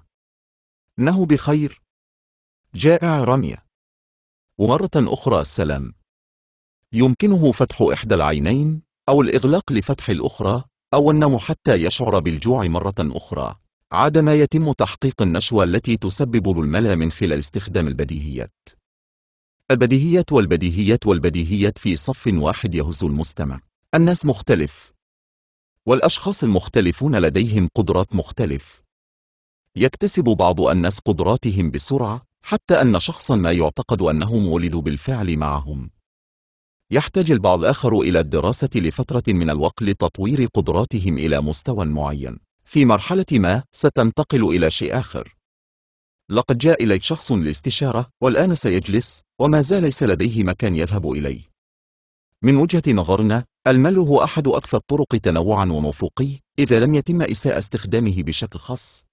إنه بخير جائع رمية ومرة أخرى السلام يمكنه فتح إحدى العينين أو الإغلاق لفتح الأخرى أو النوم حتى يشعر بالجوع مرة أخرى عاد ما يتم تحقيق النشوة التي تسبب الملا من خلال استخدام البديهيات البديهيات والبديهيات والبديهيات في صف واحد يهز المستمع الناس مختلف والأشخاص المختلفون لديهم قدرات مختلف يكتسب بعض الناس قدراتهم بسرعة حتى أن شخصا ما يعتقد أنهم ولدوا بالفعل معهم يحتاج البعض الآخر إلى الدراسة لفترة من الوقت لتطوير قدراتهم إلى مستوى معين في مرحلة ما ستنتقل إلى شيء آخر لقد جاء إليك شخص لاستشارة والآن سيجلس وما زال ليس لديه مكان يذهب إليه من وجهة نظرنا المال هو أحد أكثر الطرق تنوعا وموفوقي إذا لم يتم إساءة استخدامه بشكل خاص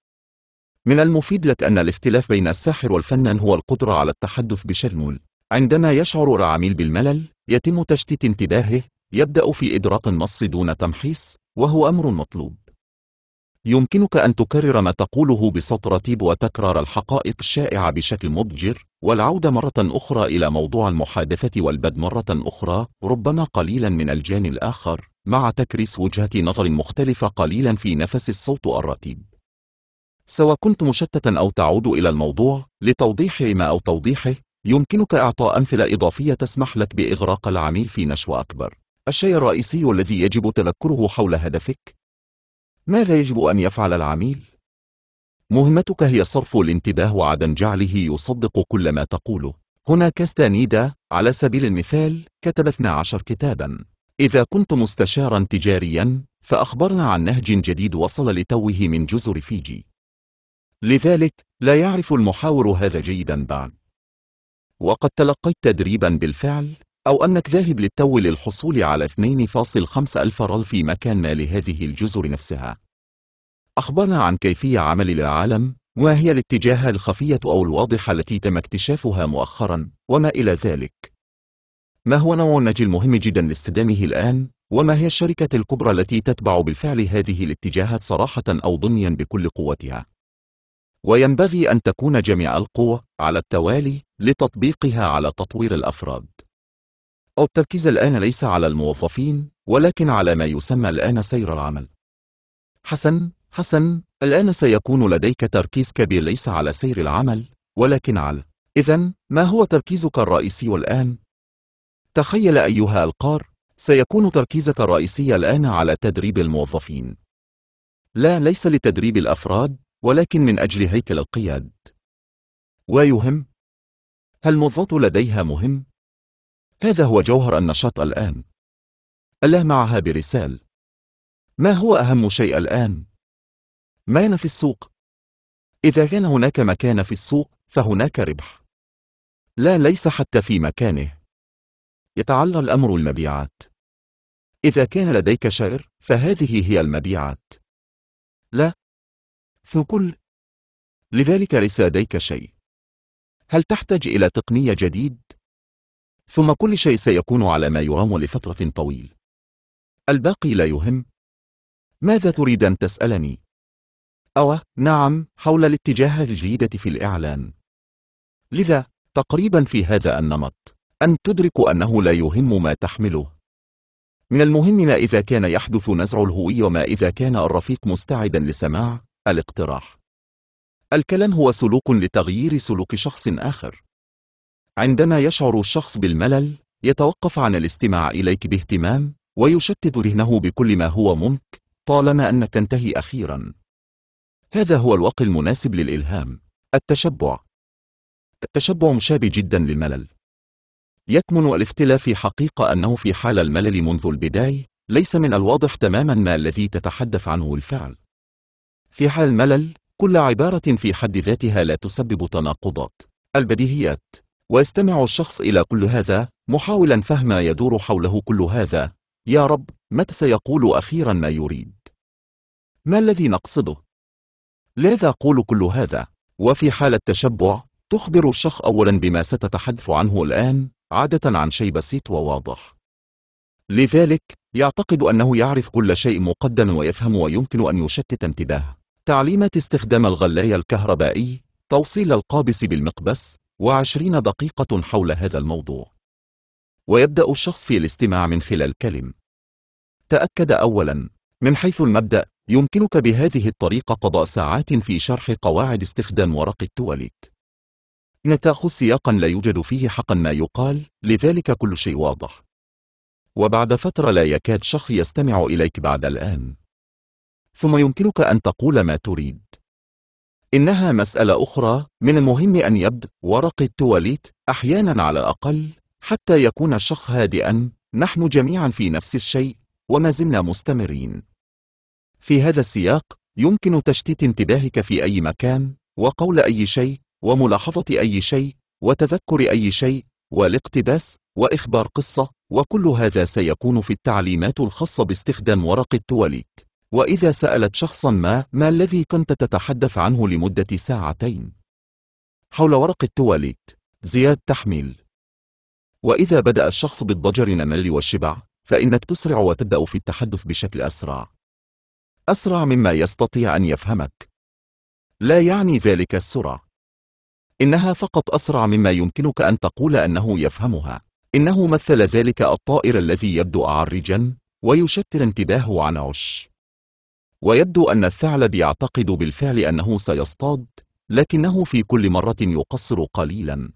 من المفيد لك أن الاختلاف بين الساحر والفنان هو القدرة على التحدث بشرمول عندما يشعر العميل بالملل يتم تشتيت انتباهه يبدأ في إدراك النص دون تمحيص وهو أمر مطلوب يمكنك أن تكرر ما تقوله بصوت رتيب وتكرار الحقائق الشائعة بشكل مضجر والعودة مرة أخرى إلى موضوع المحادثة والبد مرة أخرى ربما قليلا من الجانب الآخر مع تكريس وجهة نظر مختلفة قليلا في نفس الصوت الرتيب سواء كنت مشتتا أو تعود إلى الموضوع لتوضيح ما أو توضيحه يمكنك إعطاء أمثلة إضافية تسمح لك بإغراق العميل في نشوة أكبر الشيء الرئيسي الذي يجب تذكره حول هدفك ماذا يجب أن يفعل العميل؟ مهمتك هي صرف الانتباه وعدم جعله يصدق كل ما تقوله هنا كاستانيدا على سبيل المثال كتب 12 كتابا إذا كنت مستشارا تجاريا فأخبرنا عن نهج جديد وصل لتوه من جزر فيجي لذلك لا يعرف المحاور هذا جيدا بعد وقد تلقيت تدريبا بالفعل أو أنك ذاهب للتو للحصول على 2.5 ألف رال في مكان ما لهذه الجزر نفسها أخبرنا عن كيفية عمل العالم وهي الاتجاه الخفية أو الواضحة التي تم اكتشافها مؤخرا وما إلى ذلك ما هو نوع النجي المهم جدا لاستدامه الآن وما هي الشركة الكبرى التي تتبع بالفعل هذه الاتجاهات صراحة أو ضمنيا بكل قوتها وينبغي أن تكون جميع القوى على التوالي لتطبيقها على تطوير الأفراد أو التركيز الآن ليس على الموظفين ولكن على ما يسمى الآن سير العمل حسن حسن الآن سيكون لديك تركيز كبير ليس على سير العمل ولكن على إذا ما هو تركيزك الرئيسي الآن؟ تخيل أيها القار سيكون تركيزك الرئيسي الآن على تدريب الموظفين لا ليس لتدريب الأفراد ولكن من أجل هيكل القياد ويهم هل الموظف لديها مهم؟ هذا هو جوهر النشاط الآن ألا معها برسال ما هو أهم شيء الآن؟ مال في السوق إذا كان هناك مكان في السوق فهناك ربح لا ليس حتى في مكانه يتعلى الأمر المبيعات إذا كان لديك شعر فهذه هي المبيعات لا ثقل لذلك ليس لديك شيء هل تحتاج إلى تقنية جديد؟ ثم كل شيء سيكون على ما يرام لفترة طويل الباقي لا يهم ماذا تريد أن تسألني؟ أو نعم حول الاتجاه الجيدة في الإعلان لذا تقريبا في هذا النمط أن تدرك أنه لا يهم ما تحمله من المهم ما إذا كان يحدث نزع الهوية وما إذا كان الرفيق مستعدا لسماع الاقتراح الكلام هو سلوك لتغيير سلوك شخص آخر عندما يشعر الشخص بالملل يتوقف عن الاستماع إليك باهتمام ويشتت ذهنه بكل ما هو ممك طالما أنك تنتهي أخيراً هذا هو الوقت المناسب للإلهام التشبع التشبع مشابه جدا للملل يكمن الاختلاف في حقيقة أنه في حال الملل منذ البداية ليس من الواضح تماما ما الذي تتحدث عنه الفعل في حال الملل كل عبارة في حد ذاتها لا تسبب تناقضات البديهيات ويستمع الشخص إلى كل هذا محاولا فهم ما يدور حوله كل هذا يا رب متى سيقول أخيرا ما يريد ما الذي نقصده لذا أقول كل هذا وفي حال التشبع تخبر الشخص أولا بما ستتحدث عنه الآن عادة عن شيء بسيط وواضح لذلك يعتقد أنه يعرف كل شيء مقدم ويفهم ويمكن أن يشتت انتباهه تعليمات استخدام الغلاية الكهربائي توصيل القابس بالمقبس وعشرين دقيقة حول هذا الموضوع ويبدأ الشخص في الاستماع من خلال كلم تأكد أولا من حيث المبدأ يمكنك بهذه الطريقة قضاء ساعات في شرح قواعد استخدام ورق التواليت نتاخذ سياقا لا يوجد فيه حقا ما يقال لذلك كل شيء واضح وبعد فترة لا يكاد شخ يستمع إليك بعد الآن ثم يمكنك أن تقول ما تريد إنها مسألة أخرى من المهم أن يبدأ ورق التواليت أحيانا على الأقل حتى يكون الشخ هادئا نحن جميعا في نفس الشيء وما زلنا مستمرين في هذا السياق يمكن تشتيت انتباهك في أي مكان وقول أي شيء وملاحظة أي شيء وتذكر أي شيء والاقتباس وإخبار قصة وكل هذا سيكون في التعليمات الخاصة باستخدام ورق التواليت وإذا سألت شخصا ما ما الذي كنت تتحدث عنه لمدة ساعتين حول ورق التواليت زياد تحميل وإذا بدأ الشخص بالضجر نمل والشبع فإنك تسرع وتبدأ في التحدث بشكل أسرع أسرع مما يستطيع أن يفهمك لا يعني ذلك السرعة إنها فقط أسرع مما يمكنك أن تقول أنه يفهمها إنه مثل ذلك الطائر الذي يبدو أعرجا ويشتت انتباهه عن عش ويبدو أن الثعلب يعتقد بالفعل أنه سيصطاد لكنه في كل مرة يقصر قليلا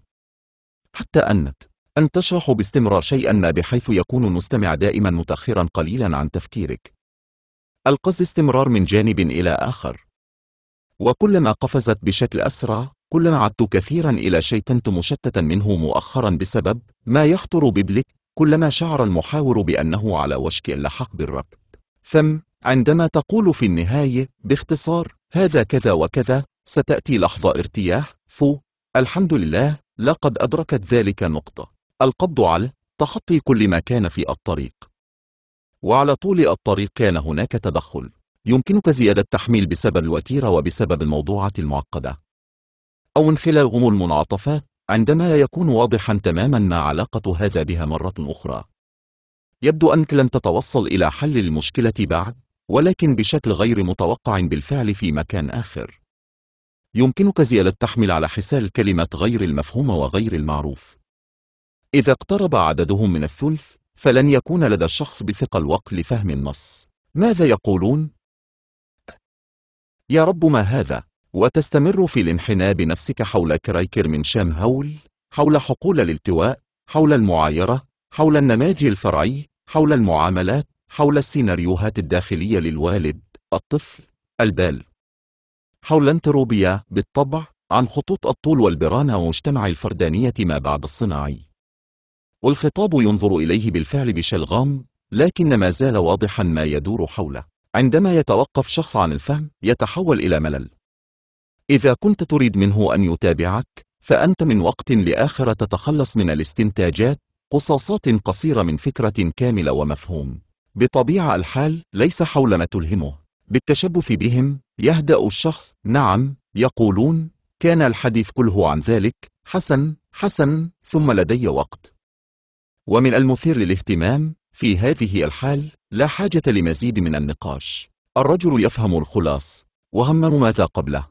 حتى أنت أن تشرح باستمرار شيئا ما بحيث يكون المستمع دائما متأخرا قليلا عن تفكيرك القفز استمرار من جانب إلى آخر وكلما قفزت بشكل أسرع كلما عدت كثيرا إلى شيء كنت مشتتا منه مؤخرا بسبب ما يخطر ببلك كلما شعر المحاور بأنه على وشك اللحق بالركب ثم عندما تقول في النهاية باختصار هذا كذا وكذا ستأتي لحظة ارتياح فو الحمد لله لقد أدركت ذلك نقطة القبض على تخطي كل ما كان في الطريق وعلى طول الطريق كان هناك تدخل يمكنك زيادة تحميل بسبب الوتيرة وبسبب الموضوعات المعقدة أو غمو المنعطفات عندما يكون واضحا تماما ما علاقة هذا بها مرة أخرى يبدو أنك لن تتوصل إلى حل المشكلة بعد ولكن بشكل غير متوقع بالفعل في مكان آخر يمكنك زيادة تحمل على حساب كلمة غير المفهومة وغير المعروف إذا اقترب عددهم من الثلث فلن يكون لدى الشخص بثقة الوقت لفهم النص ماذا يقولون؟ يا رب ما هذا وتستمر في الانحناء بنفسك حول كرايكر من شام هول حول حقول الالتواء حول المعايرة حول النماذج الفرعي حول المعاملات حول السيناريوهات الداخلية للوالد الطفل البال حول انتروبيا بالطبع عن خطوط الطول والبرانة ومجتمع الفردانية ما بعد الصناعي والخطاب ينظر إليه بالفعل بشلغام لكن ما زال واضحا ما يدور حوله عندما يتوقف شخص عن الفهم يتحول إلى ملل إذا كنت تريد منه أن يتابعك فأنت من وقت لآخر تتخلص من الاستنتاجات قصاصات قصيرة من فكرة كاملة ومفهوم بطبيعة الحال ليس حول ما تلهمه بالتشبث بهم يهدأ الشخص نعم يقولون كان الحديث كله عن ذلك حسن حسن ثم لدي وقت ومن المثير للاهتمام في هذه الحال لا حاجة لمزيد من النقاش الرجل يفهم الخلاص وهمم ماذا قبله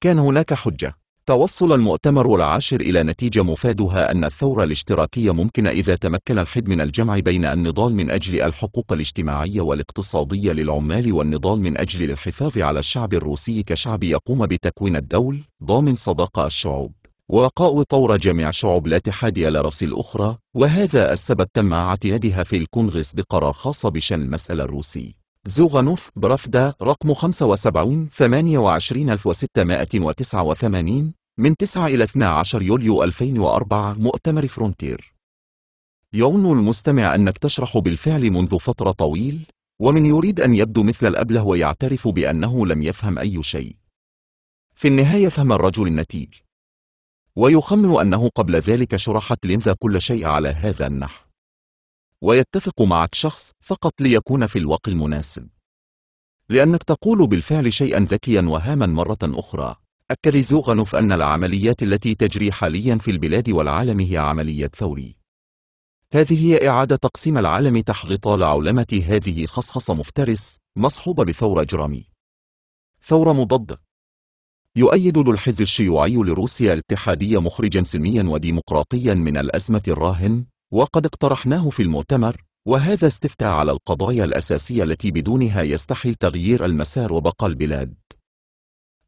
كان هناك حجة توصل المؤتمر العاشر إلى نتيجة مفادها أن الثورة الاشتراكية ممكن إذا تمكن الحد من الجمع بين النضال من أجل الحقوق الاجتماعية والاقتصادية للعمال والنضال من أجل الحفاظ على الشعب الروسي كشعب يقوم بتكوين الدول ضامن صداقة الشعوب وقاء طور جميع شعوب الاتحاد على رأس الأخرى وهذا السبب تم اعتيادها في الكونغرس بقرار خاص بشأن المسألة الروسي زوغانوف برفدا رقم 75 28689 من 9 إلى 12 يوليو 2004 مؤتمر فرونتير يظن المستمع أنك تشرح بالفعل منذ فترة طويل ومن يريد أن يبدو مثل الأبله ويعترف بأنه لم يفهم أي شيء في النهاية فهم الرجل النتيج ويخمن أنه قبل ذلك شرحت لينذا كل شيء على هذا النحو ويتفق معك شخص فقط ليكون في الوقت المناسب لأنك تقول بالفعل شيئا ذكيا وهاما مرة أخرى أكد زوغانوف أن العمليات التي تجري حاليا في البلاد والعالم هي عملية ثوري هذه هي إعادة تقسيم العالم تحت عولمة هذه خصخصة مفترس مصحوبة بثورة جرامي ثورة مضادة يؤيد الحزب الشيوعي لروسيا الاتحادية مخرجا سلميا وديمقراطيا من الأزمة الراهن وقد اقترحناه في المؤتمر وهذا استفتاء على القضايا الأساسية التي بدونها يستحيل تغيير المسار وبقى البلاد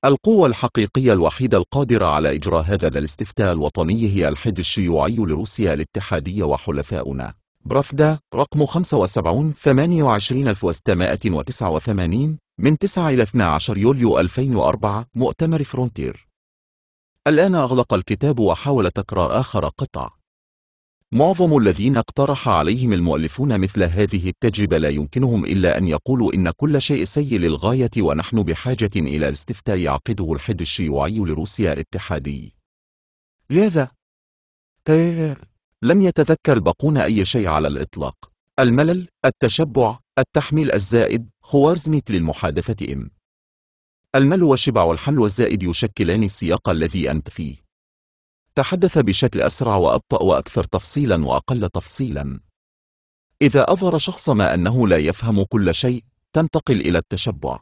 القوة الحقيقية الوحيدة القادرة على إجراء هذا الاستفتاء الوطني هي الحزب الشيوعي لروسيا الاتحادية وحلفاؤنا برافدا رقم 75 28 من 9 إلى 12 يوليو 2004 مؤتمر فرونتير الآن أغلق الكتاب وحاول تكرار آخر قطع معظم الذين اقترح عليهم المؤلفون مثل هذه التجربة لا يمكنهم إلا أن يقولوا إن كل شيء سيء للغاية ونحن بحاجة إلى الاستفتاء يعقده الحد الشيوعي لروسيا الاتحادي لهذا لم يتذكر الباقون أي شيء على الإطلاق الملل، التشبع، التحميل الزائد خوارزميت للمحادثة إم المل والشبع والحمل والزائد يشكلان السياق الذي أنت فيه تحدث بشكل أسرع وأبطأ وأكثر تفصيلا وأقل تفصيلا إذا أظهر شخص ما أنه لا يفهم كل شيء تنتقل إلى التشبع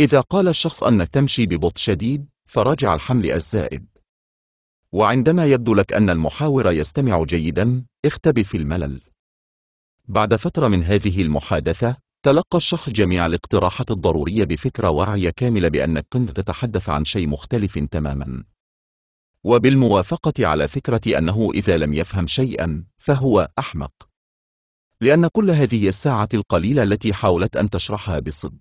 إذا قال الشخص أنك تمشي ببطء شديد فراجع الحمل الزائد وعندما يبدو لك أن المحاور يستمع جيدا اختبي في الملل بعد فترة من هذه المحادثة تلقى الشخص جميع الاقتراحات الضرورية بفكرة واعية كاملة بأنك كنت تتحدث عن شيء مختلف تماما وبالموافقة على فكرة أنه إذا لم يفهم شيئا فهو أحمق لأن كل هذه الساعة القليلة التي حاولت أن تشرحها بصدق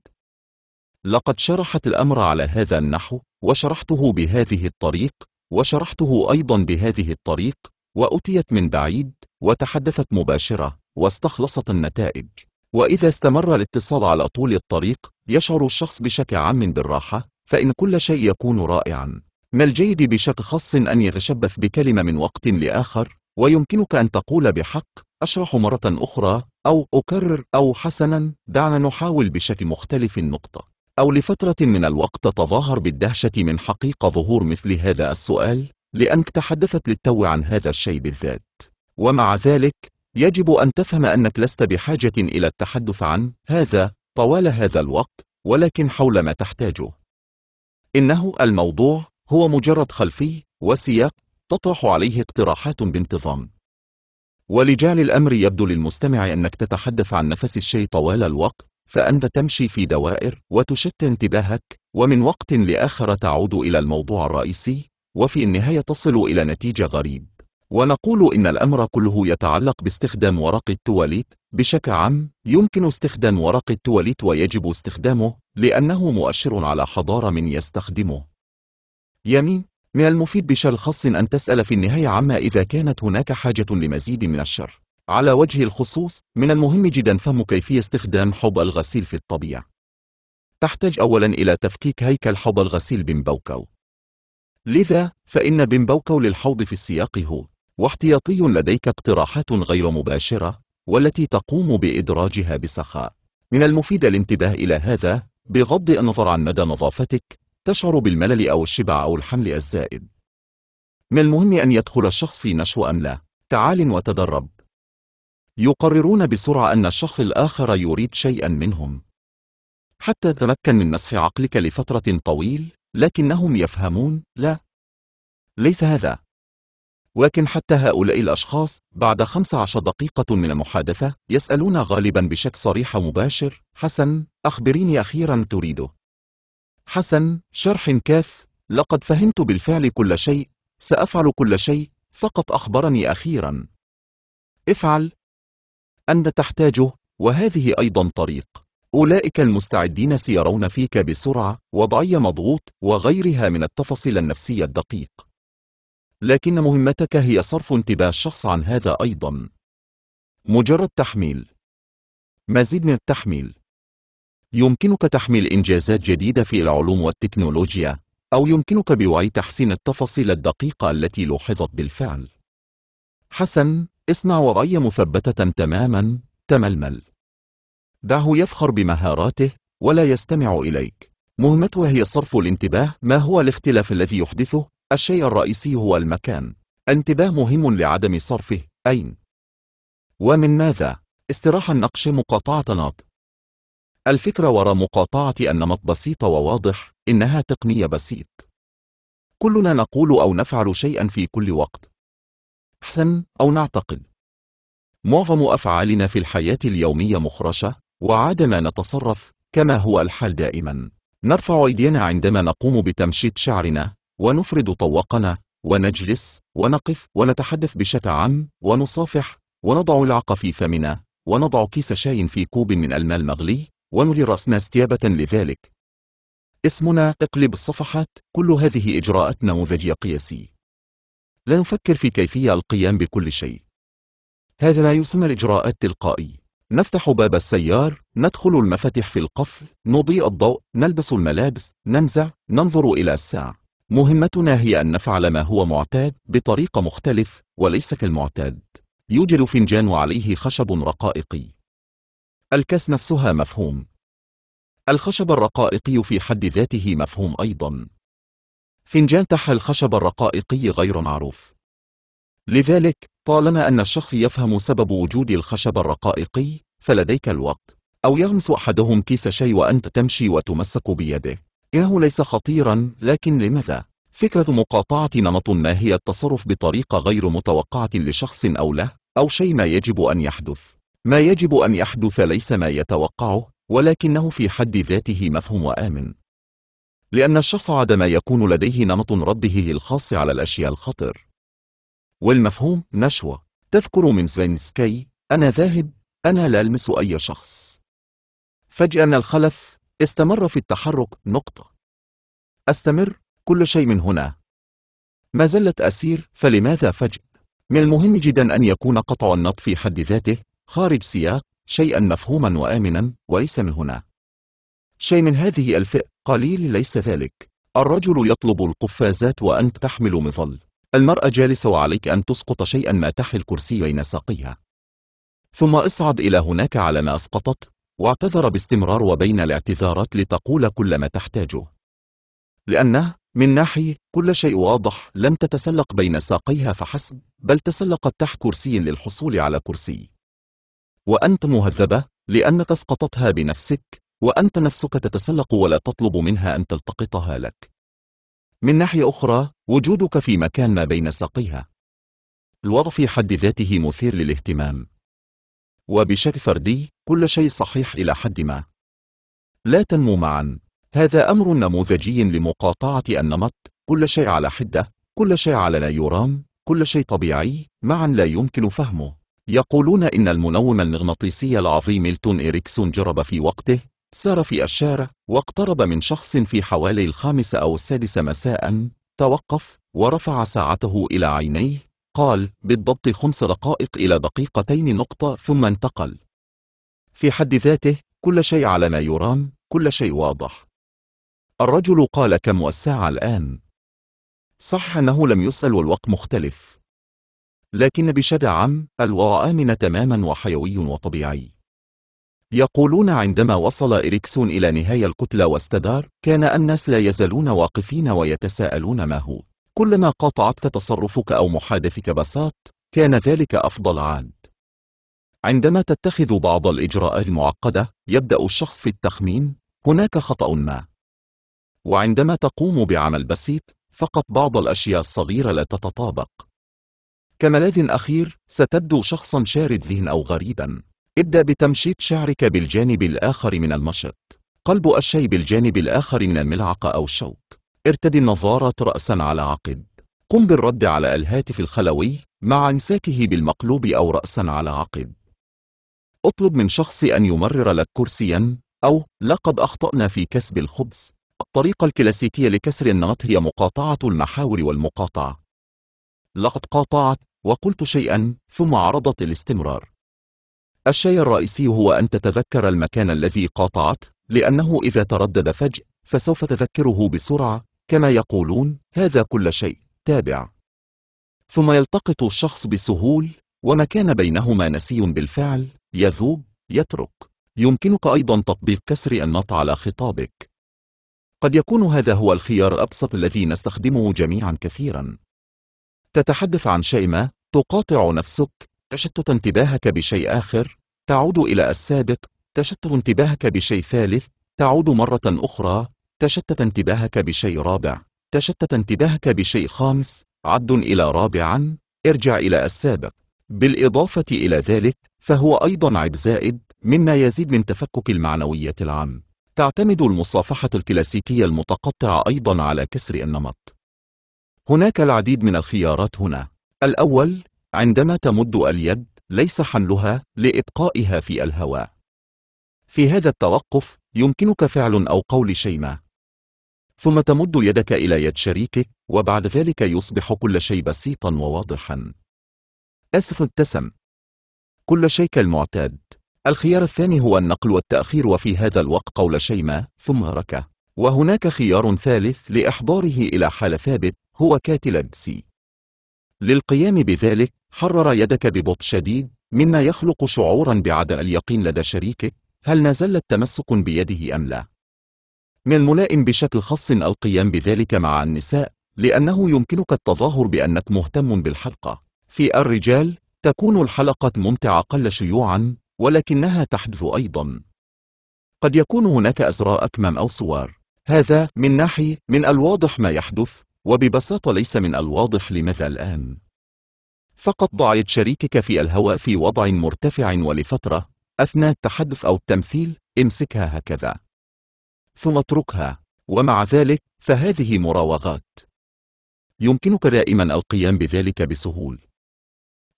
لقد شرحت الأمر على هذا النحو وشرحته بهذه الطريق وشرحته أيضا بهذه الطريق وأتيت من بعيد وتحدثت مباشرة واستخلصت النتائج وإذا استمر الاتصال على طول الطريق يشعر الشخص بشكل عام بالراحة فإن كل شيء يكون رائعا ما الجيد بشكل خاص أن يتشبث بكلمة من وقت لآخر ويمكنك أن تقول بحق أشرح مرة أخرى أو أكرر أو حسنا دعنا نحاول بشكل مختلف النقطة أو لفترة من الوقت تظاهر بالدهشة من حقيقة ظهور مثل هذا السؤال لأنك تحدثت للتو عن هذا الشيء بالذات ومع ذلك يجب أن تفهم أنك لست بحاجة إلى التحدث عن هذا طوال هذا الوقت ولكن حول ما تحتاجه إنه الموضوع هو مجرد خلفي وسياق تطرح عليه اقتراحات بانتظام ولجعل الأمر يبدو للمستمع أنك تتحدث عن نفس الشيء طوال الوقت فأنت تمشي في دوائر وتشت انتباهك ومن وقت لآخر تعود إلى الموضوع الرئيسي وفي النهاية تصل إلى نتيجة غريب ونقول إن الأمر كله يتعلق باستخدام ورق التواليت بشكل عام يمكن استخدام ورق التواليت ويجب استخدامه لأنه مؤشر على حضارة من يستخدمه يمي من المفيد بشكل خاص أن تسأل في النهاية عما إذا كانت هناك حاجة لمزيد من الشر على وجه الخصوص من المهم جدا فهم كيفية استخدام حب الغسيل في الطبيعة تحتاج أولا إلى تفكيك هيكل حب الغسيل بمبوكو لذا فإن بمبوكو للحوض في السياق هو واحتياطي لديك اقتراحات غير مباشرة والتي تقوم بإدراجها بسخاء من المفيد الانتباه إلى هذا بغض النظر عن مدى نظافتك تشعر بالملل أو الشبع أو الحمل الزائد من المهم أن يدخل الشخص في نشو أم لا تعال وتدرب يقررون بسرعة أن الشخص الآخر يريد شيئا منهم حتى تمكن من مسح عقلك لفترة طويل لكنهم يفهمون لا ليس هذا ولكن حتى هؤلاء الأشخاص بعد 15 دقيقة من المحادثة يسألون غالبا بشكل صريح مباشر حسن أخبريني أخيرا تريده حسن شرح كاف لقد فهمت بالفعل كل شيء سأفعل كل شيء فقط أخبرني أخيرا افعل أنت تحتاجه وهذه أيضا طريق أولئك المستعدين سيرون فيك بسرعة وضعية مضغوط وغيرها من التفاصيل النفسية الدقيق لكن مهمتك هي صرف انتباه الشخص عن هذا أيضا مجرد تحميل مزيد من التحميل يمكنك تحميل إنجازات جديدة في العلوم والتكنولوجيا أو يمكنك بوعي تحسين التفاصيل الدقيقة التي لوحظت بالفعل حسن اصنع وعي مثبتة تماما تململ دعه يفخر بمهاراته ولا يستمع إليك مهمته هي صرف الانتباه ما هو الاختلاف الذي يحدثه الشيء الرئيسي هو المكان انتباه مهم لعدم صرفه أين ومن ماذا استراحة النقش مقاطعة ناط الفكرة وراء مقاطعة النمط بسيطة وواضح إنها تقنية بسيط كلنا نقول أو نفعل شيئا في كل وقت حسن أو نعتقد معظم أفعالنا في الحياة اليومية مخرشة ما نتصرف كما هو الحال دائما نرفع أيدينا عندما نقوم بتمشيط شعرنا ونفرد طوقنا ونجلس ونقف ونتحدث بشتى عام ونصافح ونضع العق في فمنا ونضع كيس شاي في كوب من الماء المغلي ونري رأسنا استيابة لذلك اسمنا اقلب الصفحات كل هذه إجراءات نموذجية قياسي لا نفكر في كيفية القيام بكل شيء هذا ما يسمى الإجراءات التلقائي نفتح باب السيار ندخل المفاتيح في القفل نضيء الضوء نلبس الملابس ننزع ننظر إلى الساعة مهمتنا هي أن نفعل ما هو معتاد بطريقة مختلف وليس كالمعتاد يوجد فنجان عليه خشب رقائقي الكاس نفسها مفهوم الخشب الرقائقي في حد ذاته مفهوم أيضا فنجان تحت الخشب الرقائقي غير معروف لذلك طالما أن الشخص يفهم سبب وجود الخشب الرقائقي فلديك الوقت أو يغمس أحدهم كيس شاي وأنت تمشي وتمسك بيده إنه ليس خطيرا لكن لماذا؟ فكرة مقاطعة نمط ما هي التصرف بطريقة غير متوقعة لشخص أو له أو شيء ما يجب أن يحدث ما يجب أن يحدث ليس ما يتوقعه ولكنه في حد ذاته مفهوم وآمن لأن الشخص عندما يكون لديه نمط رده الخاص على الأشياء الخطر والمفهوم نشوة تذكر من سفينسكي أنا ذاهب أنا لا ألمس أي شخص فجأة الخلف استمر في التحرك نقطة أستمر كل شيء من هنا ما زلت أسير فلماذا فجأة؟ من المهم جدا أن يكون قطع النط في حد ذاته خارج سياق شيئا مفهوما وآمنا وليس من هنا شيء من هذه الفئة قليل ليس ذلك الرجل يطلب القفازات وأنت تحمل مظل المرأة جالسة وعليك أن تسقط شيئا ما تحل الكرسي بين ساقيها ثم اصعد إلى هناك على ما أسقطت واعتذر باستمرار وبين الاعتذارات لتقول كل ما تحتاجه لأنه من ناحية كل شيء واضح لم تتسلق بين ساقيها فحسب بل تسلقت تحت كرسي للحصول على كرسي وأنت مهذبة لأنك اسقطتها بنفسك وأنت نفسك تتسلق ولا تطلب منها أن تلتقطها لك من ناحية أخرى وجودك في مكان ما بين ساقيها الوضع في حد ذاته مثير للاهتمام وبشكل فردي كل شيء صحيح إلى حد ما لا تنمو معا هذا أمر نموذجي لمقاطعة النمط كل شيء على حدة كل شيء على لا يرام كل شيء طبيعي معا لا يمكن فهمه يقولون إن المنوم المغناطيسي العظيم إلتون إريكسون جرب في وقته سار في الشارع واقترب من شخص في حوالي الخامسة أو السادسة مساء توقف ورفع ساعته إلى عينيه قال بالضبط خمس دقائق إلى دقيقتين نقطة ثم انتقل في حد ذاته كل شيء على ما يرام كل شيء واضح الرجل قال كم الساعة الآن صح أنه لم يسأل والوقت مختلف لكن بشد الوضع آمن تماما وحيوي وطبيعي يقولون عندما وصل إريكسون إلى نهاية الكتلة واستدار كان الناس لا يزالون واقفين ويتساءلون ما هو كلما قاطعتك تصرفك أو محادثك بساط كان ذلك أفضل عاد عندما تتخذ بعض الإجراءات المعقدة يبدأ الشخص في التخمين هناك خطأ ما وعندما تقوم بعمل بسيط فقط بعض الأشياء الصغيرة لا تتطابق كملاذ أخير ستبدو شخصا شارد ذهن أو غريبا ابدأ بتمشيط شعرك بالجانب الآخر من المشط قلب الشيء بالجانب الآخر من الملعقة أو الشوك ارتدي النظارة رأسا على عقب قم بالرد على الهاتف الخلوي مع امساكه بالمقلوب أو رأسا على عقب اطلب من شخص أن يمرر لك كرسيا أو لقد أخطأنا في كسب الخبز الطريقة الكلاسيكية لكسر النمط هي مقاطعة المحاور والمقاطعة لقد قاطعت وقلت شيئا ثم عرضت الاستمرار الشيء الرئيسي هو أن تتذكر المكان الذي قاطعت لأنه إذا تردد فجأة فسوف تذكره بسرعة كما يقولون هذا كل شيء تابع ثم يلتقط الشخص بسهول وما كان بينهما نسي بالفعل يذوب يترك يمكنك أيضا تطبيق كسر النط على خطابك قد يكون هذا هو الخيار الأبسط الذي نستخدمه جميعا كثيرا تتحدث عن شيء ما تقاطع نفسك تشتت انتباهك بشيء آخر تعود إلى السابق تشتت انتباهك بشيء ثالث تعود مرة أخرى تشتت انتباهك بشيء رابع تشتت انتباهك بشيء خامس عد إلى رابعا ارجع إلى السابق بالإضافة إلى ذلك فهو أيضا عيب زائد مما يزيد من تفكك المعنويات العام تعتمد المصافحة الكلاسيكية المتقطعة أيضا على كسر النمط هناك العديد من الخيارات هنا الأول عندما تمد اليد ليس حملها لإبقائها في الهواء في هذا التوقف يمكنك فعل أو قول شيء ما ثم تمد يدك إلى يد شريكك وبعد ذلك يصبح كل شيء بسيطا وواضحا آسف ابتسم كل شيء كالمعتاد الخيار الثاني هو النقل والتأخير وفي هذا الوقت قول شيء ما ثم ركه وهناك خيار ثالث لإحضاره إلى حال ثابت هو كاتلبسي للقيام بذلك حرر يدك ببطء شديد مما يخلق شعورا بعدم اليقين لدى شريكك هل نازل التمسك بيده أم لا من الملائم بشكل خاص القيام بذلك مع النساء لأنه يمكنك التظاهر بأنك مهتم بالحلقة في الرجال تكون الحلقة ممتعة قل شيوعا ولكنها تحدث أيضا قد يكون هناك أزراء أكمام أو صور هذا من ناحية من الواضح ما يحدث وببساطة ليس من الواضح لماذا الآن فقط ضع يد شريكك في الهواء في وضع مرتفع ولفترة أثناء التحدث أو التمثيل امسكها هكذا ثم اتركها ومع ذلك فهذه مراوغات يمكنك دائما القيام بذلك بسهول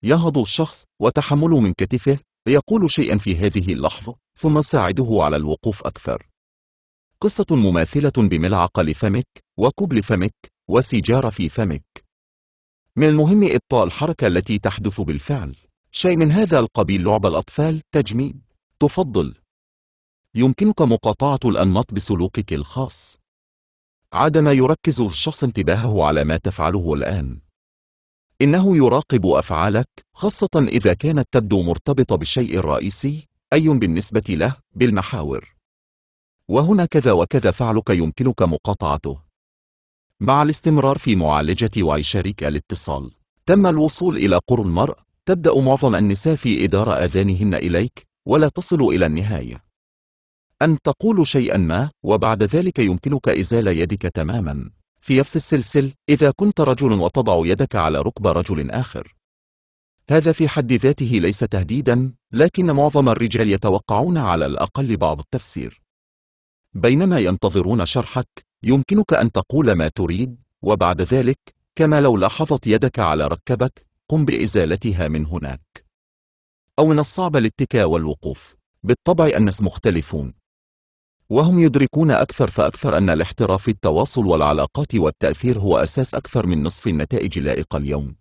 يهض الشخص وتحمل من كتفه يقول شيئا في هذه اللحظة ثم ساعده على الوقوف أكثر قصة مماثلة بملعقة لفمك وكوب لفمك وسيجارة في فمك من المهم إبطاء الحركة التي تحدث بالفعل شيء من هذا القبيل لعب الأطفال تجميد تفضل يمكنك مقاطعة الأنماط بسلوكك الخاص. ما يركز الشخص انتباهه على ما تفعله الآن. إنه يراقب أفعالك، خاصة إذا كانت تبدو مرتبطة بالشيء الرئيسي، أي بالنسبة له، بالمحاور. وهنا كذا وكذا فعلك يمكنك مقاطعته. مع الاستمرار في معالجة وعي شريك الاتصال، تم الوصول إلى قرن المرء، تبدأ معظم النساء في إدارة أذانهن إليك، ولا تصل إلى النهاية. أن تقول شيئا ما وبعد ذلك يمكنك إزالة يدك تماما في نفس السلسل إذا كنت رجل وتضع يدك على ركب رجل آخر هذا في حد ذاته ليس تهديدا لكن معظم الرجال يتوقعون على الأقل بعض التفسير بينما ينتظرون شرحك يمكنك أن تقول ما تريد وبعد ذلك كما لو لاحظت يدك على ركبك قم بإزالتها من هناك أو من الصعب الاتكاء والوقوف بالطبع الناس مختلفون وهم يدركون أكثر فأكثر أن الاحتراف التواصل والعلاقات والتأثير هو أساس أكثر من نصف النتائج اللائقة اليوم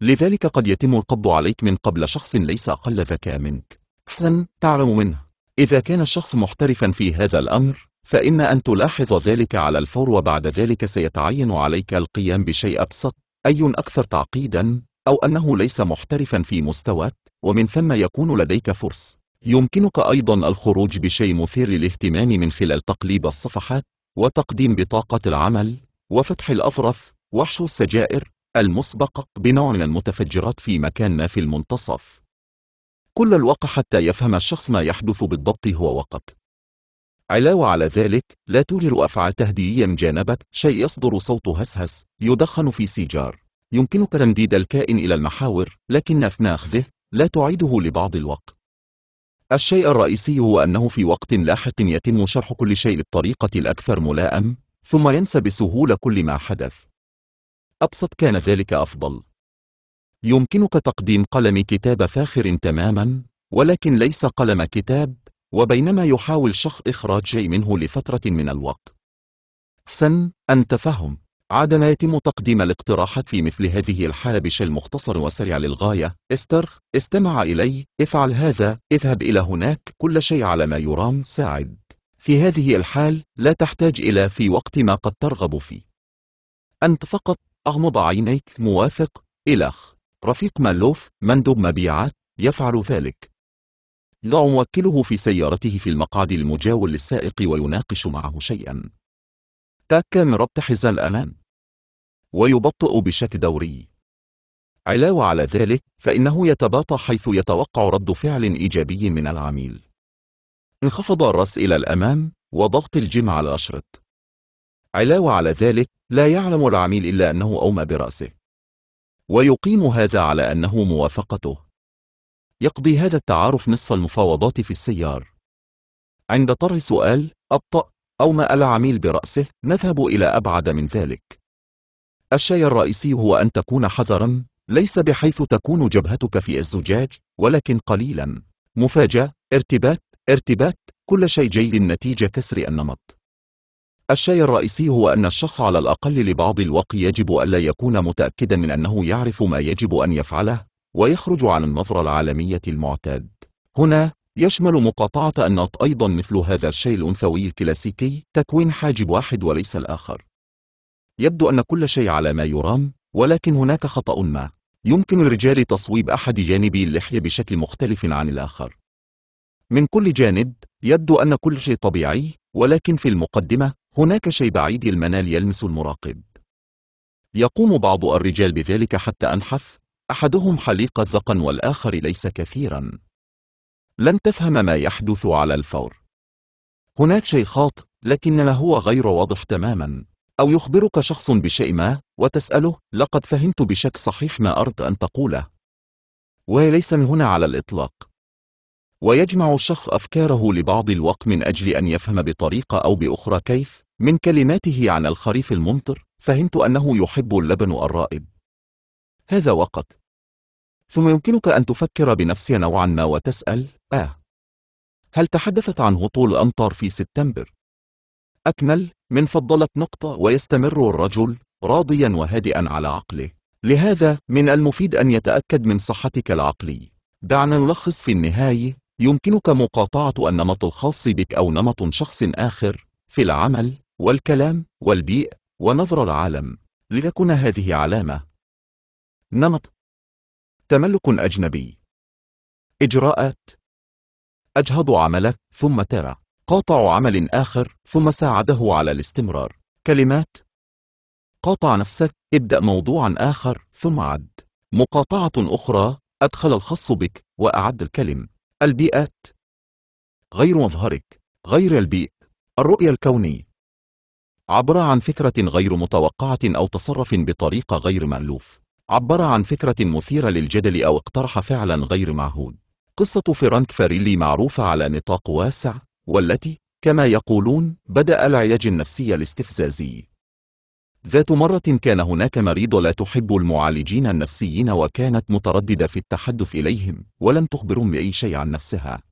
لذلك قد يتم القبض عليك من قبل شخص ليس أقل ذكاء منك حسن تعلم منه إذا كان الشخص محترفا في هذا الأمر فإن أن تلاحظ ذلك على الفور وبعد ذلك سيتعين عليك القيام بشيء أبسط أي أكثر تعقيدا أو أنه ليس محترفا في مستواك ومن ثم يكون لديك فرص يمكنك أيضا الخروج بشيء مثير للاهتمام من خلال تقليب الصفحات وتقديم بطاقة العمل وفتح الأفرف وحشو السجائر المسبق بنوع من المتفجرات في مكان ما في المنتصف كل الوقت حتى يفهم الشخص ما يحدث بالضبط هو وقت علاوة على ذلك لا توجد أفعال من جانبك شيء يصدر صوت هسهس يدخن في سيجار يمكنك تمديد الكائن إلى المحاور لكن أثناء أخذه لا تعيده لبعض الوقت الشيء الرئيسي هو أنه في وقت لاحق يتم شرح كل شيء بطريقة الأكثر ملائم ثم ينسى بسهولة كل ما حدث أبسط كان ذلك أفضل يمكنك تقديم قلم كتاب فاخر تماما ولكن ليس قلم كتاب وبينما يحاول شخص إخراج شيء منه لفترة من الوقت حسن أنت فهم عادة يتم تقديم الاقتراحات في مثل هذه الحالة بشكل مختصر وسريع للغاية استرخ استمع إلي افعل هذا اذهب إلى هناك كل شيء على ما يرام ساعد في هذه الحال لا تحتاج إلى في وقت ما قد ترغب فيه أنت فقط أغمض عينيك موافق إلخ رفيق مالوف مندوب مبيعات يفعل ذلك لا موكله في سيارته في المقعد المجاور للسائق ويناقش معه شيئا تأكد من ربط حزام الأمان ويبطئ بشكل دوري علاوة على ذلك فإنه يتباطى حيث يتوقع رد فعل إيجابي من العميل انخفض الرأس إلى الأمام وضغط الجيم على الأشرط علاوة على ذلك لا يعلم العميل إلا أنه أومى برأسه ويقيم هذا على أنه موافقته يقضي هذا التعارف نصف المفاوضات في السيار عند طرح سؤال أبطأ أومى العميل برأسه نذهب إلى أبعد من ذلك الشيء الرئيسي هو أن تكون حذرا ليس بحيث تكون جبهتك في الزجاج ولكن قليلا مفاجأة ارتباك ارتباك كل شيء جيد نتيجة كسر النمط الشيء الرئيسي هو أن الشخص على الأقل لبعض الوقت يجب ألا يكون متأكدا من أنه يعرف ما يجب أن يفعله ويخرج عن النظرة العالمية المعتاد هنا يشمل مقاطعة النط أيضا مثل هذا الشيء الأنثوي الكلاسيكي تكوين حاجب واحد وليس الآخر يبدو أن كل شيء على ما يرام ولكن هناك خطأ ما يمكن للرجال تصويب أحد جانبي اللحية بشكل مختلف عن الآخر من كل جانب يبدو أن كل شيء طبيعي ولكن في المقدمة هناك شيء بعيد المنال يلمس المراقب يقوم بعض الرجال بذلك حتى أنحف أحدهم حليق الذقن والآخر ليس كثيرا لن تفهم ما يحدث على الفور هناك شيء خاطئ لكننا هو غير واضح تماما أو يخبرك شخص بشيء ما وتسأله لقد فهمت بشكل صحيح ما أردت أن تقوله وليس من هنا على الإطلاق ويجمع الشخص أفكاره لبعض الوقت من أجل أن يفهم بطريقة أو بأخرى كيف من كلماته عن الخريف الممطر فهمت أنه يحب اللبن الرائب هذا وقت ثم يمكنك أن تفكر بنفسي نوعا ما وتسأل آه هل تحدثت عن هطول الأمطار في سبتمبر أكمل من فضلت نقطة ويستمر الرجل راضيا وهادئا على عقله لهذا من المفيد أن يتأكد من صحتك العقلي دعنا نلخص في النهاية يمكنك مقاطعة النمط الخاص بك أو نمط شخص آخر في العمل والكلام والبيئة ونظر العالم لتكن هذه علامة نمط تملك أجنبي إجراءات أجهض عملك ثم ترى قاطع عمل آخر ثم ساعده على الاستمرار كلمات قاطع نفسك ابدأ موضوعا آخر ثم عد مقاطعة أخرى أدخل الخص بك وأعد الكلم البيئات غير مظهرك غير البيئ الرؤية الكوني عبر عن فكرة غير متوقعة أو تصرف بطريقة غير مألوف عبر عن فكرة مثيرة للجدل أو اقترح فعلا غير معهود قصة فرانك فاريلي معروفة على نطاق واسع والتي كما يقولون بدأ العلاج النفسي الاستفزازي ذات مرة كان هناك مريض لا تحب المعالجين النفسيين وكانت مترددة في التحدث إليهم ولم تخبرهم بأي شيء عن نفسها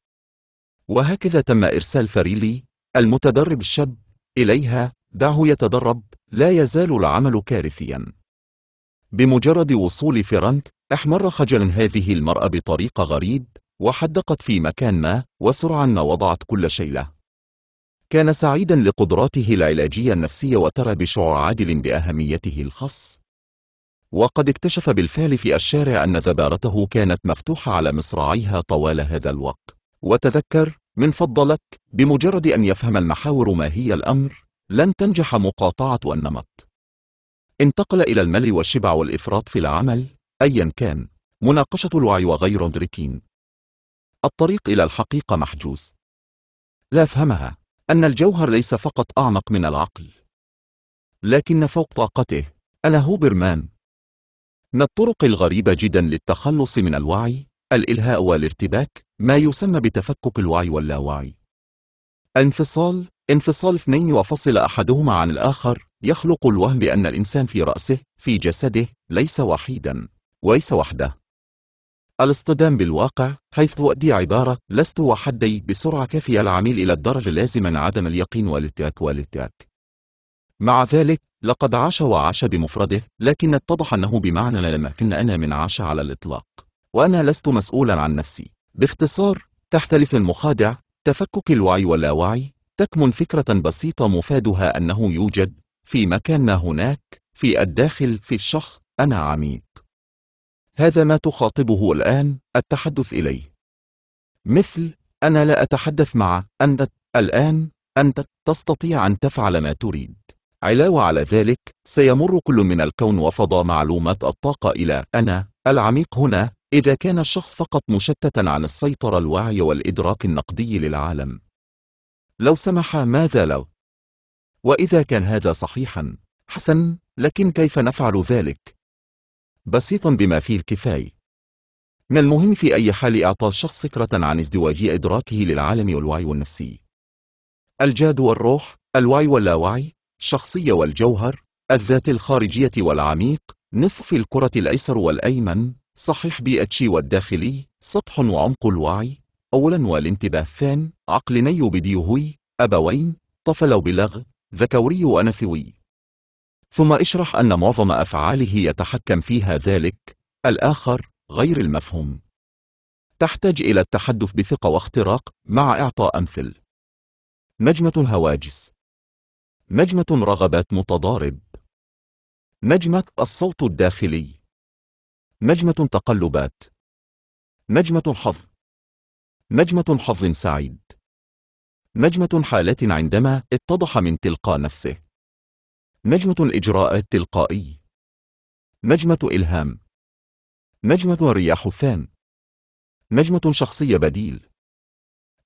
وهكذا تم إرسال فريلي المتدرب الشاب إليها دعه يتدرب لا يزال العمل كارثيا بمجرد وصول فرانك احمر خجل هذه المرأة بطريقة غريب وحدقت في مكان ما وسرعان ما وضعت كل شيء له كان سعيدا لقدراته العلاجية النفسية وترى بشعور عادل بأهميته الخاص وقد اكتشف بالفعل في الشارع أن ذبارته كانت مفتوحة على مصراعيها طوال هذا الوقت وتذكر من فضلك بمجرد أن يفهم المحاور ما هي الأمر لن تنجح مقاطعة النمط انتقل إلى الملل والشبع والإفراط في العمل أيا كان مناقشة الوعي وغير مدركين الطريق إلى الحقيقة محجوز لا أفهمها أن الجوهر ليس فقط أعمق من العقل لكن فوق طاقته ألا هو برمان من الطرق الغريبة جدا للتخلص من الوعي الإلهاء والارتباك ما يسمى بتفكك الوعي واللاوعي انفصال انفصال اثنين وفصل أحدهما عن الآخر يخلق الوهم بأن الإنسان في رأسه في جسده ليس وحيدا وليس وحده الاصطدام بالواقع حيث أؤدي عبارة لست وحدي بسرعة كافية العميل إلى الدرجة لازما عدم اليقين والاتياك والاتياك مع ذلك لقد عاش وعاش بمفرده لكن اتضح أنه بمعنى لما يمكن أنا من عاش على الإطلاق وأنا لست مسؤولا عن نفسي باختصار تحتلس المخادع تفكك الوعي واللاوعي تكمن فكرة بسيطة مفادها أنه يوجد في مكان ما هناك في الداخل في الشخص أنا عميل هذا ما تخاطبه الآن التحدث إليه مثل أنا لا أتحدث مع أنت الآن أنت تستطيع أن تفعل ما تريد علاوة على ذلك سيمر كل من الكون وفضى معلومات الطاقة إلى أنا العميق هنا إذا كان الشخص فقط مشتتا عن السيطرة الوعي والإدراك النقدي للعالم لو سمح ماذا لو؟ وإذا كان هذا صحيحا حسن لكن كيف نفعل ذلك؟ بسيط بما فيه الكفاية من المهم في أي حال إعطاء الشخص فكرة عن ازدواج إدراكه للعالم والوعي والنفسي الجاد والروح الوعي واللاوعي الشخصية والجوهر الذات الخارجية والعميق نصف الكرة الأيسر والأيمن صحيح بي اتشي والداخلي سطح وعمق الوعي أولا والانتباه ثان عقلني بديهوي أبوين طفل وبلغ ذكوري وأنثوي ثم اشرح أن معظم أفعاله يتحكم فيها ذلك الآخر غير المفهوم تحتاج إلى التحدث بثقة واختراق مع إعطاء أمثل نجمة الهواجس نجمة رغبات متضارب نجمة الصوت الداخلي نجمة تقلبات نجمة حظ نجمة حظ سعيد نجمة حالة عندما اتضح من تلقاء نفسه نجمة الإجراء التلقائي نجمة إلهام نجمة رياح الثان نجمة شخصية بديل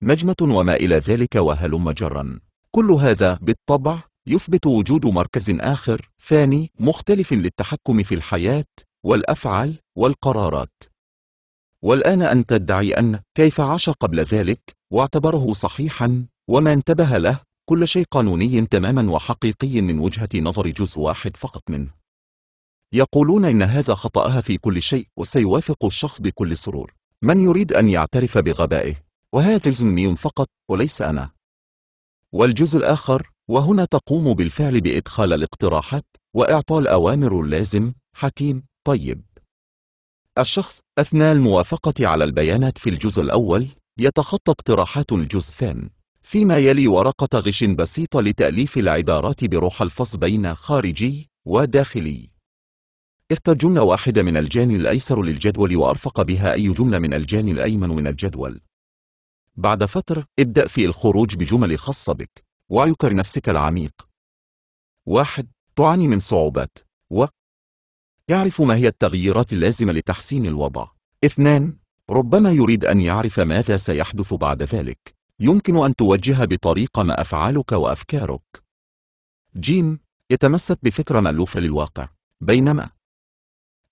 نجمة وما إلى ذلك وهلم جرا كل هذا بالطبع يثبت وجود مركز آخر ثاني مختلف للتحكم في الحياة والأفعال والقرارات والآن أن تدعي أن كيف عاش قبل ذلك واعتبره صحيحا وما انتبه له كل شيء قانوني تماما وحقيقي من وجهة نظر جزء واحد فقط منه يقولون إن هذا خطأها في كل شيء وسيوافق الشخص بكل سرور من يريد أن يعترف بغبائه وهذا زمي فقط وليس أنا والجزء الآخر وهنا تقوم بالفعل بإدخال الاقتراحات وإعطاء الأوامر اللازم حكيم طيب الشخص أثناء الموافقة على البيانات في الجزء الأول يتخطى اقتراحات الجزء الثاني فيما يلي ورقة غش بسيطة لتأليف العبارات بروح الفصل بين خارجي وداخلي اختر جملة واحدة من الجانب الأيسر للجدول وأرفق بها أي جملة من الجانب الأيمن من الجدول بعد فترة ابدأ في الخروج بجمل خاصة بك وعيكر نفسك العميق واحد تعاني من صعوبات و يعرف ما هي التغييرات اللازمة لتحسين الوضع اثنان ربما يريد أن يعرف ماذا سيحدث بعد ذلك يمكن أن توجه بطريقة ما أفعالك وأفكارك جيم يتمسك بفكرة مألوفة للواقع بينما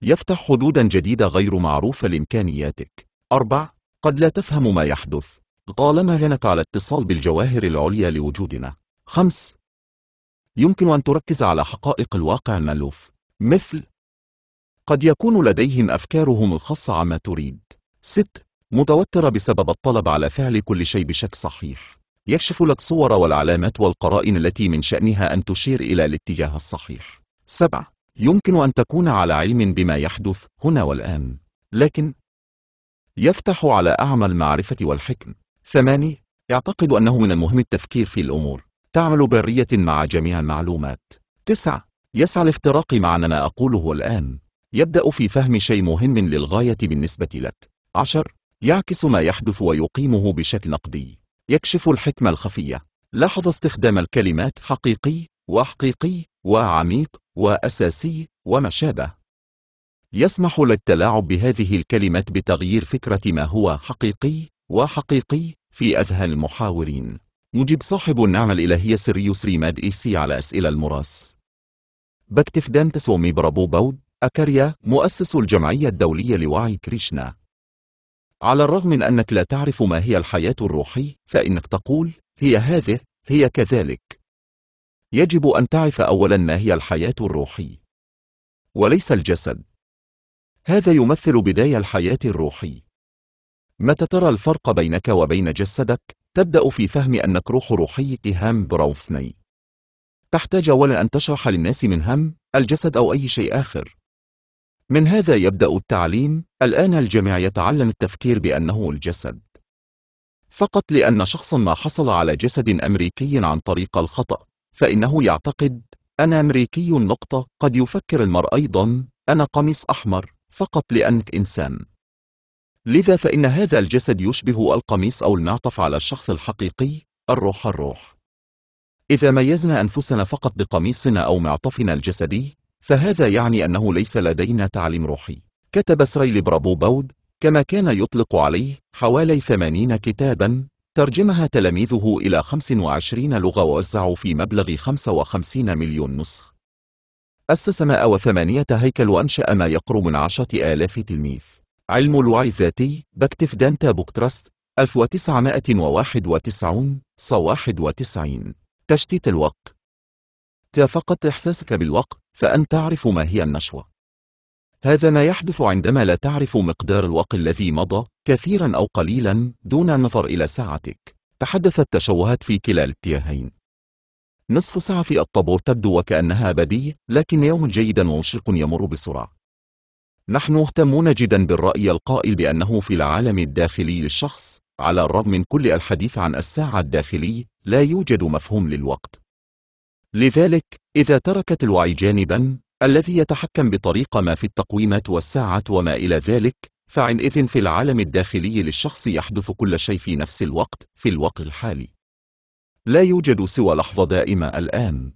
يفتح حدودا جديدة غير معروفة لإمكانياتك أربع قد لا تفهم ما يحدث طالما هناك على اتصال بالجواهر العليا لوجودنا خمس يمكن أن تركز على حقائق الواقع المألوف مثل قد يكون لديهم أفكارهم الخاصة عما تريد ست متوترة بسبب الطلب على فعل كل شيء بشكل صحيح يكشف لك صور والعلامات والقرائن التي من شأنها أن تشير إلى الاتجاه الصحيح سبعة يمكن أن تكون على علم بما يحدث هنا والآن لكن يفتح على أعمى المعرفة والحكم ثمانية يعتقد أنه من المهم التفكير في الأمور تعمل برية مع جميع المعلومات تسعة يسعى لافتراق معنى ما أقوله الآن يبدأ في فهم شيء مهم للغاية بالنسبة لك عشر يعكس ما يحدث ويقيمه بشكل نقدي يكشف الحكمة الخفية لاحظ استخدام الكلمات حقيقي وحقيقي وعميق وأساسي وما شابه يسمح للتلاعب بهذه الكلمات بتغيير فكرة ما هو حقيقي وحقيقي في أذهان المحاورين يجيب صاحب النعمة الإلهية سيريوس إي إيسي على أسئلة المراس بكتفدان تسومي برابو بود أكاريا مؤسس الجمعية الدولية لوعي كريشنا على الرغم من أنك لا تعرف ما هي الحياة الروحي فإنك تقول هي هذه هي كذلك يجب أن تعرف أولا ما هي الحياة الروحي وليس الجسد هذا يمثل بداية الحياة الروحي متى ترى الفرق بينك وبين جسدك تبدأ في فهم أنك روح روحي إيهام براوثني تحتاج أولا أن تشرح للناس من هم الجسد أو أي شيء آخر من هذا يبدأ التعليم الآن الجميع يتعلم التفكير بأنه الجسد فقط لأن شخص ما حصل على جسد أمريكي عن طريق الخطأ فإنه يعتقد أنا أمريكي نقطة قد يفكر المرء أيضا أنا قميص أحمر فقط لأنك إنسان لذا فإن هذا الجسد يشبه القميص أو المعطف على الشخص الحقيقي الروح الروح إذا ميزنا أنفسنا فقط بقميصنا أو معطفنا الجسدي فهذا يعني أنه ليس لدينا تعليم روحي كتب سريل بود كما كان يطلق عليه حوالي 80 كتابا ترجمها تلاميذه إلى 25 لغة ووزعوا في مبلغ 55 مليون نسخ أسس 108 هيكل وأنشأ ما يقرب من 10,000 تلميذ علم الوعي الذاتي باكتف دانتا بوكترست 1991 91 تشتيت الوقت تفقد إحساسك بالوقت فأن تعرف ما هي النشوة هذا ما يحدث عندما لا تعرف مقدار الوقت الذي مضى كثيرا أو قليلا دون النظر إلى ساعتك تحدثت تشوهات في كلا الاتجاهين نصف ساعة في الطابور تبدو وكأنها أبدي لكن يوم جيد ومشرق يمر بسرعة نحن مهتمون جدا بالرأي القائل بأنه في العالم الداخلي للشخص على الرغم من كل الحديث عن الساعة الداخلي لا يوجد مفهوم للوقت لذلك إذا تركت الوعي جانبا الذي يتحكم بطريقة ما في التقويمات والساعة وما إلى ذلك فعنئذ في العالم الداخلي للشخص يحدث كل شيء في نفس الوقت في الوقت الحالي لا يوجد سوى لحظة دائمة الآن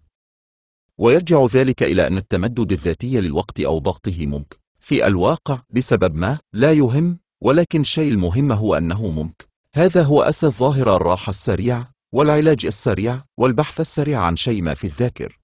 ويرجع ذلك إلى أن التمدد الذاتي للوقت أو ضغطه ممكن في الواقع بسبب ما لا يهم ولكن شيء المهم هو أنه ممكن هذا هو أساس ظاهرة الراحة السريعة والعلاج السريع والبحث السريع عن شيء ما في الذاكر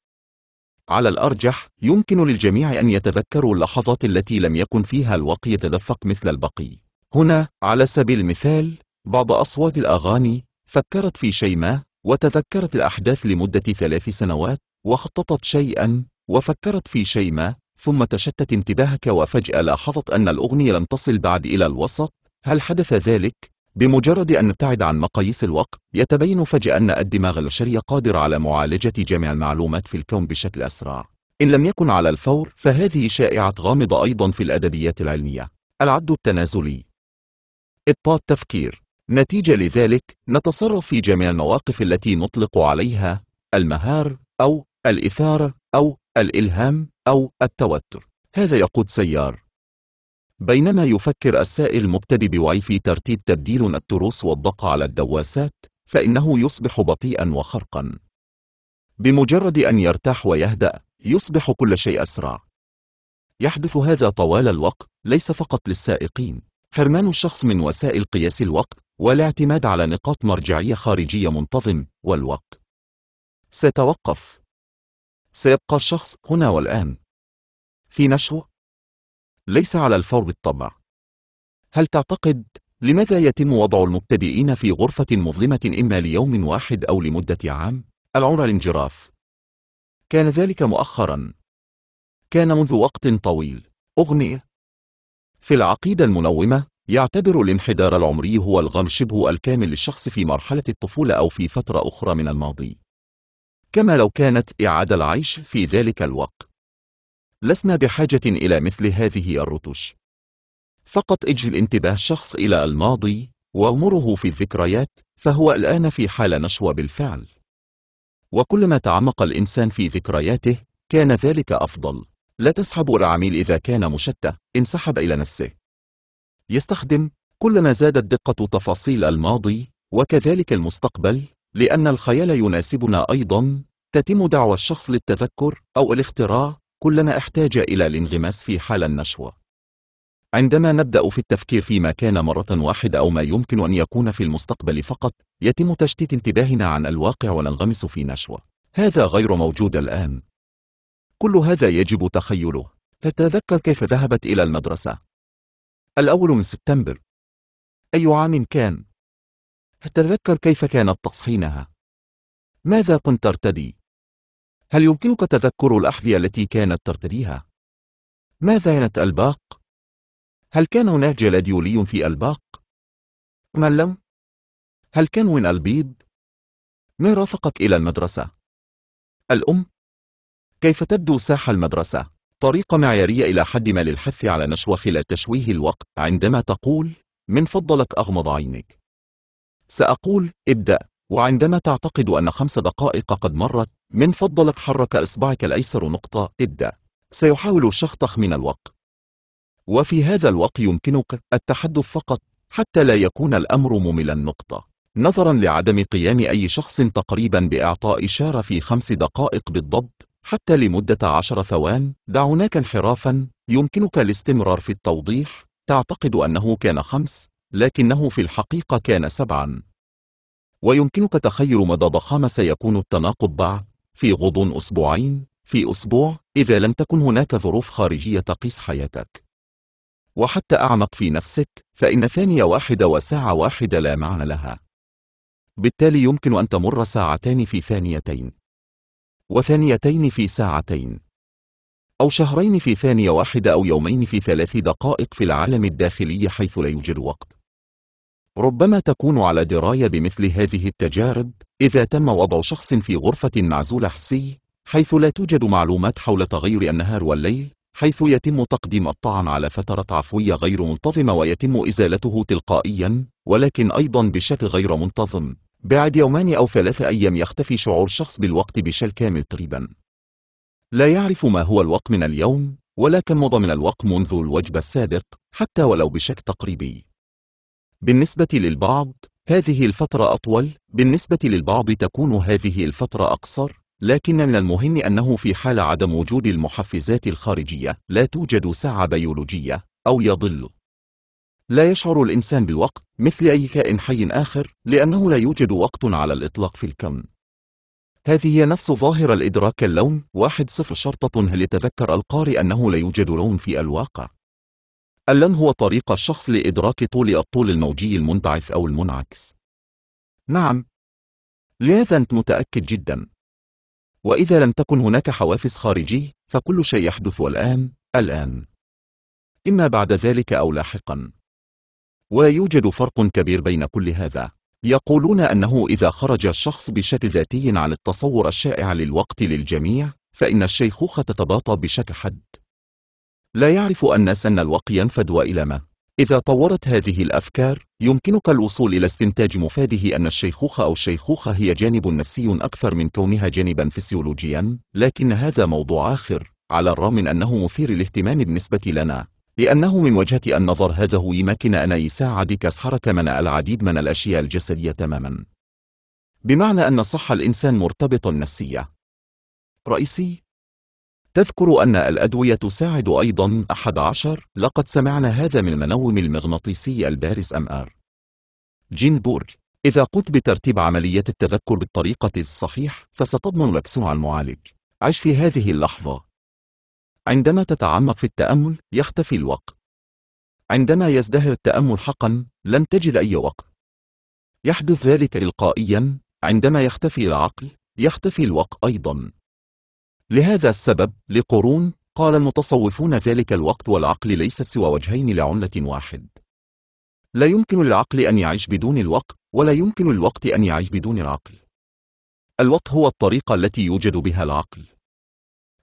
على الأرجح يمكن للجميع أن يتذكروا اللحظات التي لم يكن فيها الوقي يتدفق مثل البقي هنا على سبيل المثال بعض أصوات الأغاني فكرت في شيء ما وتذكرت الأحداث لمدة ثلاث سنوات وخططت شيئا وفكرت في شيء ما ثم تشتت انتباهك وفجأة لاحظت أن الأغنية لم تصل بعد إلى الوسط هل حدث ذلك؟ بمجرد أن نبتعد عن مقاييس الوقت يتبين فجأة أن الدماغ البشري قادر على معالجة جميع المعلومات في الكون بشكل أسرع إن لم يكن على الفور فهذه شائعة غامضة أيضا في الأدبيات العلمية العد التنازلي إبطاء التفكير نتيجة لذلك نتصرف في جميع المواقف التي نطلق عليها المهار أو الإثارة أو الإلهام أو التوتر هذا يقود سيار بينما يفكر السائل مبتدئ بواي في ترتيب تبديل التروس والضغط على الدواسات فإنه يصبح بطيئا وخرقا بمجرد أن يرتاح ويهدأ يصبح كل شيء أسرع يحدث هذا طوال الوقت ليس فقط للسائقين حرمان الشخص من وسائل قياس الوقت والاعتماد على نقاط مرجعية خارجية منتظم والوقت سيتوقف سيبقى الشخص هنا والآن في نشوة ليس على الفور بالطبع هل تعتقد لماذا يتم وضع المبتدئين في غرفة مظلمة إما ليوم واحد أو لمدة عام؟ العرى الانجراف كان ذلك مؤخرا كان منذ وقت طويل أغنية في العقيدة المنومة يعتبر الانحدار العمري هو الغم شبه الكامل للشخص في مرحلة الطفولة أو في فترة أخرى من الماضي كما لو كانت إعادة العيش في ذلك الوقت لسنا بحاجة إلى مثل هذه الرتوش فقط اجل انتباه شخص إلى الماضي وأمره في الذكريات فهو الآن في حال نشوى بالفعل وكلما تعمق الإنسان في ذكرياته كان ذلك أفضل لا تسحب العميل إذا كان مشتة انسحب إلى نفسه يستخدم كلما زادت دقة تفاصيل الماضي وكذلك المستقبل لأن الخيال يناسبنا أيضا تتم دعوى الشخص للتذكر أو الاختراع كلنا احتاج إلى الانغماس في حال النشوة عندما نبدأ في التفكير فيما كان مرة واحدة أو ما يمكن أن يكون في المستقبل فقط يتم تشتيت انتباهنا عن الواقع وننغمس في نشوة هذا غير موجود الآن كل هذا يجب تخيله نتذكر كيف ذهبت إلى المدرسة الأول من سبتمبر أي عام كان؟ تتذكر كيف كانت تصحينها ماذا كنت ترتدي؟ هل يمكنك تذكر الأحذية التي كانت ترتديها؟ ماذا كانت ألباق؟ هل كان هناك جلاديولي في ألباق؟ من لم؟ هل كان وين البيض؟ من رافقك إلى المدرسة؟ الأم؟ كيف تبدو ساحة المدرسة؟ طريقة معيارية إلى حد ما للحث على نشوة خلال تشويه الوقت عندما تقول من فضلك أغمض عينك سأقول ابدأ وعندما تعتقد أن خمس دقائق قد مرت من فضلك حرك إصبعك الأيسر نقطة إدة سيحاول الشخطخ من الوق وفي هذا الوق يمكنك التحدث فقط حتى لا يكون الأمر مملا نقطة نظرا لعدم قيام أي شخص تقريبا بإعطاء إشارة في خمس دقائق بالضبط حتى لمدة عشر ثوان دعوناك انحرافا يمكنك الاستمرار في التوضيح تعتقد أنه كان خمس لكنه في الحقيقة كان سبعا ويمكنك تخيل مدى ضخامة سيكون التناقض بعد في غضون أسبوعين في أسبوع إذا لم تكن هناك ظروف خارجية تقيس حياتك وحتى أعمق في نفسك فإن ثانية واحدة وساعة واحدة لا معنى لها بالتالي يمكن أن تمر ساعتان في ثانيتين وثانيتين في ساعتين أو شهرين في ثانية واحدة أو يومين في ثلاث دقائق في العالم الداخلي حيث لا يوجد وقت ربما تكون على دراية بمثل هذه التجارب إذا تم وضع شخص في غرفة معزولة حسي حيث لا توجد معلومات حول تغير النهار والليل حيث يتم تقديم الطعن على فترة عفوية غير منتظمة ويتم إزالته تلقائيا ولكن أيضا بشكل غير منتظم بعد يومان أو ثلاثة أيام يختفي شعور شخص بالوقت بشكل كامل تقريبا لا يعرف ما هو الوقت من اليوم ولكن مضى من الوقت منذ الوجبة السابق حتى ولو بشكل تقريبي بالنسبة للبعض هذه الفترة أطول بالنسبة للبعض تكون هذه الفترة أقصر لكن من المهم أنه في حال عدم وجود المحفزات الخارجية لا توجد ساعة بيولوجية أو يضل لا يشعر الإنسان بالوقت مثل أي كائن حي آخر لأنه لا يوجد وقت على الإطلاق في الكون هذه هي نفس ظاهرة الإدراك اللون واحد صفر شرطة هل يتذكر القارئ أنه لا يوجد لون في الواقع اللن هو طريق الشخص لإدراك طول الطول الموجي المنبعث أو المنعكس نعم لهذا أنت متأكد جدا وإذا لم تكن هناك حوافز خارجي فكل شيء يحدث والآن الآن إما بعد ذلك أو لاحقا ويوجد فرق كبير بين كل هذا يقولون أنه إذا خرج الشخص بشكل ذاتي عن التصور الشائع للوقت للجميع فإن الشيخوخة تتباطأ بشكل حد لا يعرف أن سن الوقت ينفد وإلى ما إذا طورت هذه الأفكار يمكنك الوصول إلى استنتاج مفاده أن الشيخوخة أو الشيخوخة هي جانب نفسي أكثر من كونها جانبا فسيولوجيا لكن هذا موضوع آخر على الرغم من أنه مثير الاهتمام بالنسبة لنا لأنه من وجهة النظر هذا هو يمكن أن يساعدك حركة من العديد من الأشياء الجسدية تماما بمعنى أن صح الإنسان مرتبط نفسية رئيسي تذكر أن الأدوية تساعد أيضا أحد عشر لقد سمعنا هذا من المنوم المغناطيسي البارز أم آر جين بورج إذا قمت بترتيب عمليات التذكر بالطريقة الصحيح فستضمن لك سمع المعالج عش في هذه اللحظة عندما تتعمق في التأمل يختفي الوقت عندما يزدهر التأمل حقا لن تجد أي وقت يحدث ذلك تلقائيا عندما يختفي العقل يختفي الوقت أيضا لهذا السبب لقرون قال المتصوفون ذلك الوقت والعقل ليست سوى وجهين لعملة واحد لا يمكن العقل أن يعيش بدون الوقت ولا يمكن الوقت أن يعيش بدون العقل الوقت هو الطريقة التي يوجد بها العقل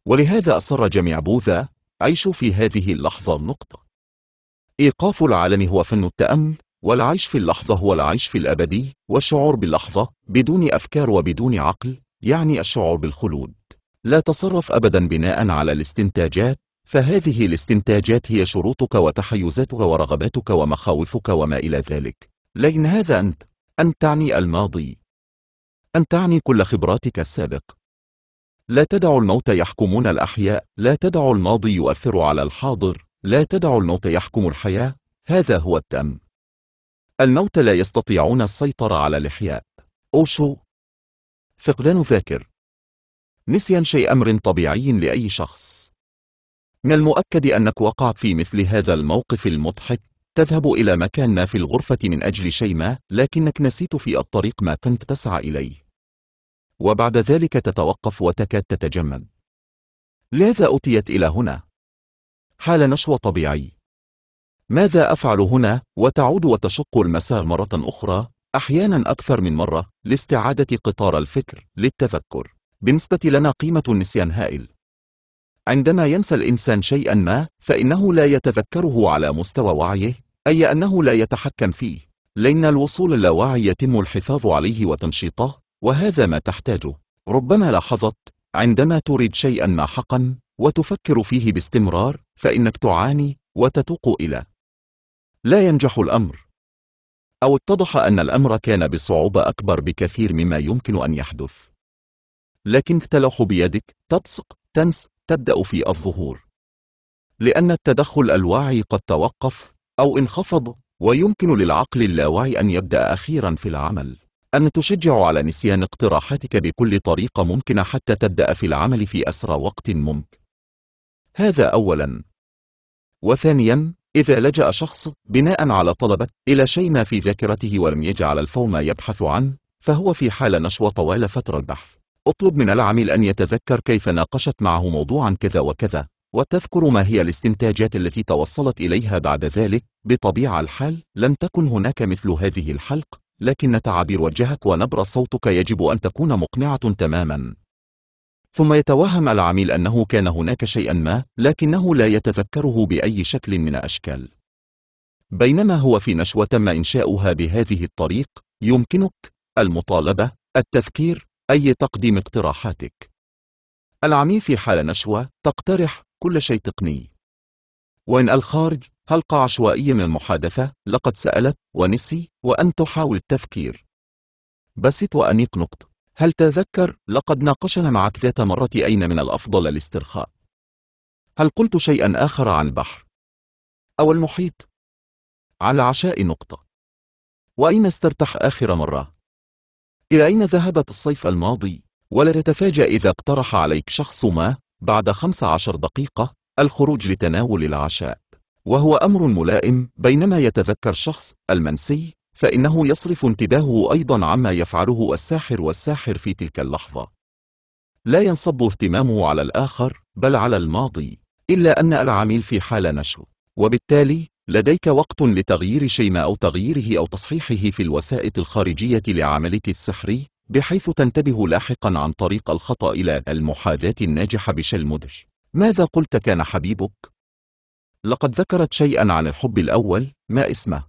ولهذا أصر جميع بوذا عيشوا في هذه اللحظة نقطة إيقاف العالم هو فن التأمل والعيش في اللحظة هو العيش في الأبدي والشعور باللحظة بدون أفكار وبدون عقل يعني الشعور بالخلود لا تصرف أبدا بناء على الاستنتاجات فهذه الاستنتاجات هي شروطك وتحيزاتك ورغباتك ومخاوفك وما إلى ذلك لين هذا أنت أن تعني الماضي أن تعني كل خبراتك السابق لا تدع الموت يحكمون الأحياء لا تدع الماضي يؤثر على الحاضر لا تدع الموت يحكم الحياة هذا هو التم الموت لا يستطيعون السيطرة على الإحياء أوشو فقدان ذاكر نسيا شيء أمر طبيعي لأي شخص من المؤكد أنك وقعت في مثل هذا الموقف المضحك تذهب إلى مكان ما في الغرفة من أجل شيء ما لكنك نسيت في الطريق ما كنت تسعى إليه وبعد ذلك تتوقف وتكاد تتجمد لذا أتيت إلى هنا؟ حال نشوة طبيعي ماذا أفعل هنا؟ وتعود وتشق المسار مرة أخرى أحيانا أكثر من مرة لاستعادة قطار الفكر للتذكر بالنسبة لنا قيمة النسيان هائل عندما ينسى الإنسان شيئا ما فإنه لا يتذكره على مستوى وعيه أي أنه لا يتحكم فيه لأن الوصول اللاواعي يتم الحفاظ عليه وتنشيطه وهذا ما تحتاجه ربما لاحظت عندما تريد شيئا ما حقا وتفكر فيه باستمرار فإنك تعاني وتتوق إلى لا ينجح الأمر أو اتضح أن الأمر كان بصعوبة أكبر بكثير مما يمكن أن يحدث لكنك تلوح بيدك تبصق تنس تبدأ في الظهور لأن التدخل الواعي قد توقف أو انخفض ويمكن للعقل اللاواعي أن يبدأ أخيرا في العمل أن تشجع على نسيان اقتراحاتك بكل طريقة ممكنة حتى تبدأ في العمل في أسرى وقت ممكن هذا أولا وثانيا إذا لجأ شخص بناء على طلبة إلى شيء ما في ذاكرته ولم يجعل الفوم يبحث عنه فهو في حال نشوة طوال فترة البحث اطلب من العميل أن يتذكر كيف ناقشت معه موضوعا كذا وكذا وتذكر ما هي الاستنتاجات التي توصلت إليها بعد ذلك بطبيعة الحال لم تكن هناك مثل هذه الحلق لكن تعابير وجهك ونبرة صوتك يجب أن تكون مقنعة تماما ثم يتوهم العميل أنه كان هناك شيئا ما لكنه لا يتذكره بأي شكل من أشكال بينما هو في نشوة تم إنشاؤها بهذه الطريق يمكنك المطالبة التذكير أي تقديم اقتراحاتك العميل في حال نشوة تقترح كل شيء تقني وإن الخارج حلقة عشوائية من المحادثة لقد سألت ونسي وأن تحاول التفكير بسيط وأنيق نقط هل تذكر لقد ناقشنا معك ذات مرة أين من الأفضل الاسترخاء هل قلت شيئا آخر عن البحر؟ أو المحيط على عشاء نقطة وأين استرتح آخر مرة إلى أين ذهبت الصيف الماضي؟ ولا تتفاجأ إذا اقترح عليك شخص ما بعد 15 دقيقة الخروج لتناول العشاء وهو أمر ملائم بينما يتذكر شخص المنسي فإنه يصرف انتباهه أيضا عما يفعله الساحر والساحر في تلك اللحظة لا ينصب اهتمامه على الآخر بل على الماضي إلا أن العميل في حال نشو وبالتالي لديك وقت لتغيير شيء ما أو تغييره أو تصحيحه في الوسائط الخارجية لعملك السحري بحيث تنتبه لاحقا عن طريق الخطأ إلى المحاذاة الناجحة بشل مدر ماذا قلت كان حبيبك؟ لقد ذكرت شيئا عن الحب الأول ما اسمه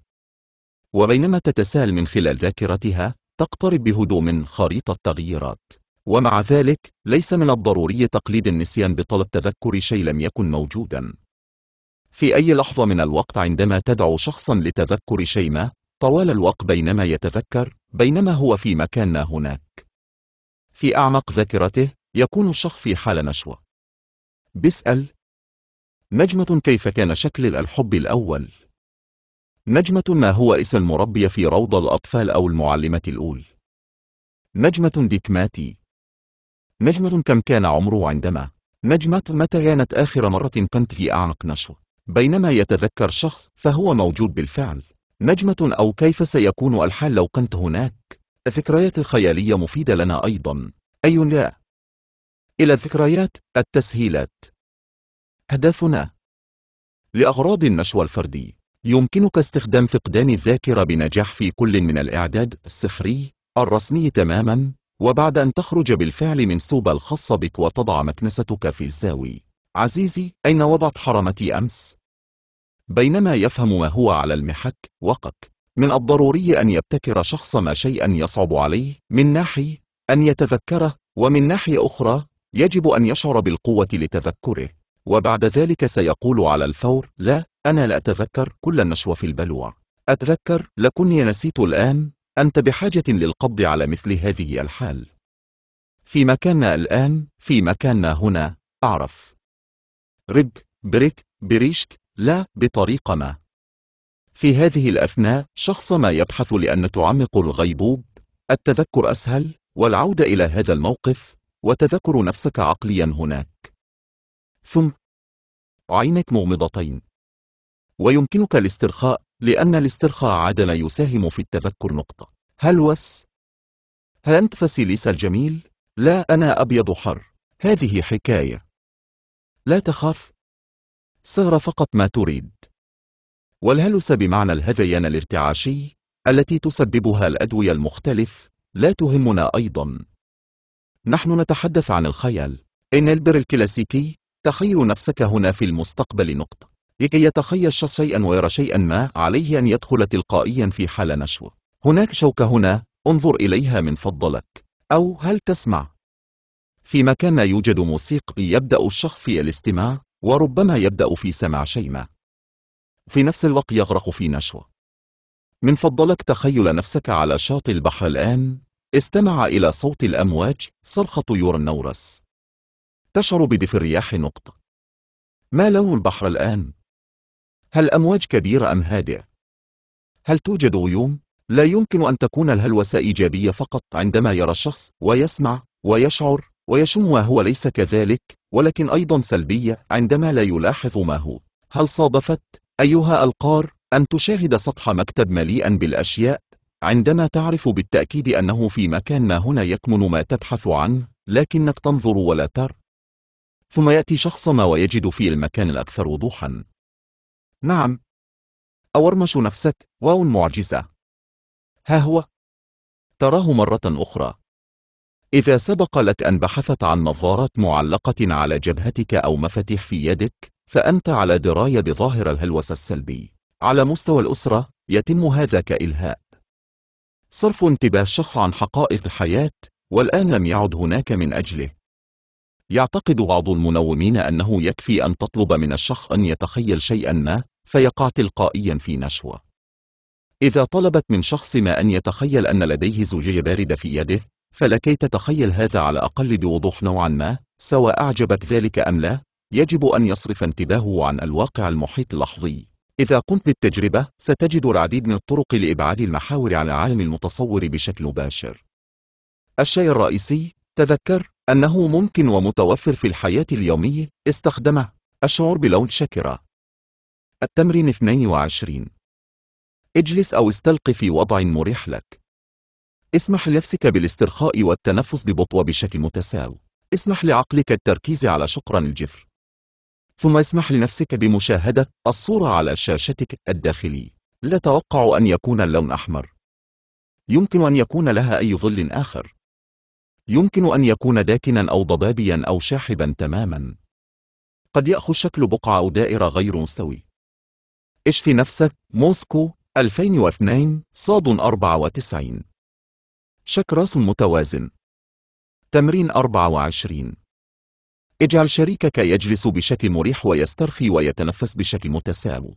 وبينما تتساءل من خلال ذاكرتها تقترب بهدوء من خريطة تغييرات ومع ذلك ليس من الضروري تقليد النسيان بطلب تذكر شيء لم يكن موجوداً في أي لحظة من الوقت عندما تدعو شخصا لتذكر شيء ما طوال الوقت بينما يتذكر بينما هو في مكان ما هناك في أعمق ذاكرته يكون الشخص في حال نشوة بيسأل نجمة كيف كان شكل الحب الأول؟ نجمة ما هو اسم المربية في روضة الأطفال أو المعلمة الأول؟ نجمة ديكماتي نجمة كم كان عمره عندما؟ نجمة متى كانت آخر مرة كنت في أعمق نشوة؟ بينما يتذكر شخص فهو موجود بالفعل نجمة أو كيف سيكون الحال لو كنت هناك ذكريات خيالية مفيدة لنا أيضا أي لا إلى الذكريات التسهيلات أهدافنا لأغراض النشوى الفردي يمكنك استخدام فقدان الذاكرة بنجاح في كل من الإعداد السحري الرسمي تماما وبعد أن تخرج بالفعل من سوبة الخاصة بك وتضع مكنستك في الزاوي عزيزي أين وضعت حرمتي أمس؟ بينما يفهم ما هو على المحك وقك من الضروري أن يبتكر شخص ما شيئا يصعب عليه من ناحية أن يتذكره ومن ناحية أخرى يجب أن يشعر بالقوة لتذكره وبعد ذلك سيقول على الفور لا أنا لا أتذكر كل النشوة في البلوع أتذكر لكني نسيت الآن أنت بحاجة للقبض على مثل هذه الحال في مكاننا الآن في مكاننا هنا أعرف ريج بريك بريشك لا بطريقة ما في هذه الأثناء شخص ما يبحث لأن تعمق الغيبوب التذكر أسهل والعودة إلى هذا الموقف وتذكر نفسك عقليا هناك ثم عينك مغمضتين ويمكنك الاسترخاء لأن الاسترخاء عادة يساهم في التذكر نقطة هلوس هل أنت فاسيليس الجميل؟ لا أنا أبيض حر هذه حكاية لا تخاف صغر فقط ما تريد والهلس بمعنى الهذيان الارتعاشي التي تسببها الأدوية المختلف لا تهمنا أيضا نحن نتحدث عن الخيال إن البر الكلاسيكي تخيل نفسك هنا في المستقبل نقطة لكي يتخيل الشخص شيئا ويرى شيئا ما عليه أن يدخل تلقائيا في حال نشوة هناك شوكة هنا انظر إليها من فضلك أو هل تسمع؟ في مكان ما يوجد موسيقى يبدأ الشخص في الاستماع وربما يبدأ في سمع شيمة في نفس الوقت يغرق في نشوة من فضلك تخيل نفسك على شاطئ البحر الآن استمع إلى صوت الأمواج صرخة طيور النورس تشعر بدف الرياح نقطة ما لون البحر الآن؟ هل أمواج كبيرة أم هادئة؟ هل توجد غيوم؟ لا يمكن أن تكون الهلوسة إيجابية فقط عندما يرى الشخص ويسمع ويشعر ويشم وهو ليس كذلك ولكن أيضا سلبية عندما لا يلاحظ ما هو هل صادفت أيها القار أن تشاهد سطح مكتب مليئا بالأشياء عندما تعرف بالتأكيد أنه في مكان ما هنا يكمن ما تبحث عنه لكنك تنظر ولا تر ثم يأتي شخص ما ويجد في المكان الأكثر وضوحا نعم أورمش نفسك واو معجزة ها هو تراه مرة أخرى إذا سبق لك أن بحثت عن نظارات معلقة على جبهتك أو مفاتيح في يدك فأنت على دراية بظاهر الهلوس السلبي على مستوى الأسرة يتم هذا كإلهاء صرف انتباه الشخص عن حقائق الحياة والآن لم يعد هناك من أجله يعتقد بعض المنومين أنه يكفي أن تطلب من الشخص أن يتخيل شيئا ما فيقع تلقائيا في نشوة إذا طلبت من شخص ما أن يتخيل أن لديه زجاجة باردة في يده فلكي تتخيل هذا على أقل بوضوح نوعا ما سواء أعجبك ذلك أم لا يجب أن يصرف انتباهه عن الواقع المحيط اللحظي إذا قمت بالتجربة ستجد العديد من الطرق لإبعاد المحاور عن العالم المتصور بشكل مباشر الشيء الرئيسي تذكر أنه ممكن ومتوفر في الحياة اليومية استخدمه الشعور بلون شاكرة التمرين 22 اجلس أو استلق في وضع مريح لك اسمح لنفسك بالاسترخاء والتنفس ببطء بشكل متساو اسمح لعقلك التركيز على شقرا الجفر ثم اسمح لنفسك بمشاهدة الصورة على شاشتك الداخلي لا توقع أن يكون اللون أحمر يمكن أن يكون لها أي ظل آخر يمكن أن يكون داكنا أو ضبابيا أو شاحبا تماما قد يأخذ شكل بقعة أو دائرة غير مستوي اشفي نفسك موسكو 2002 صاد 94 شكراس متوازن تمرين 24 اجعل شريكك يجلس بشكل مريح ويسترخي ويتنفس بشكل متساو.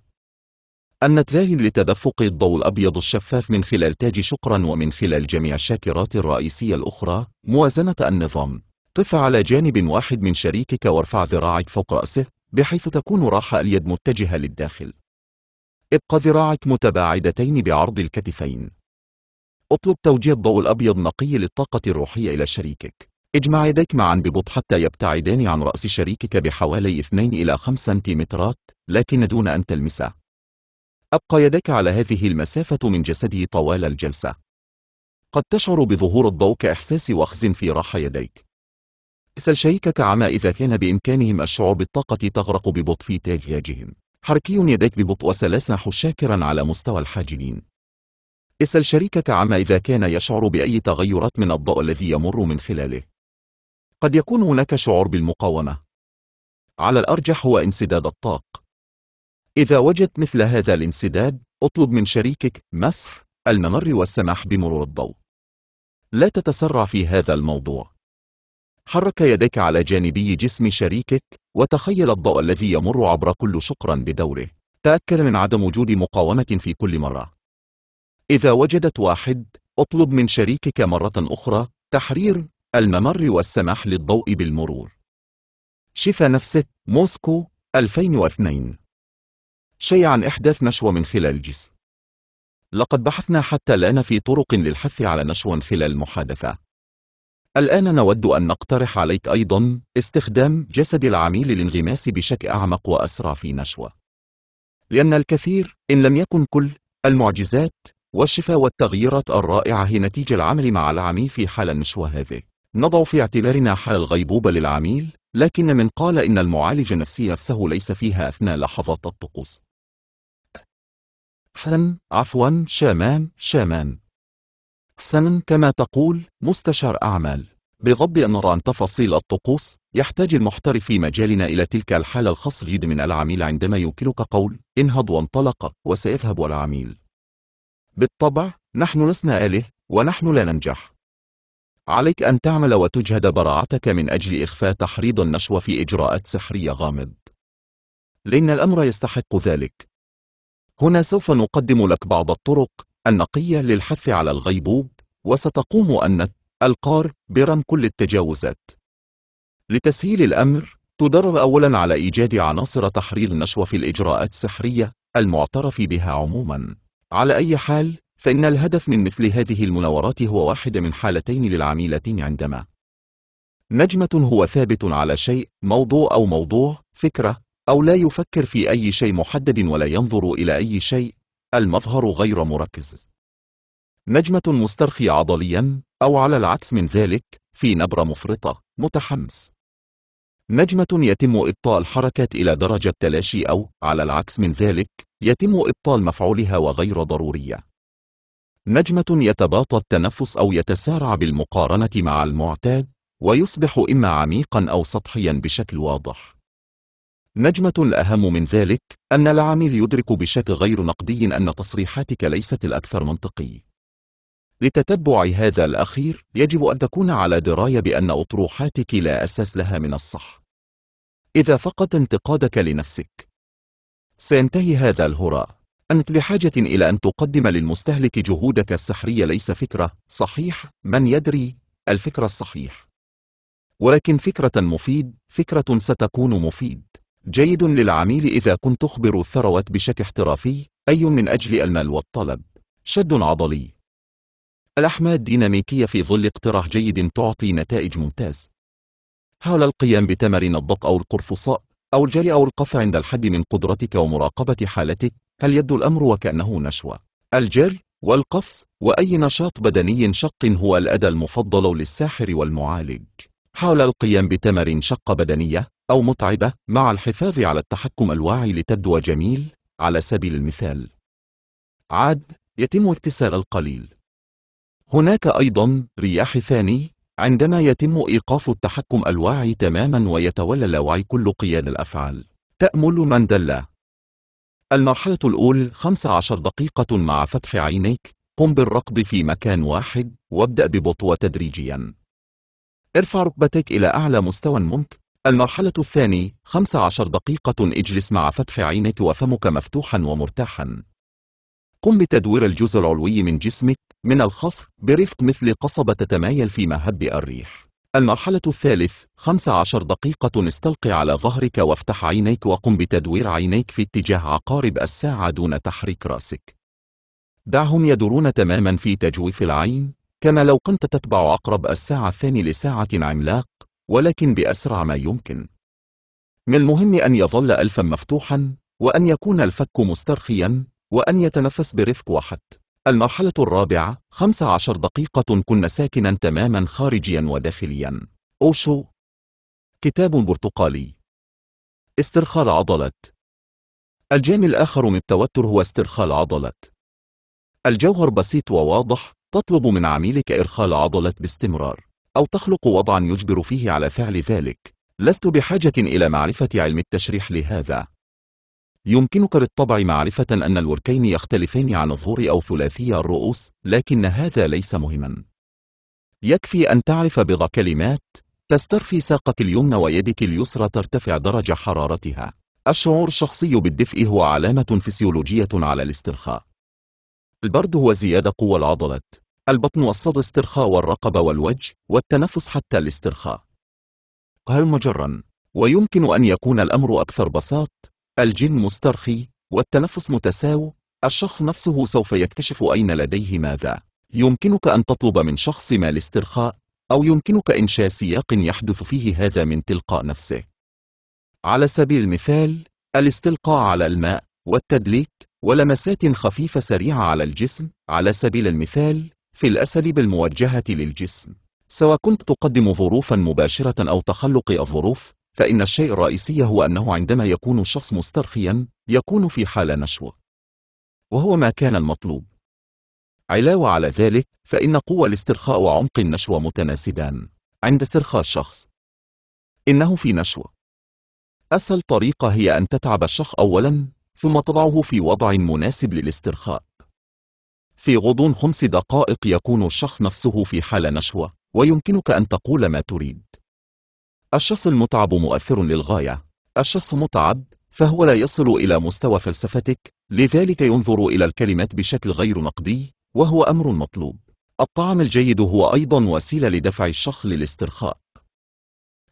النتلاه لتدفق الضوء الأبيض الشفاف من خلال تاج شكرا ومن خلال جميع الشاكرات الرئيسية الأخرى موازنة النظام. قف على جانب واحد من شريكك وارفع ذراعك فوق رأسه بحيث تكون راحة اليد متجهة للداخل. ابق ذراعك متباعدتين بعرض الكتفين. اطلب توجيه الضوء الأبيض نقي للطاقة الروحية إلى شريكك اجمع يديك معا ببطء حتى يبتعدان عن رأس شريكك بحوالي 2 إلى 5 سنتيمترات لكن دون أن تلمسه أبقى يديك على هذه المسافة من جسده طوال الجلسة قد تشعر بظهور الضوء كإحساس وخز في راحة يديك اسأل شريكك عما إذا كان بإمكانهم الشعور بالطاقة تغرق ببطء في تاجياجهم حركي يديك ببطء وسلاسة شاكرا على مستوى الحاجبين اسأل شريكك عما إذا كان يشعر بأي تغيرات من الضوء الذي يمر من خلاله قد يكون هناك شعور بالمقاومة على الأرجح هو انسداد الطاق إذا وجدت مثل هذا الانسداد اطلب من شريكك مسح الممر والسماح بمرور الضوء لا تتسرع في هذا الموضوع حرك يديك على جانبي جسم شريكك وتخيل الضوء الذي يمر عبر كل شقرا بدوره تأكد من عدم وجود مقاومة في كل مرة إذا وجدت واحد اطلب من شريكك مرة أخرى تحرير الممر والسماح للضوء بالمرور شفى نفسك موسكو 2002 شيء عن إحداث نشوة من خلال الجسم لقد بحثنا حتى الآن في طرق للحث على نشوة خلال المحادثة الآن نود أن نقترح عليك أيضا استخدام جسد العميل للانغماس بشكل أعمق وأسرع في نشوة لأن الكثير إن لم يكن كل المعجزات والشفاء والتغييرات الرائعة هي نتيجة العمل مع العميل في حال النشوة هذه نضع في اعتبارنا حال الغيبوبة للعميل لكن من قال إن المعالج النفسي نفسه ليس فيها أثناء لحظات الطقوس حسن عفوا شامان شامان حسن كما تقول مستشار أعمال بغض النظر عن تفاصيل الطقوس يحتاج المحترف في مجالنا إلى تلك الحالة الخاصة جدا من العميل عندما يمكنك قول انهض وانطلق وسيذهب العميل بالطبع نحن لسنا آله ونحن لا ننجح عليك أن تعمل وتجهد براعتك من أجل إخفاء تحريض النشوة في إجراءات سحرية غامض لأن الأمر يستحق ذلك هنا سوف نقدم لك بعض الطرق النقية للحث على الغيبوب وستقوم أن القار برم كل التجاوزات لتسهيل الأمر تدرب أولا على إيجاد عناصر تحرير النشوة في الإجراءات السحرية المعترف بها عموماً على أي حال فإن الهدف من مثل هذه المناورات هو واحد من حالتين للعميلتين عندما نجمة هو ثابت على شيء موضوع أو موضوع فكرة أو لا يفكر في أي شيء محدد ولا ينظر إلى أي شيء المظهر غير مركز نجمة مسترخي عضليا أو على العكس من ذلك في نبرة مفرطة متحمس نجمة يتم إبطاء الحركات إلى درجة تلاشي أو على العكس من ذلك يتم إبطال مفعولها وغير ضرورية نجمة يتباطى التنفس أو يتسارع بالمقارنة مع المعتاد ويصبح إما عميقا أو سطحيا بشكل واضح نجمة الأهم من ذلك أن العميل يدرك بشكل غير نقدي أن تصريحاتك ليست الأكثر منطقي لتتبع هذا الأخير يجب أن تكون على دراية بأن أطروحاتك لا أساس لها من الصح إذا فقط انتقادك لنفسك سينتهي هذا الهراء أنت بحاجة إلى أن تقدم للمستهلك جهودك السحرية ليس فكرة صحيح من يدري الفكرة الصحيح ولكن فكرة مفيد فكرة ستكون مفيد جيد للعميل إذا كنت تخبر الثروة بشكل احترافي أي من أجل المال والطلب شد عضلي الأحماد الديناميكية في ظل اقتراح جيد تعطي نتائج ممتاز حاول القيام بتمارين الضغط أو القرفصاء أو الجري أو القف عند الحد من قدرتك ومراقبة حالتك هل يبدو الأمر وكأنه نشوة الجري والقفز وأي نشاط بدني شق هو الأدى المفضل للساحر والمعالج حاول القيام بتمر شقة بدنية أو متعبة مع الحفاظ على التحكم الواعي لتبدو جميل على سبيل المثال عاد يتم اكتسال القليل هناك أيضا رياح ثاني عندما يتم إيقاف التحكم الواعي تماما ويتولى اللاوعي كل قياد الأفعال تأمل ماندلا المرحلة الأولى 15 دقيقة مع فتح عينيك قم بالركض في مكان واحد وابدأ ببطء تدريجيا ارفع ركبتك إلى أعلى مستوى منك المرحلة الثانية 15 دقيقة اجلس مع فتح عينك وفمك مفتوحا ومرتاحا قم بتدوير الجزء العلوي من جسمك من الخصر برفق مثل قصبة تتمايل في مهب الريح المرحلة الثالث 15 دقيقة استلقي على ظهرك وافتح عينيك وقم بتدوير عينيك في اتجاه عقارب الساعة دون تحريك راسك دعهم يدورون تماما في تجويف العين كما لو كنت تتبع عقرب الساعة الثاني لساعة عملاق ولكن بأسرع ما يمكن من المهم أن يظل ألفا مفتوحا وأن يكون الفك مسترخيا وأن يتنفس برفق وحد المرحلة الرابعة 15 دقيقة كن ساكنا تماما خارجيا وداخليا أوشو كتاب برتقالي استرخاء العضلات الجانب الآخر من التوتر هو استرخاء العضلات الجوهر بسيط وواضح تطلب من عميلك إرخاء العضلات باستمرار أو تخلق وضعا يجبر فيه على فعل ذلك لست بحاجة إلى معرفة علم التشريح لهذا يمكنك بالطبع معرفة أن الوركين يختلفان عن الظهور أو ثلاثي الرؤوس لكن هذا ليس مهما يكفي أن تعرف بضع كلمات تسترخي ساقك اليمنى ويدك اليسرى ترتفع درجة حرارتها الشعور الشخصي بالدفء هو علامة فسيولوجية على الاسترخاء البرد هو زيادة قوة العضلات البطن والصدر استرخاء والرقبة والوجه والتنفس حتى الاسترخاء هل مجرا ويمكن أن يكون الأمر أكثر بساط الجن مسترخي والتنفس متساو الشخص نفسه سوف يكتشف أين لديه ماذا يمكنك أن تطلب من شخص ما الاسترخاء أو يمكنك إنشاء سياق يحدث فيه هذا من تلقاء نفسه على سبيل المثال الاستلقاء على الماء والتدليك ولمسات خفيفة سريعة على الجسم على سبيل المثال في الأساليب الموجهة للجسم سواء كنت تقدم ظروفا مباشرة أو تخلق الظروف فإن الشيء الرئيسي هو أنه عندما يكون الشخص مسترخيا يكون في حال نشوة وهو ما كان المطلوب علاوة على ذلك فإن قوة الاسترخاء وعمق النشوة متناسبان عند استرخاء الشخص إنه في نشوة أسهل طريقة هي أن تتعب الشخص أولا ثم تضعه في وضع مناسب للاسترخاء في غضون خمس دقائق يكون الشخص نفسه في حال نشوة ويمكنك أن تقول ما تريد الشخص المتعب مؤثر للغاية الشخص متعب فهو لا يصل إلى مستوى فلسفتك لذلك ينظر إلى الكلمات بشكل غير نقدي وهو أمر مطلوب الطعام الجيد هو أيضا وسيلة لدفع الشخص للاسترخاء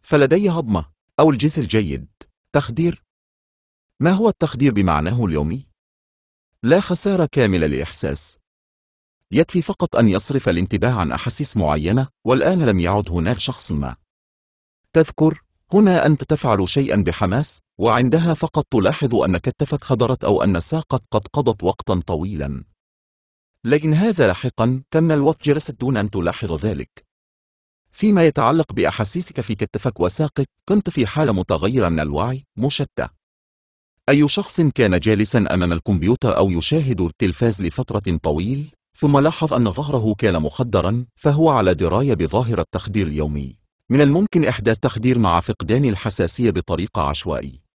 فلدي هضمة أو الجنس الجيد تخدير ما هو التخدير بمعناه اليومي؟ لا خسارة كاملة لإحساس يكفي فقط أن يصرف الانتباه عن أحاسيس معينة والآن لم يعد هناك شخص ما تذكر هنا أنت تفعل شيئا بحماس وعندها فقط تلاحظ أن كتفك خضرت أو أن ساقك قد قضت وقتا طويلا لكن هذا لاحقا تم الوقت جلست دون أن تلاحظ ذلك فيما يتعلق بأحاسيسك في كتفك وساقك كنت في حالة متغيرة من الوعي مشتة أي شخص كان جالسا أمام الكمبيوتر أو يشاهد التلفاز لفترة طويل ثم لاحظ أن ظهره كان مخدرا فهو على دراية بظاهر التخدير اليومي من الممكن إحداث تخدير مع فقدان الحساسية بطريقة عشوائية.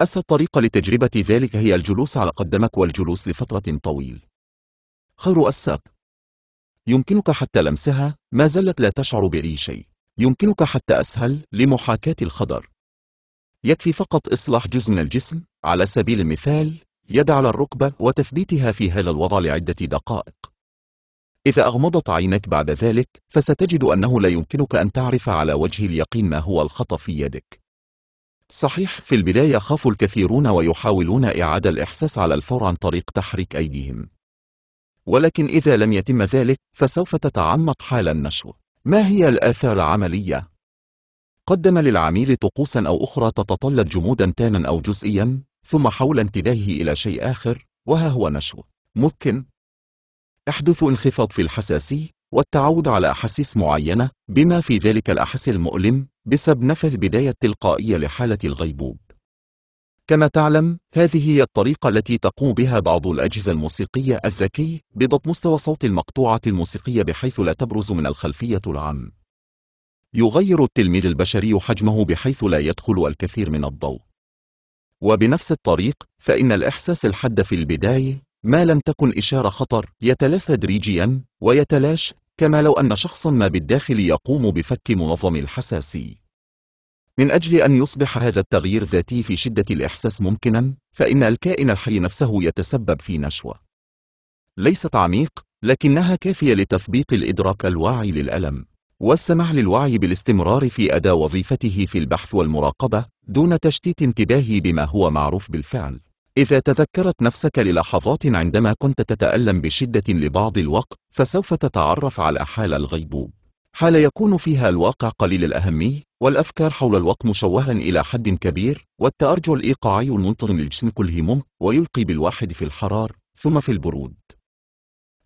أسهل طريقة لتجربة ذلك هي الجلوس على قدمك والجلوس لفترة طويل. خير الساق يمكنك حتى لمسها ما زلت لا تشعر بأي شيء. يمكنك حتى أسهل لمحاكاة الخضر. يكفي فقط إصلاح جزء من الجسم على سبيل المثال يد على الركبة وتثبيتها في هذا الوضع لعدة دقائق. إذا أغمضت عينك بعد ذلك فستجد أنه لا يمكنك أن تعرف على وجه اليقين ما هو الخطأ في يدك صحيح في البداية خاف الكثيرون ويحاولون إعادة الإحساس على الفور عن طريق تحريك أيديهم ولكن إذا لم يتم ذلك فسوف تتعمق حال النشر ما هي الآثار العملية؟ قدم للعميل طقوسا أو أخرى تتطلب جمودا تاما أو جزئيا ثم حول انتباهه إلى شيء آخر وها هو نشر ممكن يحدث انخفاض في الحساسي والتعود على أحاسيس معينة بما في ذلك الأحس المؤلم بسبب نفذ بداية تلقائية لحالة الغيبوب كما تعلم هذه هي الطريقة التي تقوم بها بعض الأجهزة الموسيقية الذكي بضبط مستوى صوت المقطوعة الموسيقية بحيث لا تبرز من الخلفية العام يغير التلميذ البشري حجمه بحيث لا يدخل الكثير من الضوء وبنفس الطريق فإن الإحساس الحاد في البداية ما لم تكن إشارة خطر يتلف تدريجيا ويتلاش كما لو أن شخصا ما بالداخل يقوم بفك منظم الحساسي من أجل أن يصبح هذا التغيير ذاتي في شدة الإحساس ممكنا فإن الكائن الحي نفسه يتسبب في نشوة ليست عميق لكنها كافية لتثبيط الإدراك الواعي للألم والسماح للوعي بالاستمرار في أداء وظيفته في البحث والمراقبة دون تشتيت انتباهي بما هو معروف بالفعل إذا تذكرت نفسك للحظات عندما كنت تتألم بشدة لبعض الوقت فسوف تتعرف على حال الغيبوب حال يكون فيها الواقع قليل الأهمية والأفكار حول الوقت مشوها إلى حد كبير والتأرجع الإيقاعي المنطر للجسم كله ويلقي بالواحد في الحرار ثم في البرود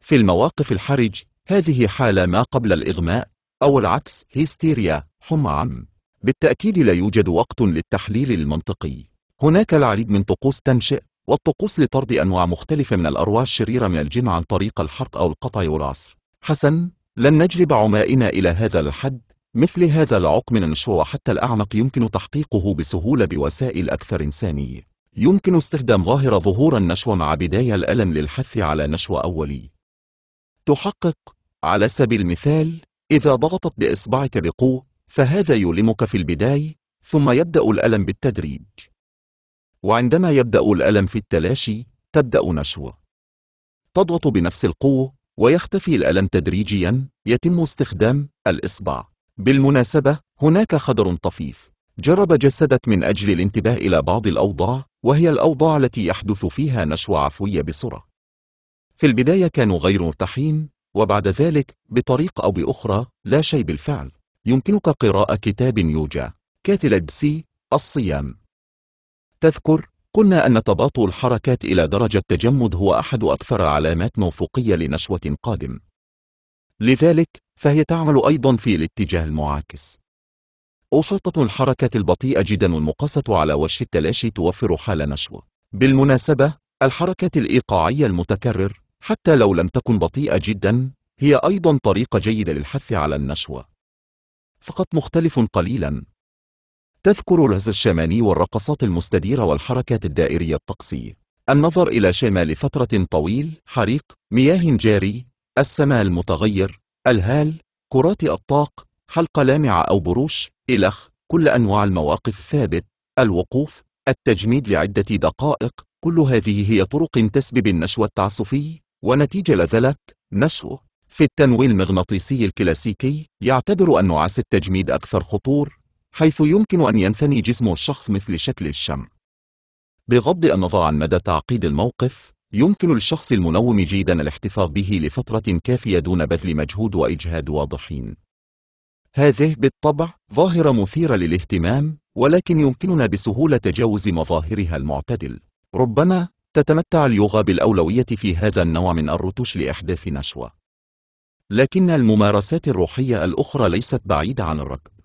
في المواقف الحرج هذه حالة ما قبل الإغماء أو العكس هيستيريا حمى عم بالتأكيد لا يوجد وقت للتحليل المنطقي هناك العديد من طقوس تنشئ والطقوس لطرد أنواع مختلفة من الأرواح الشريرة من الجن عن طريق الحرق أو القطع والعصر حسن لن نجلب عمائنا إلى هذا الحد مثل هذا العق من النشوة وحتى الأعمق يمكن تحقيقه بسهولة بوسائل أكثر إنسانية يمكن استخدام ظاهرة ظهور النشوة مع بداية الألم للحث على نشوة أولي تحقق على سبيل المثال إذا ضغطت بإصبعك بقوة فهذا يؤلمك في البداية ثم يبدأ الألم بالتدريج وعندما يبدأ الألم في التلاشي تبدأ نشوه تضغط بنفس القوة ويختفي الألم تدريجيا يتم استخدام الإصبع بالمناسبة هناك خدر طفيف جرب جسدك من أجل الانتباه إلى بعض الأوضاع وهي الأوضاع التي يحدث فيها نشوة عفوية بسرعة في البداية كانوا غير مرتاحين وبعد ذلك بطريق أو بأخرى لا شيء بالفعل يمكنك قراءة كتاب يوجع كاتلبسي الصيام تذكر قلنا أن تباطؤ الحركات إلى درجة تجمد هو أحد أكثر علامات موثوقية لنشوة قادم لذلك فهي تعمل أيضا في الاتجاه المعاكس أشرطة الحركة البطيئة جدا والمقاسة على وش التلاشي توفر حال نشوة بالمناسبة الحركة الإيقاعية المتكرر حتى لو لم تكن بطيئة جدا هي أيضا طريقة جيدة للحث على النشوة فقط مختلف قليلا تذكر الرز الشماني والرقصات المستديرة والحركات الدائرية الطقسية النظر إلى شمال لفترة طويل حريق مياه جاري السماء المتغير الهال كرات الطاق حلقة لامعة أو بروش إلخ كل أنواع المواقف ثابت الوقوف التجميد لعدة دقائق كل هذه هي طرق تسبب النشوة التعسفي ونتيجة لذلك نشوه في التنويم المغناطيسي الكلاسيكي يعتبر أن نعاس التجميد أكثر خطور حيث يمكن أن ينثني جسم الشخص مثل شكل الشمع بغض النظر عن مدى تعقيد الموقف يمكن للشخص المنوم جيدا الاحتفاظ به لفترة كافية دون بذل مجهود وإجهاد واضحين هذه بالطبع ظاهرة مثيرة للاهتمام ولكن يمكننا بسهولة تجاوز مظاهرها المعتدل ربما تتمتع اليوغا بالأولوية في هذا النوع من الرتوش لإحداث نشوة لكن الممارسات الروحية الأخرى ليست بعيدة عن الركب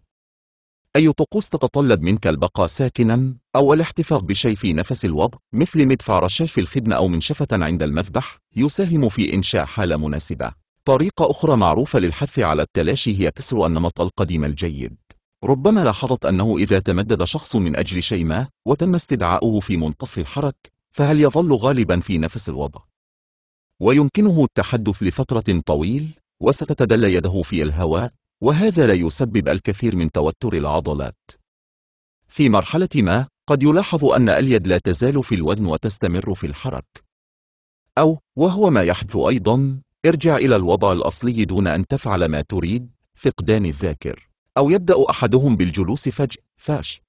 أي طقوس تتطلب منك البقاء ساكنا أو الاحتفاظ بشيء في نفس الوضع مثل مدفع رشاش في الخدمة أو منشفة عند المذبح يساهم في إنشاء حالة مناسبة طريقة أخرى معروفة للحث على التلاشي هي كسر النمط القديم الجيد ربما لاحظت أنه إذا تمدد شخص من أجل شيء ما وتم استدعاؤه في منتصف الحرك فهل يظل غالبا في نفس الوضع ويمكنه التحدث لفترة طويل وستتدلى يده في الهواء وهذا لا يسبب الكثير من توتر العضلات في مرحلة ما قد يلاحظ أن اليد لا تزال في الوزن وتستمر في الحرك أو وهو ما يحدث أيضا ارجع إلى الوضع الأصلي دون أن تفعل ما تريد فقدان الذاكر أو يبدأ أحدهم بالجلوس فجأة فاش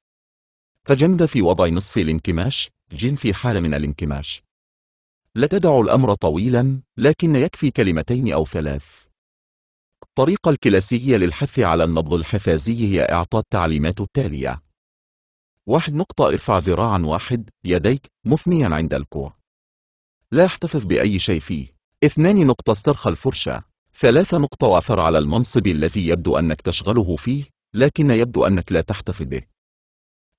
كجند في وضع نصف الانكماش جن في حالة من الانكماش لا تدع الأمر طويلا لكن يكفي كلمتين أو ثلاث الطريقة الكلاسيكية للحث على النبض الحفازي هي إعطاء التعليمات التالية واحد نقطة ارفع ذراعا واحد يديك مثنيا عند الكوع لا احتفظ بأي شيء فيه اثنان نقطة استرخى الفرشة ثلاثة نقطة وعثر على المنصب الذي يبدو أنك تشغله فيه لكن يبدو أنك لا تحتفظ به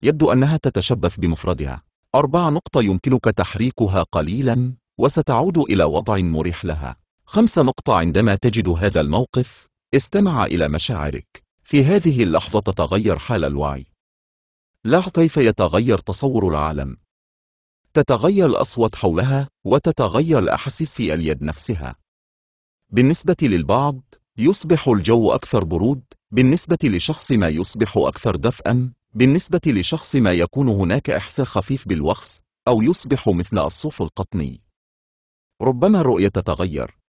يبدو أنها تتشبث بمفردها أربع نقطة يمكنك تحريكها قليلا وستعود إلى وضع مريح لها خمس نقطة عندما تجد هذا الموقف استمع إلى مشاعرك في هذه اللحظة تتغير حال الوعي لا كيف يتغير تصور العالم تتغير الأصوات حولها وتتغير الأحاسيس في اليد نفسها بالنسبة للبعض يصبح الجو أكثر برود بالنسبة لشخص ما يصبح أكثر دفئا بالنسبة لشخص ما يكون هناك إحساس خفيف بالوخز أو يصبح مثل الصوف القطني ربما الرؤية تتغير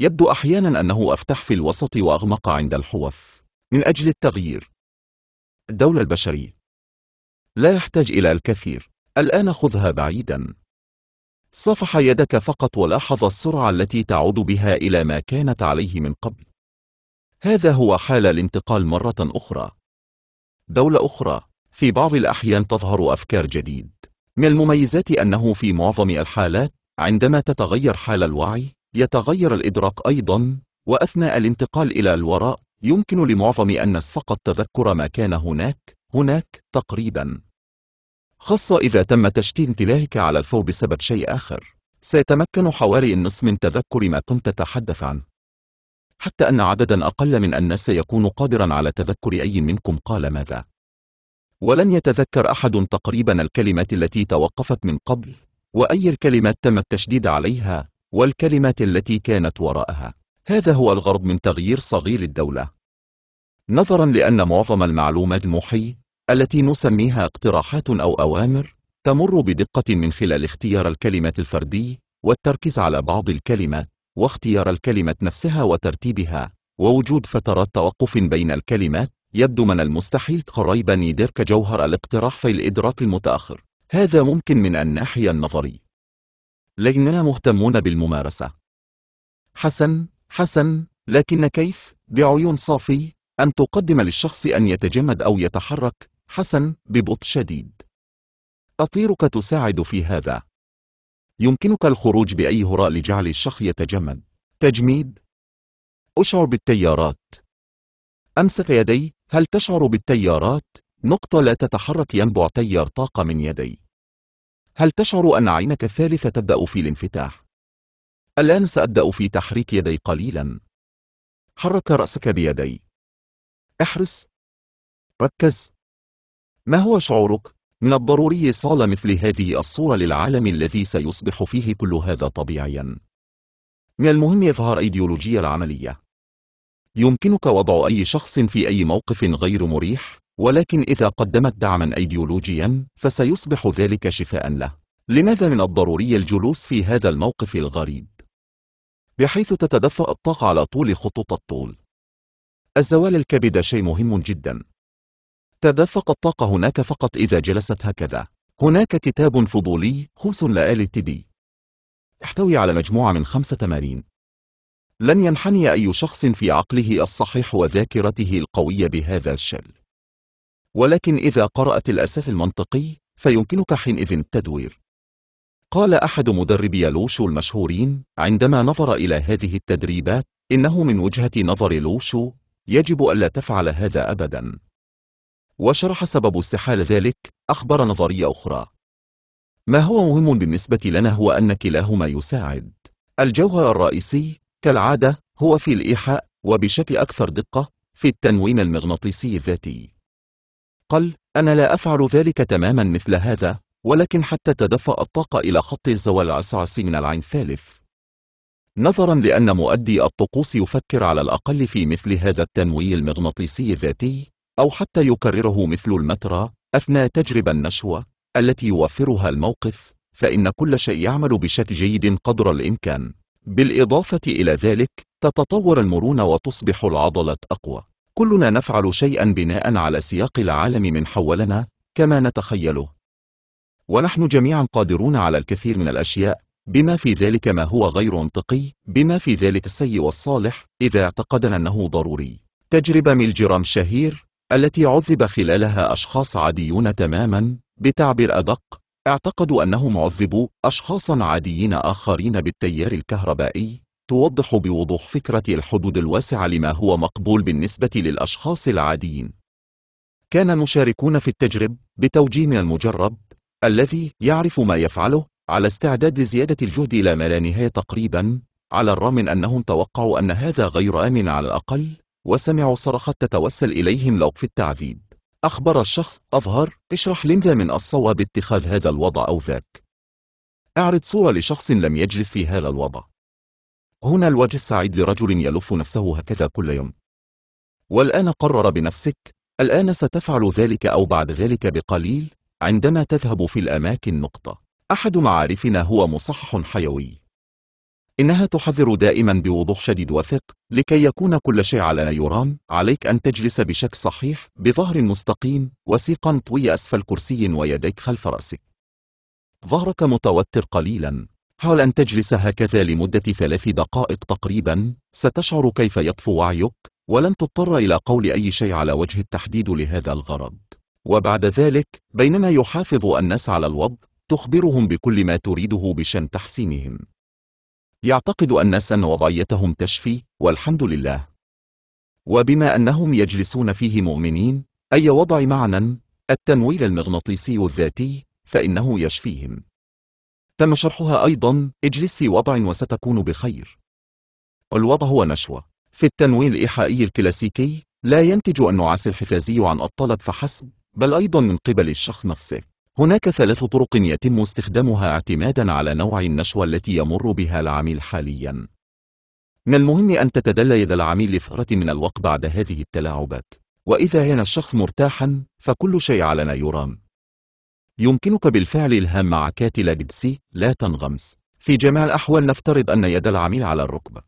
يبدو أحيانا أنه أفتح في الوسط وأغمق عند الحوف من أجل التغيير الدولة البشرية لا يحتاج إلى الكثير الآن خذها بعيدا صفح يدك فقط ولاحظ السرعة التي تعود بها إلى ما كانت عليه من قبل هذا هو حال الانتقال مرة أخرى دولة أخرى في بعض الأحيان تظهر أفكار جديد من المميزات أنه في معظم الحالات عندما تتغير حال الوعي يتغير الإدراك أيضا وأثناء الانتقال إلى الوراء يمكن لمعظم الناس فقط تذكر ما كان هناك هناك تقريبا خاصة إذا تم تشتيت انتباهك على الفور بسبب شيء آخر سيتمكن حوالي النصف من تذكر ما كنت تتحدث عنه حتى أن عددا أقل من الناس يكون قادرا على تذكر أي منكم قال ماذا ولن يتذكر أحد تقريبا الكلمات التي توقفت من قبل وأي الكلمات تم التشديد عليها والكلمات التي كانت وراءها هذا هو الغرض من تغيير صغير الدولة نظرا لأن معظم المعلومات المحي التي نسميها اقتراحات أو أوامر تمر بدقة من خلال اختيار الكلمات الفردي والتركيز على بعض الكلمات واختيار الكلمة نفسها وترتيبها ووجود فترات توقف بين الكلمات يبدو من المستحيل قريبا يدرك جوهر الاقتراح في الإدراك المتأخر هذا ممكن من الناحية النظرية لأننا مهتمون بالممارسة حسن حسن لكن كيف بعيون صافي أن تقدم للشخص أن يتجمد أو يتحرك حسن ببطء شديد أطيرك تساعد في هذا يمكنك الخروج بأي هراء لجعل الشخص يتجمد تجميد أشعر بالتيارات أمسك يدي هل تشعر بالتيارات؟ نقطة لا تتحرك ينبع تيار طاقة من يدي هل تشعر أن عينك الثالثة تبدأ في الانفتاح؟ الآن سأبدأ في تحريك يدي قليلا. حرك رأسك بيدي. احرص. ركز. ما هو شعورك؟ من الضروري إيصال مثل هذه الصورة للعالم الذي سيصبح فيه كل هذا طبيعيا. من المهم إظهار أيديولوجية العملية. يمكنك وضع أي شخص في أي موقف غير مريح ولكن إذا قدمت دعما أيديولوجيا فسيصبح ذلك شفاء له لماذا من الضروري الجلوس في هذا الموقف الغريب؟ بحيث تتدفأ الطاقة على طول خطوط الطول الزوال الكبد شيء مهم جدا تدفق الطاقة هناك فقط إذا جلست هكذا هناك كتاب فضولي خوس لآل تبي يحتوي على مجموعة من خمسة تمارين لن ينحني أي شخص في عقله الصحيح وذاكرته القوية بهذا الشل ولكن إذا قرأت الأساس المنطقي فيمكنك حينئذ التدوير قال أحد مدربي لوشو المشهورين عندما نظر إلى هذه التدريبات إنه من وجهة نظر لوشو يجب ألا تفعل هذا أبدا وشرح سبب استحال ذلك أخبر نظرية أخرى ما هو مهم بالنسبة لنا هو أن كلاهما يساعد الجوهر الرئيسي كالعادة هو في الإيحاء وبشكل أكثر دقة في التنوين المغناطيسي الذاتي قال أنا لا أفعل ذلك تماما مثل هذا ولكن حتى تدفأ الطاقة إلى خط الزوال العصعصي من العين ثالث نظرا لأن مؤدي الطقوس يفكر على الأقل في مثل هذا التنوي المغناطيسي الذاتي أو حتى يكرره مثل المترى أثناء تجربة النشوة التي يوفرها الموقف فإن كل شيء يعمل بشكل جيد قدر الإمكان بالإضافة إلى ذلك تتطور المرونة وتصبح العضلة أقوى كلنا نفعل شيئا بناء على سياق العالم من حولنا كما نتخيله ونحن جميعا قادرون على الكثير من الأشياء بما في ذلك ما هو غير منطقي بما في ذلك السيء والصالح إذا اعتقدنا أنه ضروري تجربة ميلجرام شهير التي عذب خلالها أشخاص عاديون تماما بتعبير أدق اعتقدوا أنهم عذبوا أشخاصا عاديين آخرين بالتيار الكهربائي توضح بوضوح فكرة الحدود الواسعة لما هو مقبول بالنسبة للأشخاص العاديين كان المشاركون في التجرب بتوجيه المجرب الذي يعرف ما يفعله على استعداد لزيادة الجهد إلى ما لا نهاية تقريبا على الرغم من أنهم توقعوا أن هذا غير آمن على الأقل وسمعوا صرخات تتوسل إليهم لوقف التعذيب أخبر الشخص أظهر اشرح لماذا من الصواب اتخاذ هذا الوضع أو ذاك اعرض صورة لشخص لم يجلس في هذا الوضع هنا الوجه السعيد لرجل يلف نفسه هكذا كل يوم والآن قرر بنفسك الآن ستفعل ذلك أو بعد ذلك بقليل عندما تذهب في الأماكن نقطة أحد معارفنا هو مصحح حيوي إنها تحذر دائما بوضوح شديد وثق لكي يكون كل شيء على يرام عليك أن تجلس بشكل صحيح بظهر مستقيم وسيقا طوي أسفل كرسي ويديك خلف رأسك ظهرك متوتر قليلا حاول أن تجلس هكذا لمدة ثلاث دقائق تقريبا ستشعر كيف يطفو وعيك ولن تضطر إلى قول أي شيء على وجه التحديد لهذا الغرض وبعد ذلك بينما يحافظ الناس على الوضع تخبرهم بكل ما تريده بشان تحسينهم يعتقد الناس أن وضعيتهم تشفي والحمد لله وبما أنهم يجلسون فيه مؤمنين أي وضع معنى التنوير المغناطيسي الذاتي فإنه يشفيهم تم شرحها أيضا اجلس في وضع وستكون بخير الوضع هو نشوة في التنوين الإيحائي الكلاسيكي لا ينتج النعاس الحفازي عن الطلب فحسب بل أيضا من قبل الشخص نفسه هناك ثلاث طرق يتم استخدامها اعتمادا على نوع النشوة التي يمر بها العميل حاليا من المهم أن تتدلى يد العميل لفترة من الوقت بعد هذه التلاعبات وإذا كان الشخص مرتاحا فكل شيء على ما يرام يمكنك بالفعل إلهام مع معكات بيبسي لا تنغمس في جميع الأحوال نفترض أن يد العميل على الركبة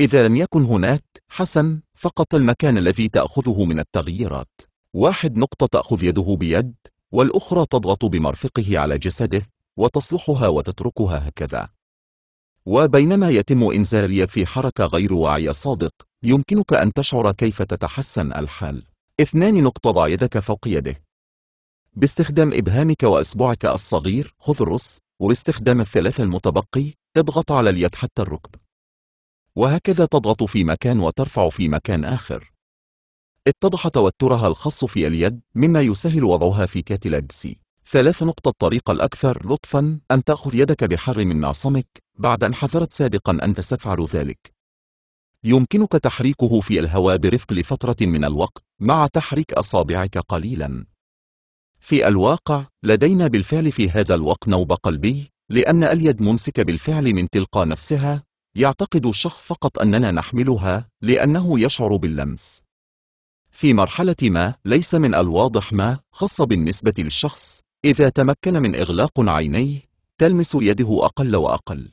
إذا لم يكن هناك حسن فقط المكان الذي تأخذه من التغييرات واحد نقطة تأخذ يده بيد والأخرى تضغط بمرفقه على جسده وتصلحها وتتركها هكذا وبينما يتم إنزال اليد في حركة غير واعية صادق يمكنك أن تشعر كيف تتحسن الحال اثنان نقطة ضع يدك فوق يده باستخدام إبهامك وأصبعك الصغير خذ الرص وباستخدام الثلاث المتبقي اضغط على اليد حتى الركب وهكذا تضغط في مكان وترفع في مكان آخر اتضح توترها الخاص في اليد مما يسهل وضعها في كاتلاجسي ثلاث نقطة الطريقة الأكثر لطفا أن تأخذ يدك بحر من معصمك بعد أن حذرت سابقا أنت ستفعل ذلك يمكنك تحريكه في الهواء برفق لفترة من الوقت مع تحريك أصابعك قليلا في الواقع لدينا بالفعل في هذا الوقت نوب قلبي لأن اليد ممسكة بالفعل من تلقى نفسها يعتقد الشخص فقط أننا نحملها لأنه يشعر باللمس في مرحلة ما ليس من الواضح ما خاصة بالنسبة للشخص إذا تمكن من إغلاق عينيه تلمس يده أقل وأقل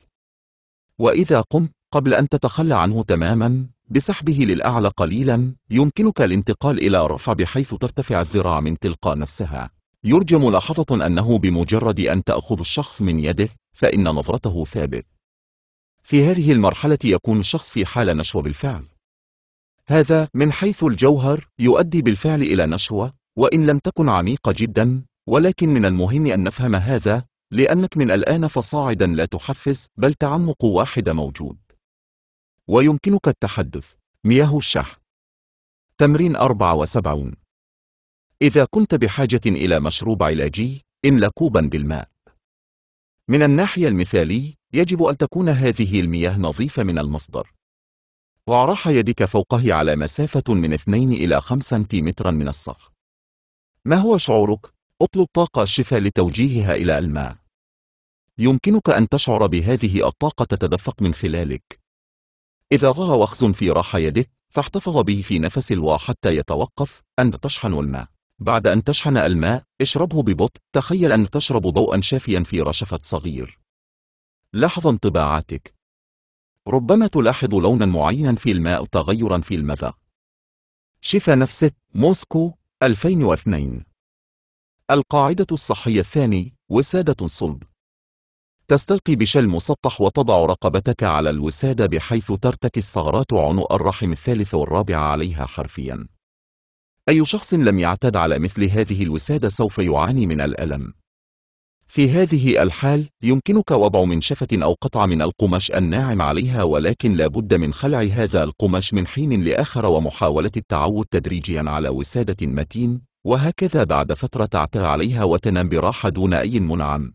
وإذا قمت قبل أن تتخلى عنه تماما بسحبه للأعلى قليلا يمكنك الانتقال إلى رفع بحيث ترتفع الذراع من تلقى نفسها يرجى ملاحظة أنه بمجرد أن تأخذ الشخص من يده فإن نظرته ثابت في هذه المرحلة يكون الشخص في حال نشوة بالفعل هذا من حيث الجوهر يؤدي بالفعل إلى نشوة وإن لم تكن عميقة جدا ولكن من المهم أن نفهم هذا لأنك من الآن فصاعدا لا تحفز بل تعمق واحد موجود ويمكنك التحدث مياه الشحن تمرين 74 إذا كنت بحاجة إلى مشروب علاجي املأ كوبا بالماء من الناحية المثالي يجب أن تكون هذه المياه نظيفة من المصدر وعرح يدك فوقه على مسافة من 2 إلى 5 سنتيمترا من الصخر ما هو شعورك؟ اطلب طاقة الشفاء لتوجيهها إلى الماء يمكنك أن تشعر بهذه الطاقة تتدفق من خلالك إذا ظهر وخز في راح يدك فاحتفظ به في نفس الواء حتى يتوقف أن تشحن الماء بعد أن تشحن الماء اشربه ببطء تخيل أن تشرب ضوءا شافيا في رشفة صغير لاحظ انطباعاتك ربما تلاحظ لونا معينا في الماء تغيرا في المذاق شفى نفسك موسكو 2002 القاعدة الصحية الثاني وسادة صلب تستلقي بشل مسطح وتضع رقبتك على الوسادة بحيث ترتكز ثغرات عنق الرحم الثالث والرابع عليها حرفياً أي شخص لم يعتد على مثل هذه الوسادة سوف يعاني من الألم في هذه الحال يمكنك وضع منشفة أو قطعة من القماش الناعم عليها ولكن لا بد من خلع هذا القماش من حين لآخر ومحاولة التعود تدريجيا على وسادة متين وهكذا بعد فترة تعتى عليها وتنام براحة دون أي منعم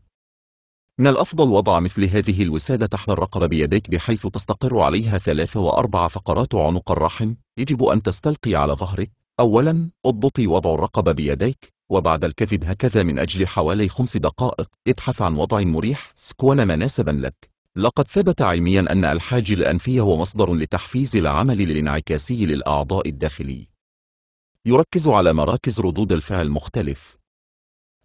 من الأفضل وضع مثل هذه الوسادة تحت الرقبة بيديك بحيث تستقر عليها ثلاثة وأربع فقرات عنق الرحم يجب أن تستلقي على ظهرك أولا اضبطي وضع الرقبة بيديك وبعد الكذب هكذا من أجل حوالي خمس دقائق ابحث عن وضع مريح سكون مناسبا لك لقد ثبت علميا أن الحاج الأنفي هو مصدر لتحفيز العمل الانعكاسي للأعضاء الداخلي يركز على مراكز ردود الفعل مختلف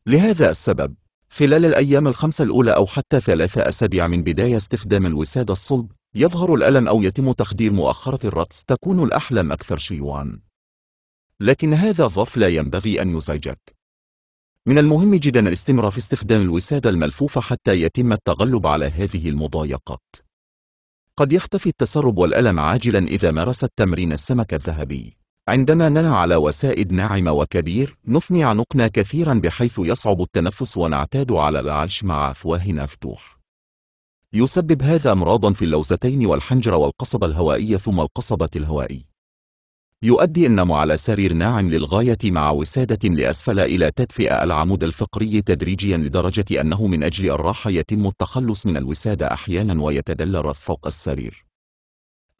لهذا السبب خلال الأيام الخمسة الأولى أو حتى ثلاثة أسابيع من بداية استخدام الوسادة الصلب يظهر الألم أو يتم تخدير مؤخرة الرقص تكون الأحلام أكثر شيوعاً لكن هذا الظرف لا ينبغي أن يزعجك من المهم جدا الاستمرار في استخدام الوسادة الملفوفة حتى يتم التغلب على هذه المضايقات قد يختفي التسرب والألم عاجلا إذا مارست تمرين السمك الذهبي عندما ننع على وسائد ناعمة وكبير نثني عنقنا كثيرا بحيث يصعب التنفس ونعتاد على العش مع أفواهنا مفتوح. يسبب هذا أمراضا في اللوزتين والحنجرة والقصبة الهوائية ثم القصبة الهوائية يؤدي النوم على سرير ناعم للغاية مع وسادة لأسفل إلى تدفئة العمود الفقري تدريجيا لدرجة أنه من أجل الراحة يتم التخلص من الوسادة أحيانا ويتدلر فوق السرير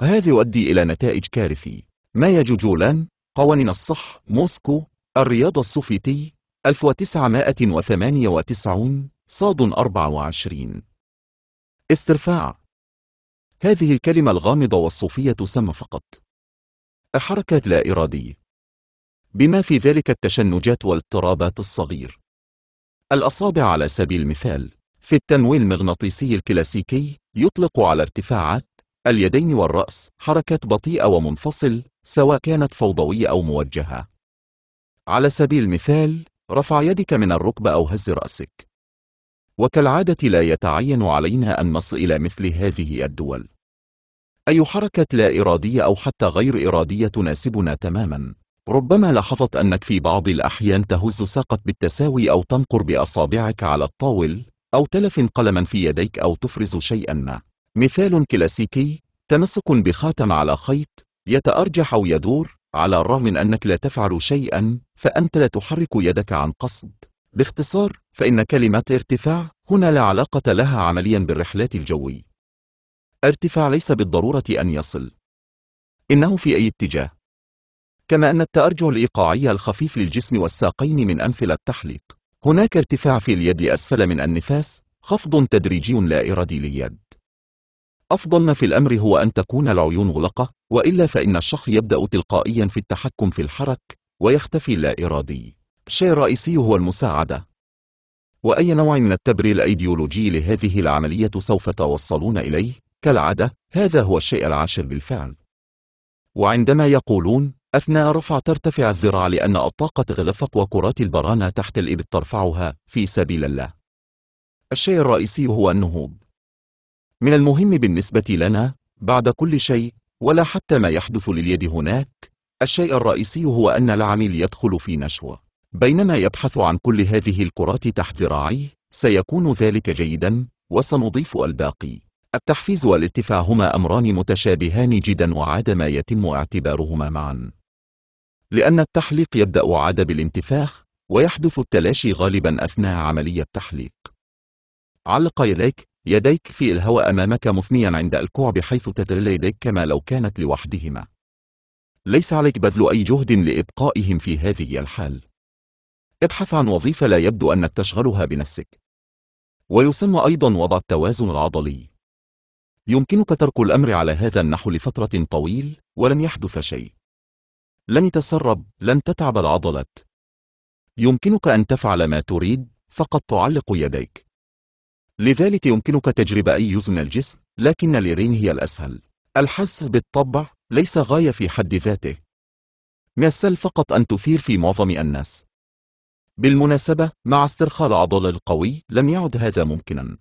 هذا يؤدي إلى نتائج كارثي ما جولان قوانين الصح موسكو الرياض السوفيتي 1998 صاد 24 استرفاع هذه الكلمة الغامضة والصوفية تسمى فقط الحركة لا إرادية بما في ذلك التشنجات والاضطرابات الصغير الأصابع على سبيل المثال في التنوي المغناطيسي الكلاسيكي يطلق على ارتفاعات اليدين والرأس حركات بطيئة ومنفصل سواء كانت فوضوية أو موجهة على سبيل المثال رفع يدك من الركبة أو هز رأسك وكالعادة لا يتعين علينا أن نصل إلى مثل هذه الدول أي حركة لا إرادية أو حتى غير إرادية تناسبنا تماما ربما لاحظت أنك في بعض الأحيان تهز ساقك بالتساوي أو تنقر بأصابعك على الطاول أو تلف قلما في يديك أو تفرز شيئا ما مثال كلاسيكي تمسك بخاتم على خيط يتأرجح أو يدور على الرغم من أنك لا تفعل شيئا فأنت لا تحرك يدك عن قصد باختصار فإن كلمة ارتفاع هنا لا علاقة لها عمليا بالرحلات الجوية ارتفاع ليس بالضرورة أن يصل إنه في أي اتجاه كما أن التأرجع الإيقاعي الخفيف للجسم والساقين من أمثلة التحليق هناك ارتفاع في اليد أسفل من النفاس خفض تدريجي لا إرادي لليد أفضل ما في الأمر هو أن تكون العيون غلقة وإلا فإن الشخص يبدأ تلقائيا في التحكم في الحرك ويختفي لا إرادي الشيء الرئيسي هو المساعدة وأي نوع من التبرير الأيديولوجي لهذه العملية سوف توصلون إليه كالعادة هذا هو الشيء العاشر بالفعل وعندما يقولون أثناء رفع ترتفع الذراع لأن الطاقة تغلفت وكرات البرانة تحت الإبط ترفعها في سبيل الله الشيء الرئيسي هو النهوض من المهم بالنسبة لنا بعد كل شيء ولا حتى ما يحدث لليد هناك الشيء الرئيسي هو أن العميل يدخل في نشوة بينما يبحث عن كل هذه الكرات تحت ذراعيه سيكون ذلك جيدا وسنضيف الباقي التحفيز والاتفاع هما أمران متشابهان جدا ما يتم اعتبارهما معا لأن التحليق يبدأ عادة بالانتفاخ ويحدث التلاشي غالبا أثناء عملية التحليق علق يديك يديك في الهواء أمامك مثنيا عند الكوع بحيث تدل يديك كما لو كانت لوحدهما ليس عليك بذل أي جهد لإبقائهم في هذه الحال ابحث عن وظيفة لا يبدو أنك تشغلها بنفسك ويسمى أيضا وضع التوازن العضلي يمكنك ترك الأمر على هذا النحو لفترة طويل ولن يحدث شيء لن تسرب لن تتعب العضلات يمكنك أن تفعل ما تريد فقط تعلق يديك لذلك يمكنك تجربة أي جزء من الجسم لكن اليرين هي الأسهل الحس بالطبع ليس غاية في حد ذاته من السهل فقط أن تثير في معظم الناس بالمناسبة مع استرخاء العضل القوي لم يعد هذا ممكنا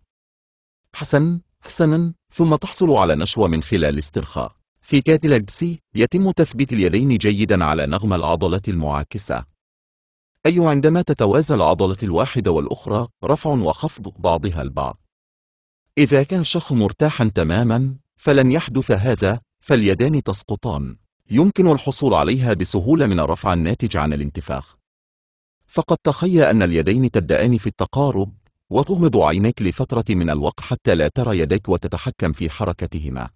حسن حسنا ثم تحصل على نشوة من خلال استرخاء في كاتلبسي يتم تثبيت اليدين جيدا على نغم العضلات المعاكسة أي عندما تتوازى العضلة الواحدة والأخرى رفع وخفض بعضها البعض إذا كان الشخص مرتاحا تماما فلن يحدث هذا فاليدان تسقطان يمكن الحصول عليها بسهولة من الرفع الناتج عن الانتفاخ فقد تخيل أن اليدين تبدأان في التقارب وتغمض عينيك لفترة من الوقت حتى لا ترى يديك وتتحكم في حركتهما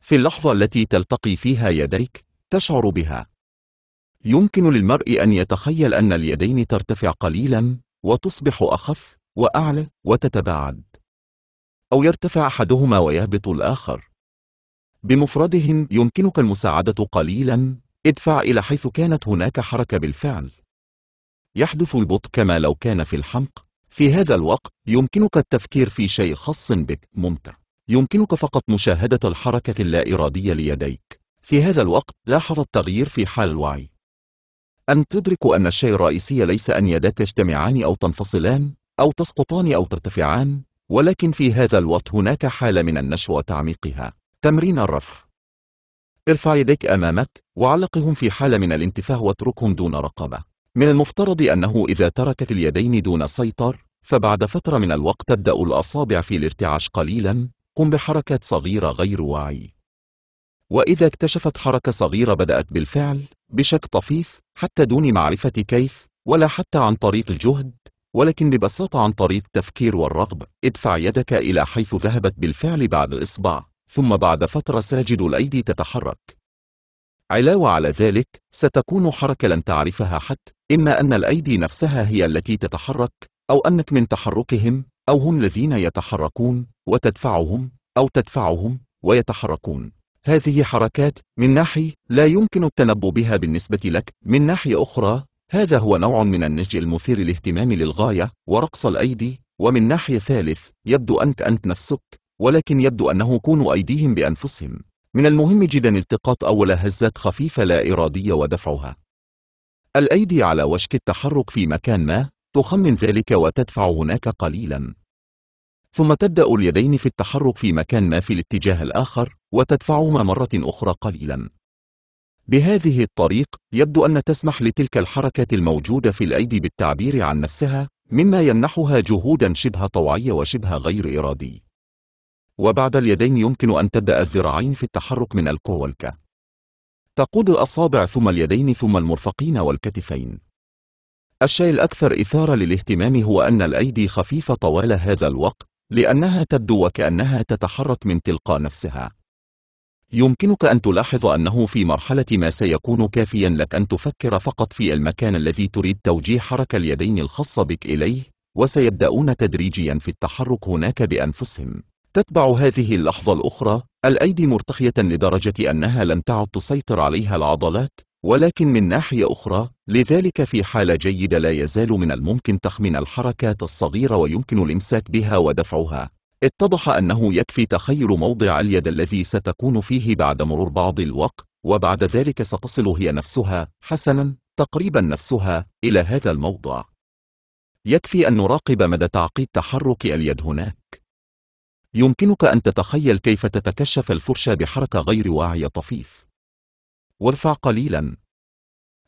في اللحظة التي تلتقي فيها يديك تشعر بها يمكن للمرء أن يتخيل أن اليدين ترتفع قليلا وتصبح أخف وأعلى وتتباعد أو يرتفع أحدهما ويهبط الآخر بمفردهم يمكنك المساعدة قليلا ادفع إلى حيث كانت هناك حركة بالفعل يحدث البطء كما لو كان في الحمق في هذا الوقت يمكنك التفكير في شيء خاص بك ممتع يمكنك فقط مشاهدة الحركة اللا إرادية ليديك في هذا الوقت لاحظ التغيير في حال الوعي أن تدرك أن الشيء الرئيسي ليس أن يداك تجتمعان أو تنفصلان أو تسقطان أو ترتفعان ولكن في هذا الوقت هناك حالة من النشوة وتعميقها تمرين الرفع ارفع يديك أمامك وعلقهم في حالة من الانتفاه واتركهم دون رقبة من المفترض أنه إذا تركت اليدين دون سيطر فبعد فترة من الوقت تبدأ الأصابع في الارتعاش قليلا قم بحركات صغيرة غير واعي وإذا اكتشفت حركة صغيرة بدأت بالفعل بشكل طفيف حتى دون معرفة كيف ولا حتى عن طريق الجهد ولكن ببساطة عن طريق التفكير والرغب ادفع يدك إلى حيث ذهبت بالفعل بعد الإصبع ثم بعد فترة ساجد الأيدي تتحرك علاوة على ذلك ستكون حركة لن تعرفها حتى إما أن الأيدي نفسها هي التي تتحرك أو أنك من تحركهم أو هم الذين يتحركون وتدفعهم أو تدفعهم ويتحركون هذه حركات من ناحية لا يمكن التنبؤ بها بالنسبة لك من ناحية أخرى هذا هو نوع من النسج المثير الاهتمام للغاية ورقص الأيدي ومن ناحية ثالث يبدو أنك أنت نفسك ولكن يبدو أنه كون أيديهم بأنفسهم من المهم جدا التقاط أول هزات خفيفة لا إرادية ودفعها الأيدي على وشك التحرك في مكان ما تخمن ذلك وتدفع هناك قليلا ثم تبدأ اليدين في التحرك في مكان ما في الاتجاه الآخر وتدفعهما مرة أخرى قليلا بهذه الطريق يبدو أن تسمح لتلك الحركة الموجودة في الأيدي بالتعبير عن نفسها مما يمنحها جهودا شبه طوعية وشبه غير إرادي وبعد اليدين يمكن أن تبدأ الذراعين في التحرك من الكوالكه تقود الأصابع ثم اليدين ثم المرفقين والكتفين الشيء الأكثر إثارة للاهتمام هو أن الأيدي خفيفة طوال هذا الوقت لأنها تبدو وكأنها تتحرك من تلقاء نفسها يمكنك أن تلاحظ أنه في مرحلة ما سيكون كافيا لك أن تفكر فقط في المكان الذي تريد توجيه حركة اليدين الخاصة بك إليه وسيبدأون تدريجيا في التحرك هناك بأنفسهم تتبع هذه اللحظة الأخرى الأيدي مرتخية لدرجة أنها لم تعد تسيطر عليها العضلات ولكن من ناحية أخرى لذلك في حالة جيدة لا يزال من الممكن تخمين الحركات الصغيرة ويمكن الإمساك بها ودفعها اتضح أنه يكفي تخيل موضع اليد الذي ستكون فيه بعد مرور بعض الوقت وبعد ذلك ستصل هي نفسها حسنا تقريبا نفسها إلى هذا الموضع يكفي أن نراقب مدى تعقيد تحرك اليد هناك يمكنك أن تتخيل كيف تتكشف الفرشة بحركة غير واعية طفيف وارفع قليلا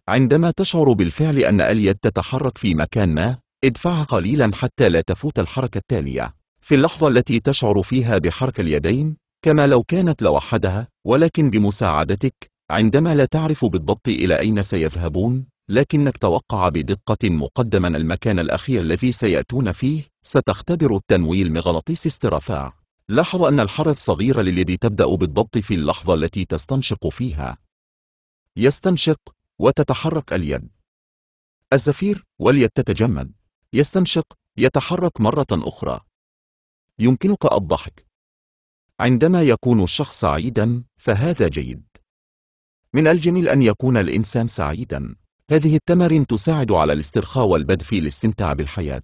عندما تشعر بالفعل أن اليد تتحرك في مكان ما ادفعها قليلا حتى لا تفوت الحركة التالية في اللحظة التي تشعر فيها بحركة اليدين كما لو كانت لوحدها ولكن بمساعدتك عندما لا تعرف بالضبط إلى أين سيذهبون لكنك توقع بدقة مقدما المكان الأخير الذي سيأتون فيه ستختبر التنويل مغناطيس استرافاع لاحظ أن الحرف صغير للذي تبدأ بالضبط في اللحظة التي تستنشق فيها يستنشق وتتحرك اليد الزفير واليد تتجمد يستنشق يتحرك مرة أخرى يمكنك الضحك عندما يكون الشخص سعيدا فهذا جيد من الجميل أن يكون الإنسان سعيداً هذه التمارين تساعد على الاسترخاء والبدء في الاستمتاع بالحياة.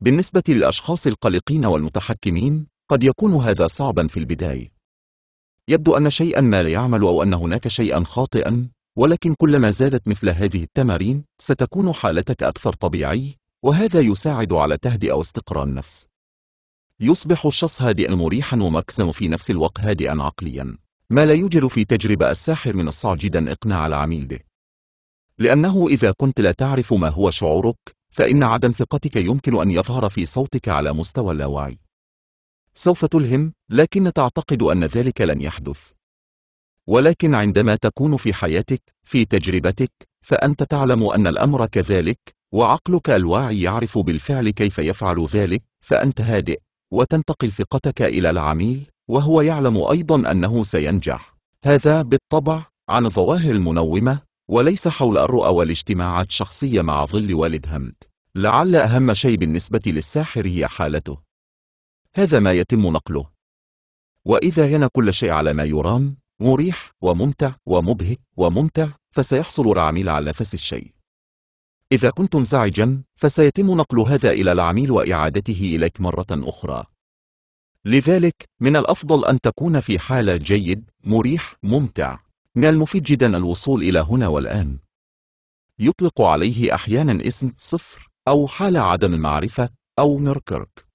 بالنسبة للأشخاص القلقين والمتحكمين، قد يكون هذا صعبا في البداية. يبدو أن شيئا ما لا يعمل أو أن هناك شيئا خاطئا، ولكن كلما زادت مثل هذه التمارين، ستكون حالتك أكثر طبيعي، وهذا يساعد على تهدئة واستقرار النفس. يصبح الشخص هادئا مريحا ومكسا في نفس الوقت هادئا عقليا، ما لا يوجد في تجربة الساحر من الصعب جدا إقناع العميل به. لأنه إذا كنت لا تعرف ما هو شعورك فإن عدم ثقتك يمكن أن يظهر في صوتك على مستوى اللاوعي سوف تلهم لكن تعتقد أن ذلك لن يحدث ولكن عندما تكون في حياتك في تجربتك فأنت تعلم أن الأمر كذلك وعقلك الواعي يعرف بالفعل كيف يفعل ذلك فأنت هادئ وتنتقل ثقتك إلى العميل وهو يعلم أيضا أنه سينجح هذا بالطبع عن ظواهر المنومة وليس حول الرؤى والاجتماعات الشخصية مع ظل والد همد لعل أهم شيء بالنسبة للساحر هي حالته هذا ما يتم نقله وإذا هنا كل شيء على ما يرام مريح وممتع ومبهج وممتع فسيحصل العميل على نفس الشيء إذا كنت منزعجا فسيتم نقل هذا إلى العميل وإعادته إليك مرة أخرى لذلك من الأفضل أن تكون في حالة جيد مريح ممتع من المفيد جدا الوصول إلى هنا والآن يطلق عليه أحيانا اسم صفر أو حالة عدم المعرفة أو نركرك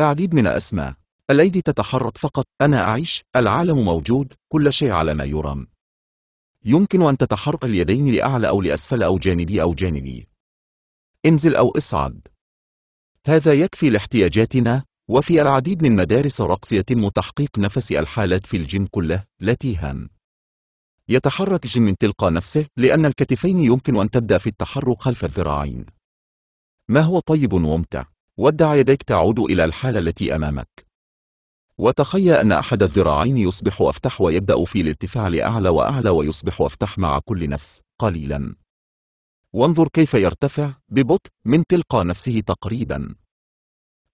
العديد من أسماء الأيدي تتحرك فقط أنا أعيش العالم موجود كل شيء على ما يرام يمكن أن تتحرك اليدين لأعلى أو لأسفل أو جانبي أو جانبي انزل أو اصعد هذا يكفي لاحتياجاتنا وفي العديد من مدارس الرقص يتم تحقيق نفس الحالات في الجيم كله التي هم يتحرك جيم من تلقى نفسه لأن الكتفين يمكن أن تبدأ في التحرك خلف الذراعين ما هو طيب وممتع ودع يديك تعود إلى الحالة التي أمامك وتخيل أن أحد الذراعين يصبح أفتح ويبدأ في الارتفاع لأعلى وأعلى ويصبح أفتح مع كل نفس قليلا وانظر كيف يرتفع ببطء من تلقى نفسه تقريبا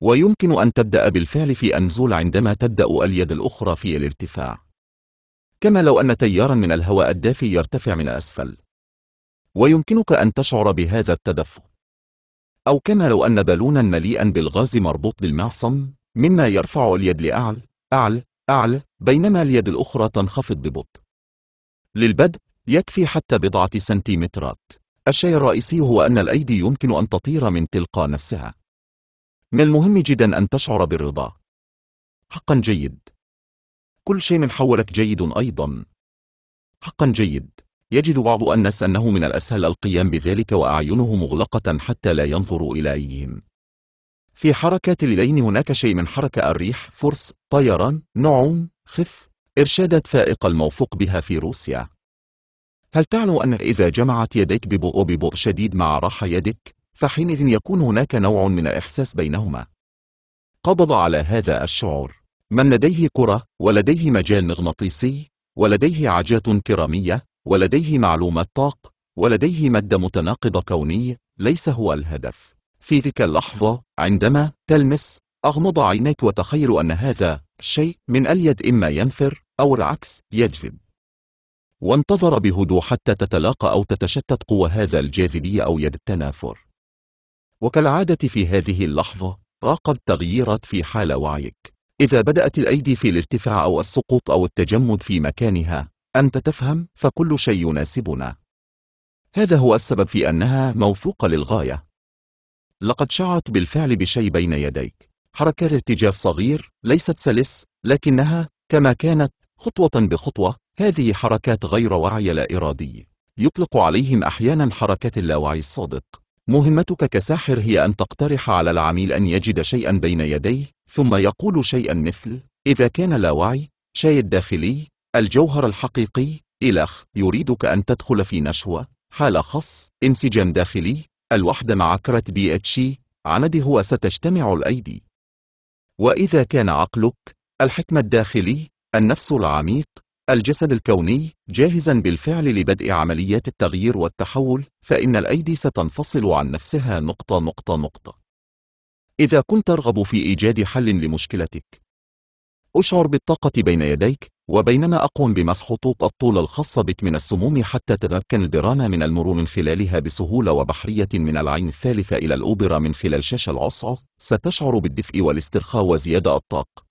ويمكن أن تبدأ بالفعل في النزول عندما تبدأ اليد الأخرى في الارتفاع كما لو أن تيارا من الهواء الدافي يرتفع من أسفل ويمكنك أن تشعر بهذا التدفق أو كما لو أن بالونا مليئا بالغاز مربوط بالمعصم مما يرفع اليد لأعل أعل أعل بينما اليد الأخرى تنخفض ببطء للبدء يكفي حتى بضعة سنتيمترات الشيء الرئيسي هو أن الأيدي يمكن أن تطير من تلقاء نفسها من المهم جدا أن تشعر بالرضا حقا جيد كل شيء من حولك جيد أيضا حقا جيد يجد بعض الناس أنه من الأسهل القيام بذلك وأعينه مغلقة حتى لا ينظروا إلى أيهم في حركات اليدين هناك شيء من حركة الريح فرس طيران نعوم خف إرشادات فائقة الموثوق بها في روسيا هل تعلم أن إذا جمعت يديك ببؤ ببؤ شديد مع راحة يدك فحينئذ يكون هناك نوع من الإحساس بينهما قبض على هذا الشعور من لديه كرة ولديه مجال مغناطيسي ولديه عجات كرامية ولديه معلومات طاق ولديه مادة متناقضة كوني ليس هو الهدف في تلك اللحظة عندما تلمس أغمض عينيك وتخيل أن هذا شيء من اليد إما ينفر أو العكس يجذب وانتظر بهدوء حتى تتلاقى أو تتشتت قوى هذا الجاذبية أو يد التنافر وكالعادة في هذه اللحظة راقب تغييرات في حال وعيك إذا بدأت الأيدي في الارتفاع أو السقوط أو التجمد في مكانها أنت تفهم فكل شيء يناسبنا هذا هو السبب في أنها موثوقة للغاية لقد شعرت بالفعل بشيء بين يديك حركات ارتجاف صغير ليست سلس لكنها كما كانت خطوة بخطوة هذه حركات غير وعي لا إرادي يطلق عليهم أحيانا حركات اللاوعي الصادق مهمتك كساحر هي أن تقترح على العميل أن يجد شيئا بين يديه ثم يقول شيئا مثل إذا كان لا وعي شيء الداخلي الجوهر الحقيقي إلخ يريدك أن تدخل في نشوة حالة خص انسجام داخلي الوحدة مع كرة بي اتشي عند هو ستجتمع الأيدي وإذا كان عقلك الحكمة الداخلي النفس العميق الجسد الكوني جاهزا بالفعل لبدء عمليات التغيير والتحول فإن الأيدي ستنفصل عن نفسها نقطة نقطة نقطة إذا كنت ترغب في إيجاد حل لمشكلتك أشعر بالطاقة بين يديك وبينما أقوم بمسح طوق الطول الخاصة بك من السموم حتى تتمكن البرانة من المرور من خلالها بسهولة وبحرية من العين الثالثة إلى الأوبرا من خلال شاشة العصعف ستشعر بالدفء والاسترخاء وزيادة الطاقة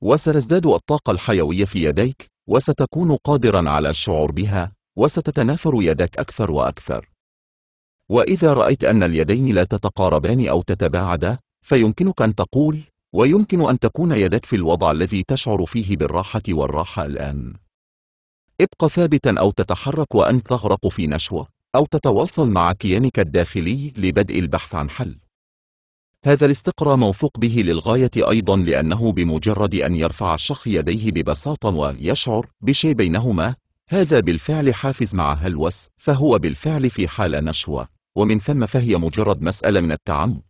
وستزداد الطاقة الحيوية في يديك وستكون قادرا على الشعور بها وستتنافر يدك أكثر وأكثر وإذا رأيت أن اليدين لا تتقاربان أو تتباعدا فيمكنك أن تقول ويمكن أن تكون يدك في الوضع الذي تشعر فيه بالراحة والراحة الآن ابق ثابتا أو تتحرك وأنت تغرق في نشوة أو تتواصل مع كيانك الداخلي لبدء البحث عن حل هذا الاستقرى موثوق به للغاية أيضا لأنه بمجرد أن يرفع الشخص يديه ببساطة ويشعر بشيء بينهما هذا بالفعل حافز مع هلوس فهو بالفعل في حالة نشوة ومن ثم فهي مجرد مسألة من التعمق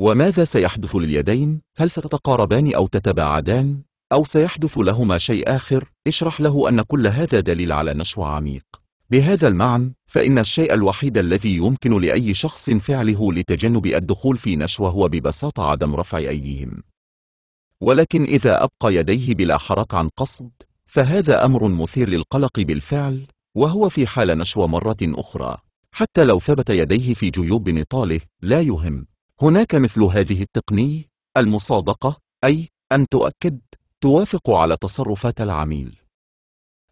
وماذا سيحدث لليدين؟ هل ستتقاربان أو تتباعدان؟ أو سيحدث لهما شيء آخر؟ اشرح له أن كل هذا دليل على نشوة عميق بهذا المعنى فإن الشيء الوحيد الذي يمكن لأي شخص فعله لتجنب الدخول في نشوة هو ببساطة عدم رفع أيديهم ولكن إذا أبقى يديه بلا حركة عن قصد فهذا أمر مثير للقلق بالفعل وهو في حال نشوة مرة أخرى حتى لو ثبت يديه في جيوب نطاله لا يهم هناك مثل هذه التقنية المصادقة أي أن تؤكد توافق على تصرفات العميل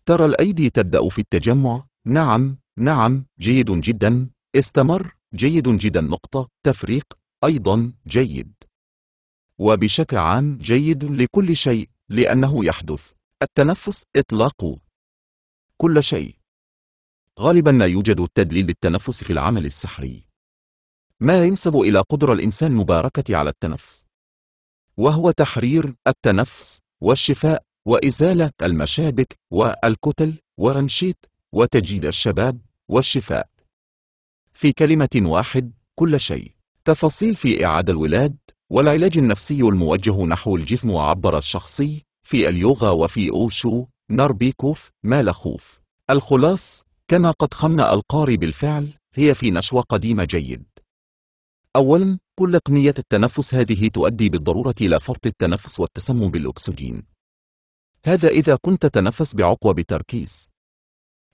ترى الأيدي تبدأ في التجمع نعم نعم جيد جدا استمر جيد جدا نقطة تفريق أيضا جيد وبشكل عام جيد لكل شيء لأنه يحدث التنفس إطلاق كل شيء غالبا لا يوجد التدليل بالتنفس في العمل السحري ما ينسب إلى قدرة الإنسان مباركة على التنفس وهو تحرير التنفس والشفاء وإزالة المشابك والكتل ورنشيت وتجديد الشباب والشفاء في كلمة واحد كل شيء تفاصيل في إعادة الولاد والعلاج النفسي الموجه نحو الجسم وعبر الشخصي في اليوغا وفي أوشو ناربيكوف ما لخوف الخلاص كما قد خن القاري بالفعل هي في نشوة قديمة جيد أولا كل قنية التنفس هذه تؤدي بالضرورة إلى فرط التنفس والتسمم بالأكسجين هذا إذا كنت تنفس بعقوة بتركيز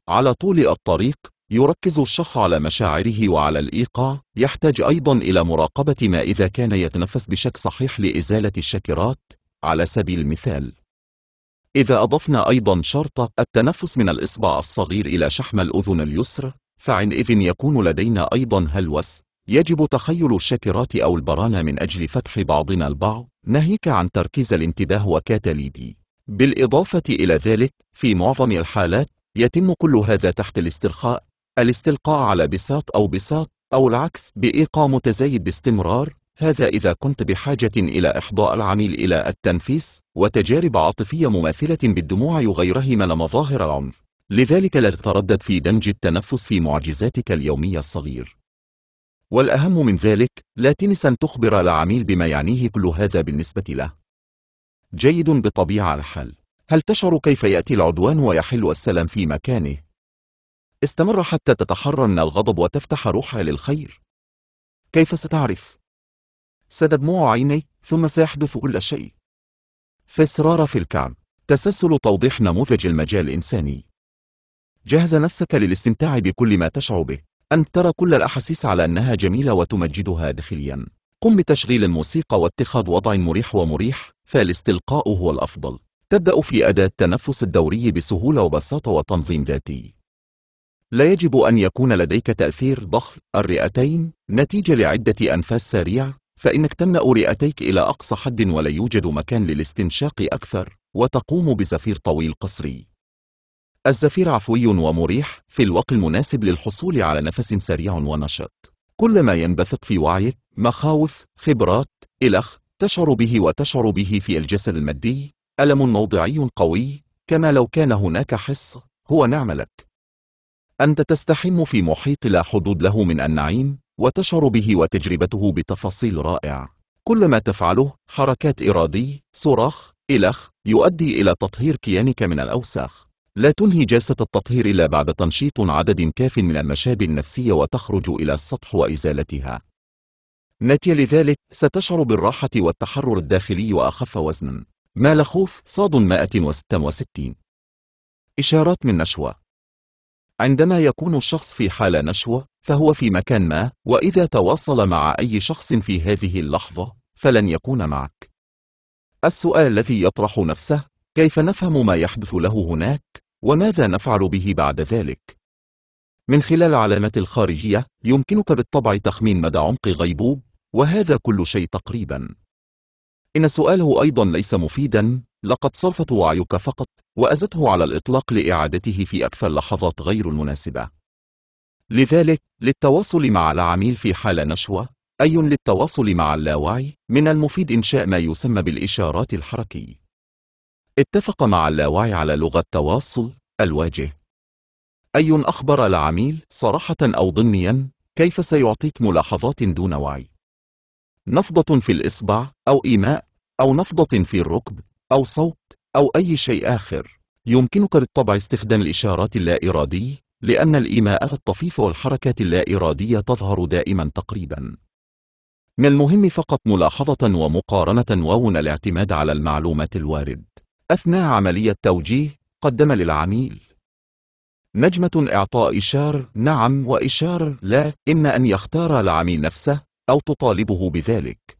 على طول الطريق يركز الشخص على مشاعره وعلى الإيقاع يحتاج أيضا إلى مراقبة ما إذا كان يتنفس بشكل صحيح لإزالة الشكرات على سبيل المثال إذا أضفنا أيضا شرط التنفس من الإصبع الصغير إلى شحم الأذن اليسرى فعنئذ يكون لدينا أيضا هلوس يجب تخيل الشكرات أو البرانة من أجل فتح بعضنا البعض ناهيك عن تركيز الانتباه وكاتاليدي بالإضافة إلى ذلك في معظم الحالات يتم كل هذا تحت الاسترخاء الاستلقاء على بساط أو بساط أو العكس بإيقاع متزايد باستمرار هذا إذا كنت بحاجة إلى إحضاء العميل إلى التنفيس وتجارب عاطفية مماثلة بالدموع يغيرهما لمظاهر العمر لذلك لا تتردد في دمج التنفس في معجزاتك اليومية الصغير والأهم من ذلك لا تنس أن تخبر العميل بما يعنيه كل هذا بالنسبة له جيد بطبيعة الحال هل تشعر كيف يأتي العدوان ويحل السلام في مكانه؟ استمر حتى تتحرى من الغضب وتفتح روحها للخير كيف ستعرف؟ ستدمع عيني ثم سيحدث كل شيء فسرار في الكعب تسلسل توضيح نموذج المجال الإنساني جهز نفسك للاستمتاع بكل ما تشعر به أن ترى كل الأحاسيس على أنها جميلة وتمجدها داخليا قم بتشغيل الموسيقى واتخاذ وضع مريح ومريح فالاستلقاء هو الأفضل تبدأ في أداة تنفس الدوري بسهولة وبساطة وتنظيم ذاتي. لا يجب أن يكون لديك تأثير ضخم الرئتين نتيجة لعدة أنفاس سريعة، فإنك تملأ رئتيك إلى أقصى حد ولا يوجد مكان للاستنشاق أكثر، وتقوم بزفير طويل قصري. الزفير عفوي ومريح في الوقت المناسب للحصول على نفس سريع ونشط. كل ما ينبثق في وعيك مخاوف، خبرات، إلخ تشعر به وتشعر به في الجسد المادي ألم موضعي قوي كما لو كان هناك حس هو نعم لك أنت تستحم في محيط لا حدود له من النعيم وتشعر به وتجربته بتفاصيل رائع كل ما تفعله حركات إرادي صراخ إلخ يؤدي إلى تطهير كيانك من الأوساخ لا تنهي جلسة التطهير إلا بعد تنشيط عدد كاف من المشاب النفسية وتخرج إلى السطح وإزالتها نتيجة لذلك ستشعر بالراحة والتحرر الداخلي وأخف وزنا مالخوف صاد 166 إشارات من نشوة عندما يكون الشخص في حالة نشوة فهو في مكان ما وإذا تواصل مع أي شخص في هذه اللحظة فلن يكون معك السؤال الذي يطرح نفسه كيف نفهم ما يحدث له هناك وماذا نفعل به بعد ذلك من خلال علامات الخارجية يمكنك بالطبع تخمين مدى عمق غيبوب وهذا كل شيء تقريباً إن سؤاله أيضا ليس مفيدا لقد صرفت وعيك فقط وأزته على الإطلاق لإعادته في أكثر لحظات غير المناسبة لذلك للتواصل مع العميل في حال نشوة أي للتواصل مع اللاوعي من المفيد إنشاء ما يسمى بالإشارات الحركي اتفق مع اللاوعي على لغة تواصل الواجه أي أخبر العميل صراحة أو ضمنيا كيف سيعطيك ملاحظات دون وعي نفضة في الإصبع أو إيماء أو نفضة في الركب أو صوت أو أي شيء آخر يمكنك بالطبع استخدام الإشارات اللا إرادي لأن الإيماءات الطفيفة والحركات اللا إرادية تظهر دائما تقريبا من المهم فقط ملاحظة ومقارنة وون الاعتماد على المعلومات الوارد أثناء عملية توجيه قدم للعميل نجمة إعطاء إشار نعم وإشار لا إما أن يختار العميل نفسه أو تطالبه بذلك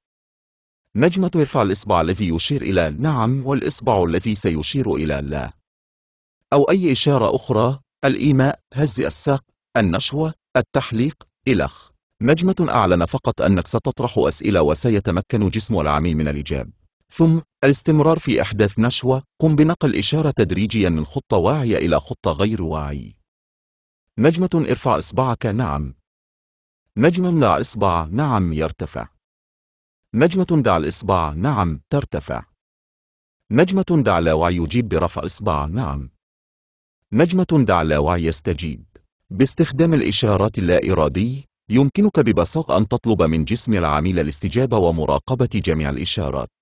نجمة ارفع الإصبع الذي يشير إلى نعم والإصبع الذي سيشير إلى لا أو أي إشارة أخرى الإيماء هز الساق النشوة التحليق إلخ نجمة أعلن فقط أنك ستطرح أسئلة وسيتمكن جسم العميل من الإجاب ثم الاستمرار في إحداث نشوة قم بنقل إشارة تدريجيا من خطة واعية إلى خطة غير واعي نجمة ارفع إصبعك نعم نجم لا إصبع نعم يرتفع نجمة دع الإصبع نعم ترتفع نجمة دع اللاوعي يجيب برفع إصبع نعم نجمة دع اللاوعي يستجيب باستخدام الإشارات اللا إرادي يمكنك ببساطة أن تطلب من جسم العميل الاستجابة ومراقبة جميع الإشارات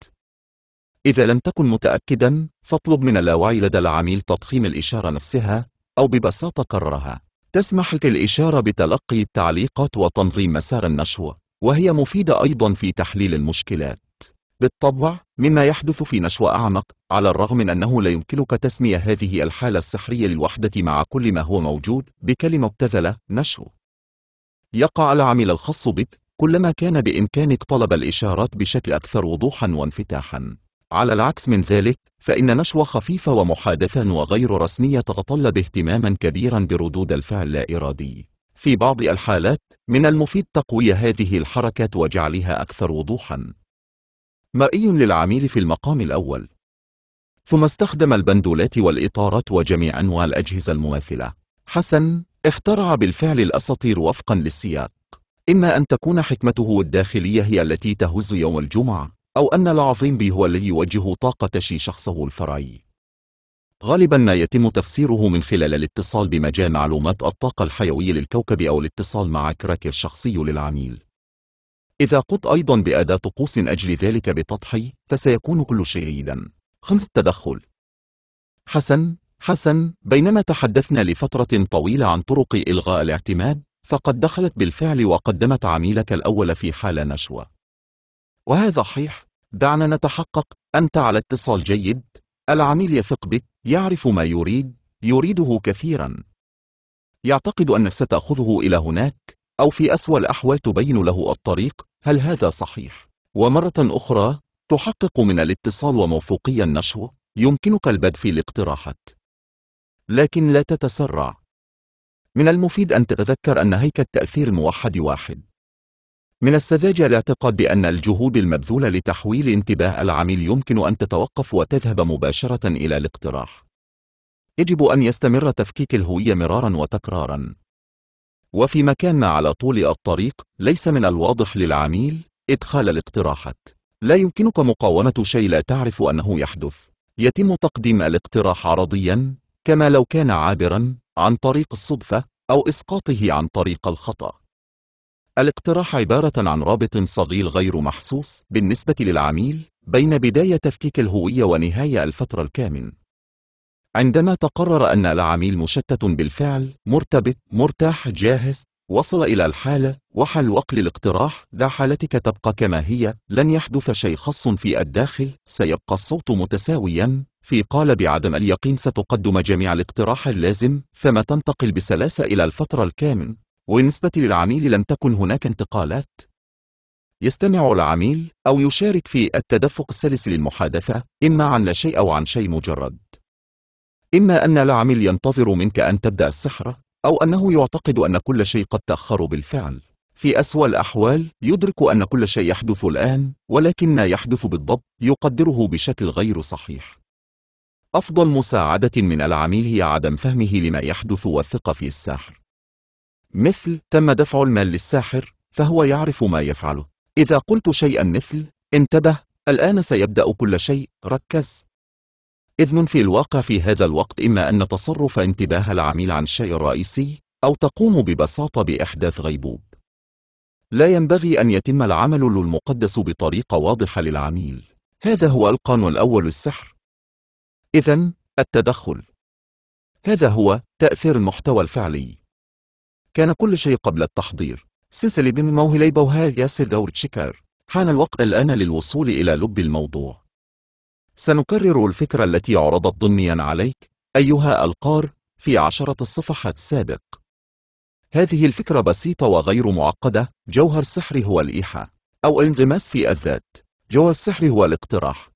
إذا لم تكن متأكدا فاطلب من اللاوعي لدى العميل تضخيم الإشارة نفسها أو ببساطة كررها تسمح الإشارة بتلقي التعليقات وتنظيم مسار النشوة وهي مفيدة أيضا في تحليل المشكلات بالطبع مما يحدث في نشوة أعمق على الرغم من أنه لا يمكنك تسمية هذه الحالة السحرية للوحدة مع كل ما هو موجود بكلمة مبتذلة نشو يقع العمل الخاص بك كلما كان بإمكانك طلب الإشارات بشكل أكثر وضوحا وانفتاحا على العكس من ذلك فإن نشوة خفيفة ومحادثة وغير رسمية تتطلب اهتماما كبيرا بردود الفعل لا إرادي في بعض الحالات من المفيد تقوية هذه الحركة وجعلها أكثر وضوحا مرئي للعميل في المقام الأول ثم استخدم البندولات والإطارات وجميع أنواع الأجهزة المماثلة حسن اخترع بالفعل الأساطير وفقا للسياق إما أن تكون حكمته الداخلية هي التي تهز يوم الجمعة أو أن العظيم بي هو الذي يوجه طاقة شي شخصه الفرعي غالبا ما يتم تفسيره من خلال الاتصال بمجال معلومات الطاقة الحيوية للكوكب أو الاتصال مع كراكر شخصي للعميل إذا قط أيضا بأداة طقوس أجل ذلك بتضحي فسيكون كل شيء جيدا خمس التدخل حسن حسن بينما تحدثنا لفترة طويلة عن طرق إلغاء الاعتماد فقد دخلت بالفعل وقدمت عميلك الأول في حال نشوة وهذا صحيح دعنا نتحقق أنت على اتصال جيد العميل يثق بك يعرف ما يريد يريده كثيرا يعتقد أنك ستأخذه إلى هناك أو في أسوأ الأحوال تبين له الطريق هل هذا صحيح؟ ومرة أخرى تحقق من الاتصال وموثوقي النشر يمكنك البدء في الاقتراحات لكن لا تتسرع من المفيد أن تتذكر أن هيكل التأثير الموحد واحد من السذاجة الاعتقاد بأن الجهود المبذولة لتحويل انتباه العميل يمكن أن تتوقف وتذهب مباشرة إلى الاقتراح. يجب أن يستمر تفكيك الهوية مرارا وتكرارا. وفي مكاننا على طول الطريق، ليس من الواضح للعميل إدخال الاقتراحات. لا يمكنك مقاومة شيء لا تعرف أنه يحدث. يتم تقديم الاقتراح عرضيا، كما لو كان عابرا عن طريق الصدفة أو إسقاطه عن طريق الخطأ. الاقتراح عبارة عن رابط صغير غير محسوس بالنسبة للعميل بين بداية تفكيك الهوية ونهاية الفترة الكامن عندما تقرر أن العميل مشتت بالفعل مرتبط مرتاح جاهز وصل إلى الحالة وحل وقل الاقتراح لا حالتك تبقى كما هي لن يحدث شيء خاص في الداخل سيبقى الصوت متساويا في قالب عدم اليقين ستقدم جميع الاقتراح اللازم فما تنتقل بسلاسة إلى الفترة الكامن وبالنسبة للعميل لم تكن هناك انتقالات يستمع العميل أو يشارك في التدفق السلس للمحادثة إما عن لا شيء أو عن شيء مجرد إما أن العميل ينتظر منك أن تبدأ السحرة أو أنه يعتقد أن كل شيء قد تأخر بالفعل في أسوأ الأحوال يدرك أن كل شيء يحدث الآن ولكن ما يحدث بالضبط يقدره بشكل غير صحيح أفضل مساعدة من العميل هي عدم فهمه لما يحدث والثقة في السحر مثل تم دفع المال للساحر فهو يعرف ما يفعله إذا قلت شيئا مثل انتبه الآن سيبدأ كل شيء ركز إذن في الواقع في هذا الوقت إما أن تصرف انتباه العميل عن الشيء الرئيسي أو تقوم ببساطة بإحداث غيبوب لا ينبغي أن يتم العمل المقدس بطريقة واضحة للعميل هذا هو القانون الأول السحر إذا التدخل هذا هو تأثير المحتوى الفعلي كان كل شيء قبل التحضير سلسلة موهلي بوها ياسر دور تشيكار حان الوقت الآن للوصول إلى لب الموضوع سنكرر الفكرة التي عرضت ضمنيا عليك أيها القار في عشرة الصفحات السابق هذه الفكرة بسيطة وغير معقدة جوهر السحر هو الإيحاء أو الانغماس في الذات جوهر السحر هو الاقتراح